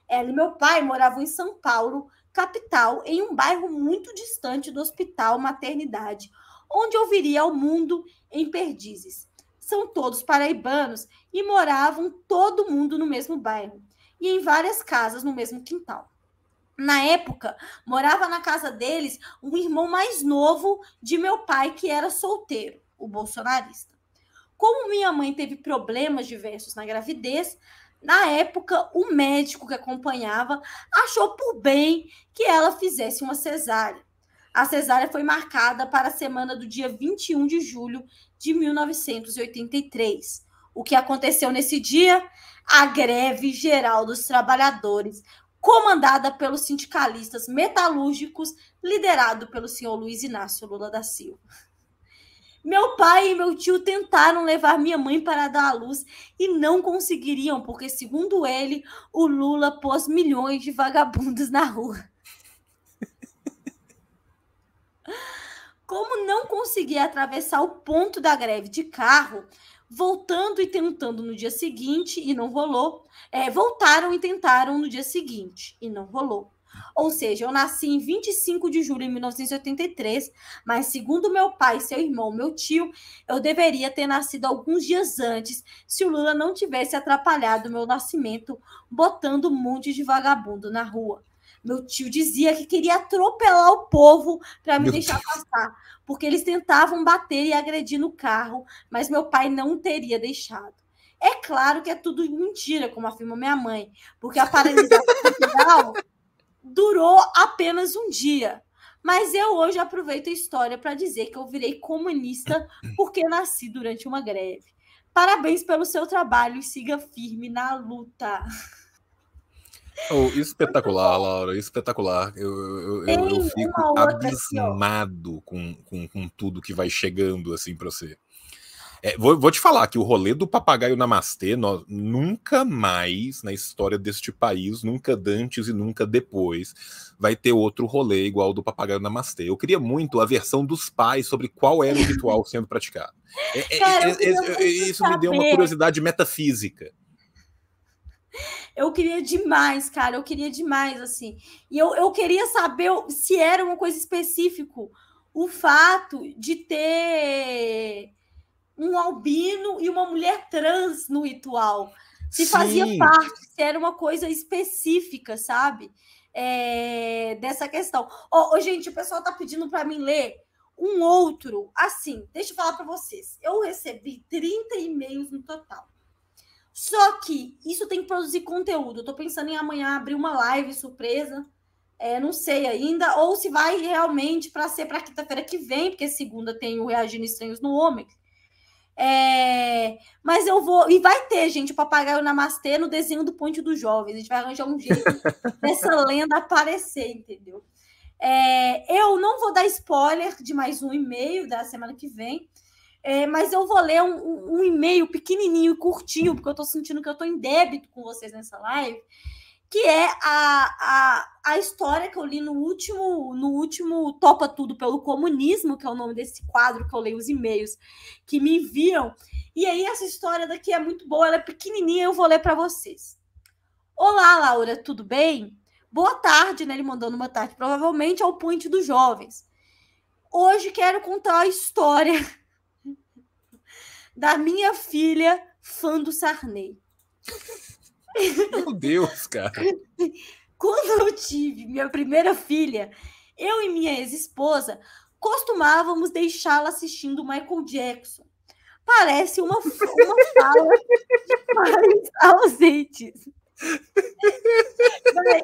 Ela e meu pai moravam em São Paulo capital, em um bairro muito distante do hospital maternidade, onde eu viria ao mundo em perdizes. São todos paraibanos e moravam todo mundo no mesmo bairro e em várias casas no mesmo quintal. Na época, morava na casa deles um irmão mais novo de meu pai que era solteiro, o bolsonarista. Como minha mãe teve problemas diversos na gravidez, na época, o médico que acompanhava achou por bem que ela fizesse uma cesárea. A cesárea foi marcada para a semana do dia 21 de julho de 1983. O que aconteceu nesse dia? A greve geral dos trabalhadores, comandada pelos sindicalistas metalúrgicos, liderado pelo senhor Luiz Inácio Lula da Silva. Meu pai e meu tio tentaram levar minha mãe para dar à luz e não conseguiriam, porque, segundo ele, o Lula pôs milhões de vagabundos na rua. Como não conseguia atravessar o ponto da greve de carro, voltando e tentando no dia seguinte e não rolou, é, voltaram e tentaram no dia seguinte e não rolou. Ou seja, eu nasci em 25 de julho de 1983, mas segundo meu pai, seu irmão, meu tio, eu deveria ter nascido alguns dias antes se o Lula não tivesse atrapalhado meu nascimento, botando um monte de vagabundo na rua. Meu tio dizia que queria atropelar o povo para me meu deixar passar, porque eles tentavam bater e agredir no carro, mas meu pai não teria deixado. É claro que é tudo mentira, como afirma minha mãe, porque a paralisação [LAUGHS] final durou apenas um dia. Mas eu hoje aproveito a história para dizer que eu virei comunista [CLEARS THROAT] porque nasci durante uma greve. Parabéns pelo seu trabalho e siga firme na luta. Oh, espetacular, Laura, espetacular. Eu, eu, eu, eu fico abismado com, com, com tudo que vai chegando assim para você. É, vou, vou, te falar que o rolê do papagaio namastê, nós, nunca mais na história deste país, nunca antes e nunca depois, vai ter outro rolê igual ao do papagaio namastê. Eu queria muito a versão dos pais sobre qual era o ritual [LAUGHS] sendo praticado. É, é Cara, é, é, é isso saber. me deu uma curiosidade metafísica. Eu queria demais, cara. Eu queria demais, assim. E eu, eu queria saber se era uma coisa específica o fato de ter um albino e uma mulher trans no ritual. Se Sim. fazia parte, se era uma coisa específica, sabe? É, dessa questão. Oh, oh, gente, o pessoal tá pedindo para mim ler um outro. Assim, deixa eu falar para vocês. Eu recebi 30 e-mails no total. Só que isso tem que produzir conteúdo. Eu tô pensando em amanhã abrir uma live surpresa. É, não sei ainda, ou se vai realmente para ser para quinta-feira que vem, porque segunda tem o Reagindo Estranhos no Homem. É, mas eu vou. E vai ter, gente, o papagaio namastê no desenho do Ponte dos Jovens. A gente vai arranjar um jeito [LAUGHS] dessa lenda aparecer, entendeu? É, eu não vou dar spoiler de mais um e-mail da semana que vem, é, mas eu vou ler um, um, e-mail pequenininho e curtinho, porque eu estou sentindo que eu estou em débito com vocês nessa live que é a, a, a história que eu li no último, no último Topa Tudo pelo Comunismo, que é o nome desse quadro que eu leio os e-mails que me enviam. E aí, essa história daqui é muito boa, ela é pequenininha, eu vou ler para vocês. Olá, Laura, tudo bem? Boa tarde, né? Ele mandando boa tarde, provavelmente ao Ponte dos Jovens. Hoje quero contar a história [LAUGHS] da minha filha, fã do Sarney. Meu Deus, cara. [LAUGHS] Quando eu tive minha primeira filha, eu e minha ex-esposa costumávamos deixá-la assistindo Michael Jackson. Parece uma, uma fala de pais [LAUGHS] ausentes.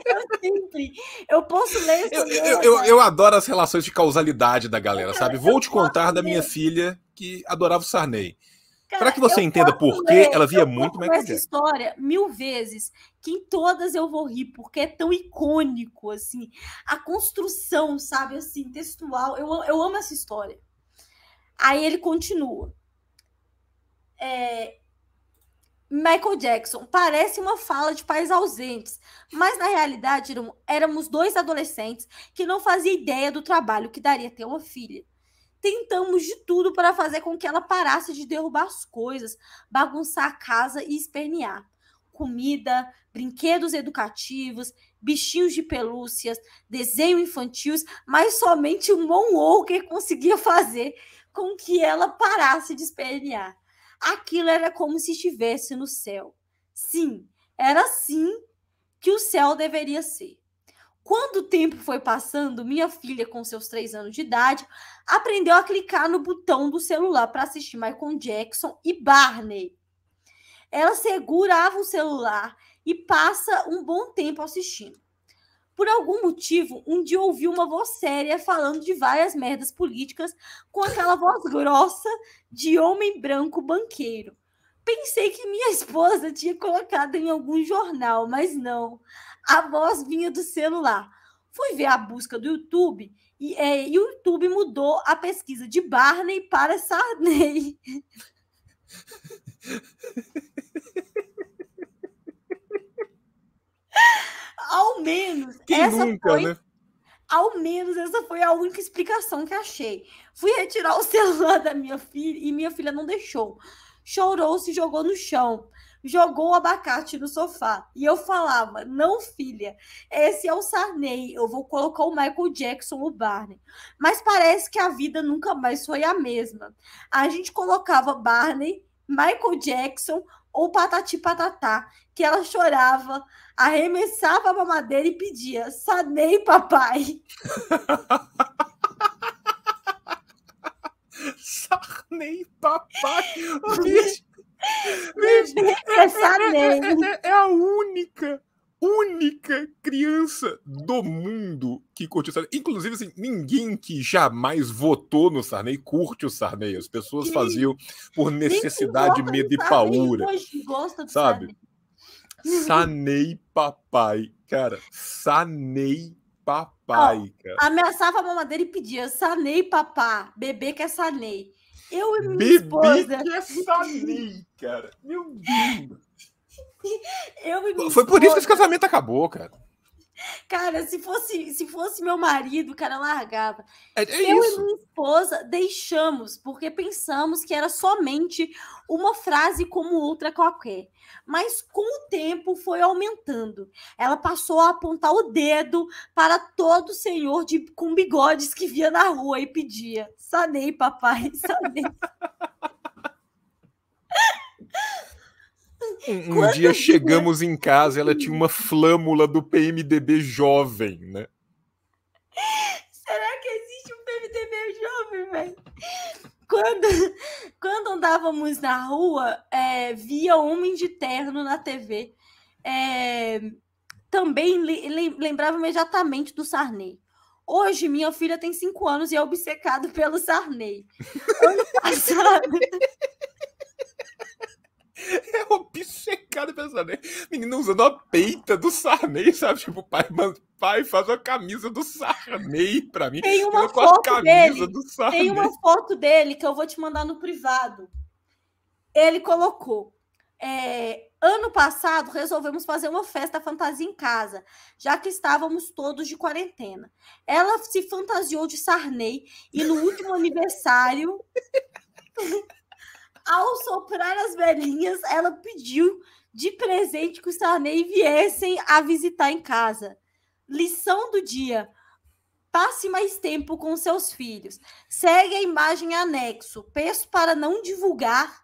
eu sempre. Eu posso ler. Eu, assim, eu, eu, eu, adoro as relações de causalidade da galera, sabe? Vou te contar da minha filha que adorava o Sarney. Para que você entenda por quê, ela via muito Michael essa história mil vezes, que em todas eu vou rir, porque é tão icônico, assim. A construção, sabe, assim, textual. Eu, eu amo essa história. Aí ele continua. É, Michael Jackson parece uma fala de pais ausentes, mas na realidade éramos dois adolescentes que não faziam ideia do trabalho que daria ter uma filha tentamos de tudo para fazer com que ela parasse de derrubar as coisas, bagunçar a casa e espernear. Comida, brinquedos educativos, bichinhos de pelúcias, desenhos infantis, mas somente o Moonwalker conseguia fazer com que ela parasse de espernear. Aquilo era como se estivesse no céu. Sim, era assim que o céu deveria ser. Quando o tempo foi passando, minha filha, com seus três anos de idade, aprendeu a clicar no botão do celular para assistir Michael Jackson e Barney. Ela segurava o celular e passa um bom tempo assistindo. Por algum motivo, um dia ouvi uma voz séria falando de várias merdas políticas com aquela voz grossa de homem branco banqueiro. Pensei que minha [LAUGHS] esposa tinha colocado em algum jornal, mas não a voz vinha do celular. Fui ver a busca do YouTube e é, YouTube mudou a pesquisa de Barney para Sarney. [LAUGHS] ao menos Quem essa nunca, foi, né? ao menos essa foi a única explicação que achei. Fui retirar o [LAUGHS] celular da minha filha e minha filha não deixou. Chorou, se jogou no chão jogou o abacate no sofá. E eu falava: não, filha, esse é o Sarney, eu vou colocar o Michael Jackson, o Barney. Mas parece que a vida nunca mais foi a mesma. A gente colocava Barney, Michael Jackson ou Patati Patatá, que ela chorava, arremessava a mamadeira e pedia: Sarney, papai. [LAUGHS] Sarney, papai. bicho. [LAUGHS] [LAUGHS] É, é, é, é, é, a única, única criança do mundo que curtiu o Sarney. Inclusive, assim, ninguém que jamais votou no Sarney curte o Sarney. As pessoas faziam por necessidade, medo e paura. Sabe? Sanei papai. Cara, sanei papai. Ah, cara. Ameaçava a mamadeira e pedia: sanei papá. Bebê que é sanei. Eu e minha Bebê esposa. Que é sanei, cara. Meu Deus. [LAUGHS] eu Foi por isso que esse casamento acabou, cara. Cara, se fosse, se fosse meu marido, o cara largava. É, é eu isso. e minha esposa deixamos, porque pensamos que era somente uma frase como outra qualquer. Mas com o tempo foi aumentando. Ela passou a apontar o dedo para todo senhor de, com bigodes que via na rua e pedia: Sanei, papai, sanei. [LAUGHS] Um, um dia chegamos em casa, ela tinha uma flâmula do PMDB jovem, né? Será que existe um PMDB jovem, velho? Quando, quando andávamos na rua, é, via Homem de Terno na TV. É, também lembrava imediatamente do Sarney. Hoje, minha filha tem 5 anos e é obcecado pelo Sarney. Ano [LAUGHS] passado. [LAUGHS] É um obcecado pensando. Menino usando a peita do Sarney, sabe? Tipo, pai, mano, pai faz uma camisa do Sarney pra mim. Tem uma foto dele. Tem uma foto dele que eu vou te mandar no privado. Ele colocou. É, ano passado resolvemos fazer uma festa fantasia em casa, já que estávamos todos de quarentena. Ela se fantasiou de Sarney e no último aniversário. [LAUGHS] ao soprar as velhinhas, ela pediu de presente que o Sarney viessem a visitar em casa. Lição do dia: passe mais tempo com seus filhos. Segue a imagem anexo. Peço para não divulgar.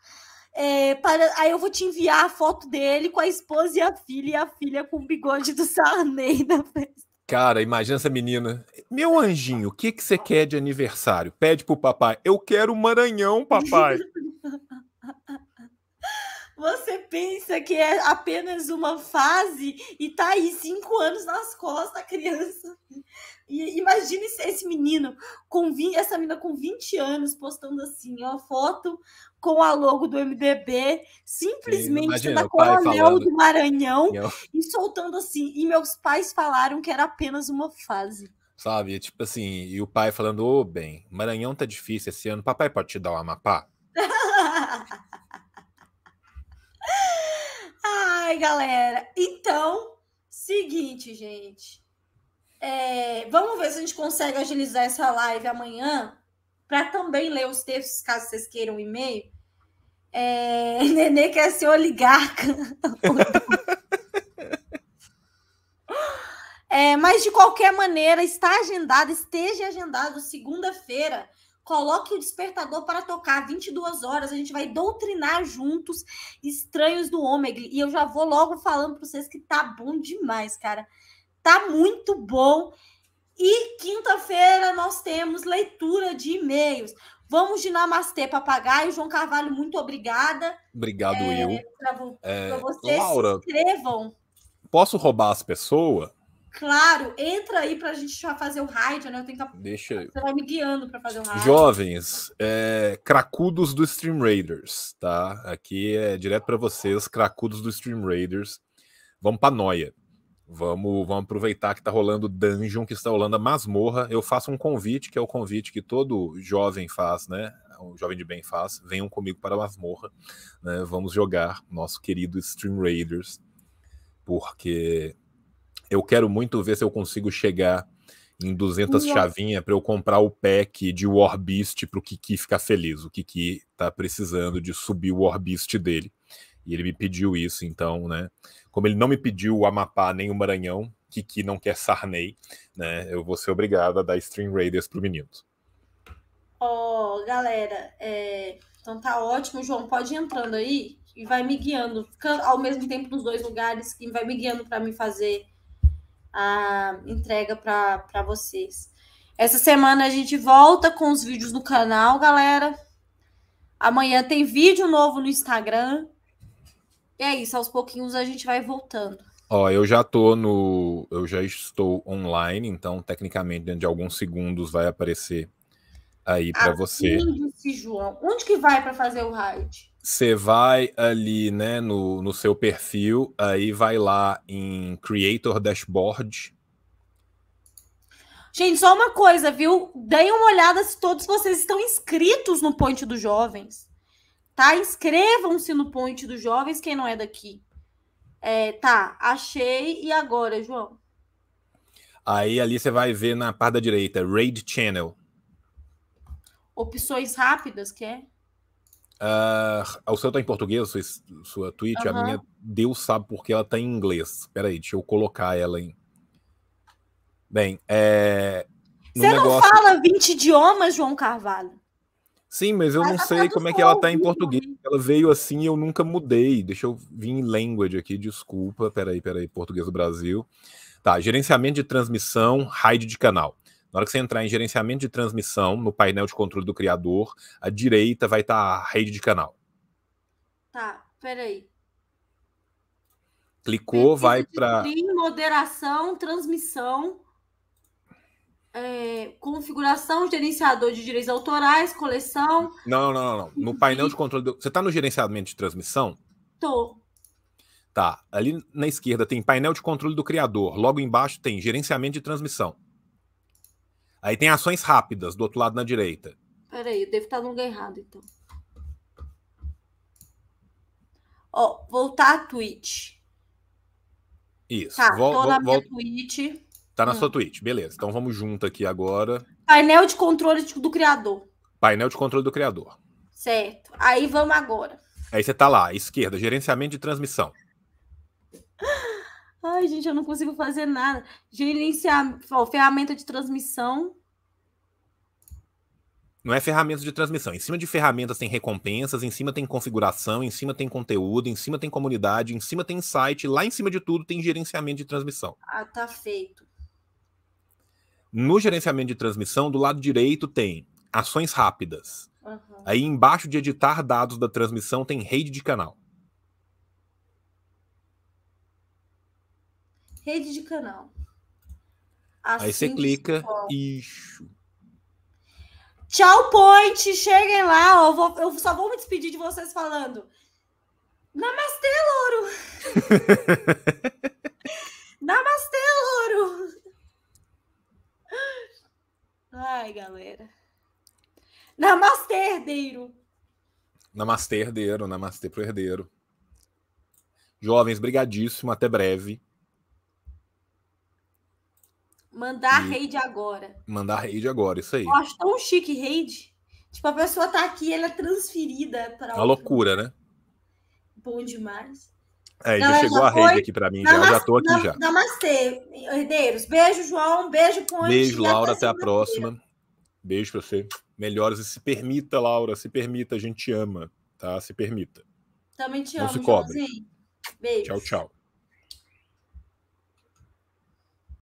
É, para, aí eu vou te enviar a foto dele com a esposa e a filha, e a filha com o bigode do Sarney [LAUGHS] na frente. Cara, imagina essa menina. Meu anjinho, o que, que você quer de aniversário? Pede pro papai. Eu quero um Maranhão, papai. [LAUGHS] Você pensa que é apenas uma fase e tá aí cinco anos nas costas da criança. E imagine esse menino, com 20, essa menina com 20 anos, postando assim, ó, foto com a logo do MDB, simplesmente Imagina, da Coronel do Maranhão, eu... e soltando assim. E meus pais falaram que era apenas uma fase. Sabe? É tipo assim, e o pai falando: Ô, oh, bem, Maranhão tá difícil esse ano, papai pode te dar o um Amapá? [LAUGHS] Ai, galera. Então, seguinte, gente. É, vamos ver se a gente consegue agilizar essa live amanhã para também ler os textos, caso vocês queiram um e-mail. É, [LAUGHS] Nenê quer ser oligarca. é, mas, de qualquer maneira, está agendado, esteja agendado, segunda-feira, coloque o despertador para tocar 22 horas. A gente vai doutrinar juntos Estranhos do Ômega. E eu já vou logo falando para vocês que tá bom demais, cara. Tá muito bom. E quinta-feira nós temos leitura de e-mails. Vamos de namastê, papagaio. João Carvalho, muito obrigada. Obrigado, é, eu. Para é, vocês, Laura, se inscrevam. Posso roubar as pessoas? Claro, entra aí para a gente já fazer o raid, né? Eu tenho que... Deixa eu. Você vai me guiando para fazer o raid. Jovens, é, cracudos do Stream Raiders, tá? Aqui é direto para vocês, cracudos do Stream Raiders. Vamos para noia. Vamos, vamos aproveitar que está rolando dungeon, que está rolando a masmorra. Eu faço um convite, que é o convite que todo jovem faz, né? O jovem de bem faz. Venham comigo para a masmorra. Né? Vamos jogar nosso querido Stream Raiders, porque eu quero muito ver se eu consigo chegar em 200 yeah. chavinha para eu comprar o pack de War Beast para o Kiki ficar feliz. O Kiki tá precisando de subir o War Beast dele. E ele me pediu isso, então, né? Como ele não me pediu o Amapá nem o Maranhão, que, que não quer Sarney, né? Eu vou ser obrigado a dar Stream Raiders pro menino. Ó, oh, galera, é... então tá ótimo, João. Pode ir entrando aí e vai me guiando. Fica ao mesmo tempo nos dois lugares, que vai me guiando para me fazer a entrega para vocês. Essa semana a gente volta com os vídeos no canal, galera. Amanhã tem vídeo novo no Instagram é isso, aos pouquinhos a gente vai voltando. Ó, eu já tô no. Eu já estou online, então tecnicamente dentro de alguns segundos vai aparecer aí para ah, você. João. Onde que vai para fazer o raid? Você vai ali, né, no, no seu perfil, aí vai lá em Creator Dashboard. Gente, só uma coisa, viu? Deem uma olhada se todos vocês estão inscritos no Ponte dos Jovens tá? Inscrevam-se no Point dos Jovens, quem não é daqui. É, tá, achei. E agora, João? Aí ali você vai ver na parte da direita, Raid Channel. Opções rápidas, que é? Uh, ah, o seu tá em português, sua, sua uhum. a minha, Deus sabe porque ela tá em inglês. Peraí, aí, deixa eu colocar ela em... Bem, é... Você negócio... não fala 20 idiomas, João Carvalho? Sim, mas eu não sei como é que ela tá em português. Ela veio assim e eu nunca mudei. Deixa eu vir em language aqui, desculpa. Peraí, peraí, português do Brasil. Tá, gerenciamento de transmissão, raid de canal. Na hora que você entrar em gerenciamento de transmissão, no painel de controle do criador, à direita vai estar tá a rede de canal. Tá, peraí. Clicou, vai para. Moderação, transmissão é, configuração, gerenciador de direitos autorais, coleção. Não, não, não. No painel de controle. Do... Você está no gerenciamento de transmissão? Tô. Tá. Ali na esquerda tem painel de controle do criador. Logo embaixo tem gerenciamento de transmissão. Aí tem ações rápidas, do outro lado na direita. Peraí, eu devo estar tá no lugar errado, então. Ó, voltar a Twitch. Isso. Tá, Vol tô na minha Twitch. Tá na hum. sua Twitch, beleza. Então vamos junto aqui agora. Painel de controle tipo, do criador. Painel de controle do criador. Certo. Aí vamos agora. Aí você tá lá, esquerda, gerenciamento de transmissão. [GASPS] Ai, gente, eu não consigo fazer nada. Gerenciar, ó, ferramenta de transmissão. Não é ferramenta de transmissão. Em cima de ferramentas tem recompensas, em cima tem configuração, em cima tem conteúdo, em cima tem comunidade, em cima tem site, lá em cima de tudo tem gerenciamento de transmissão. Ah, tá feito. No gerenciamento de transmissão, do lado direito tem ações rápidas. Uhum. Aí embaixo de editar dados da transmissão tem rede de canal. Rede de canal. Assim Aí você clica e. Tchau, Point! Cheguem lá, eu, vou, eu só vou me despedir de vocês falando. Namastê, louro! [LAUGHS] [LAUGHS] Namastê, louro! Ai, galera. Namastê, herdeiro. Namastê, herdeiro. Namastê pro herdeiro. Jovens, brigadíssimo. Até breve. Mandar e... raid agora. Mandar raid agora, isso aí. Eu acho tão chique raid. Tipo, a pessoa tá aqui, ela é transferida para. Uma loucura, né? Bom demais. É, já chegou já a rede aqui para mim, Namastê, já, já tô aqui já. Namastê, herdeiros. Beijo, João. Beijo, Ponte. Beijo, Laura. Até, até a próxima. Dia. Beijo para você. Melhores. E se permita, Laura. Se permita. A gente te ama, tá? Se permita. Também te não amo, se cobre. Beijo. Tchau, tchau.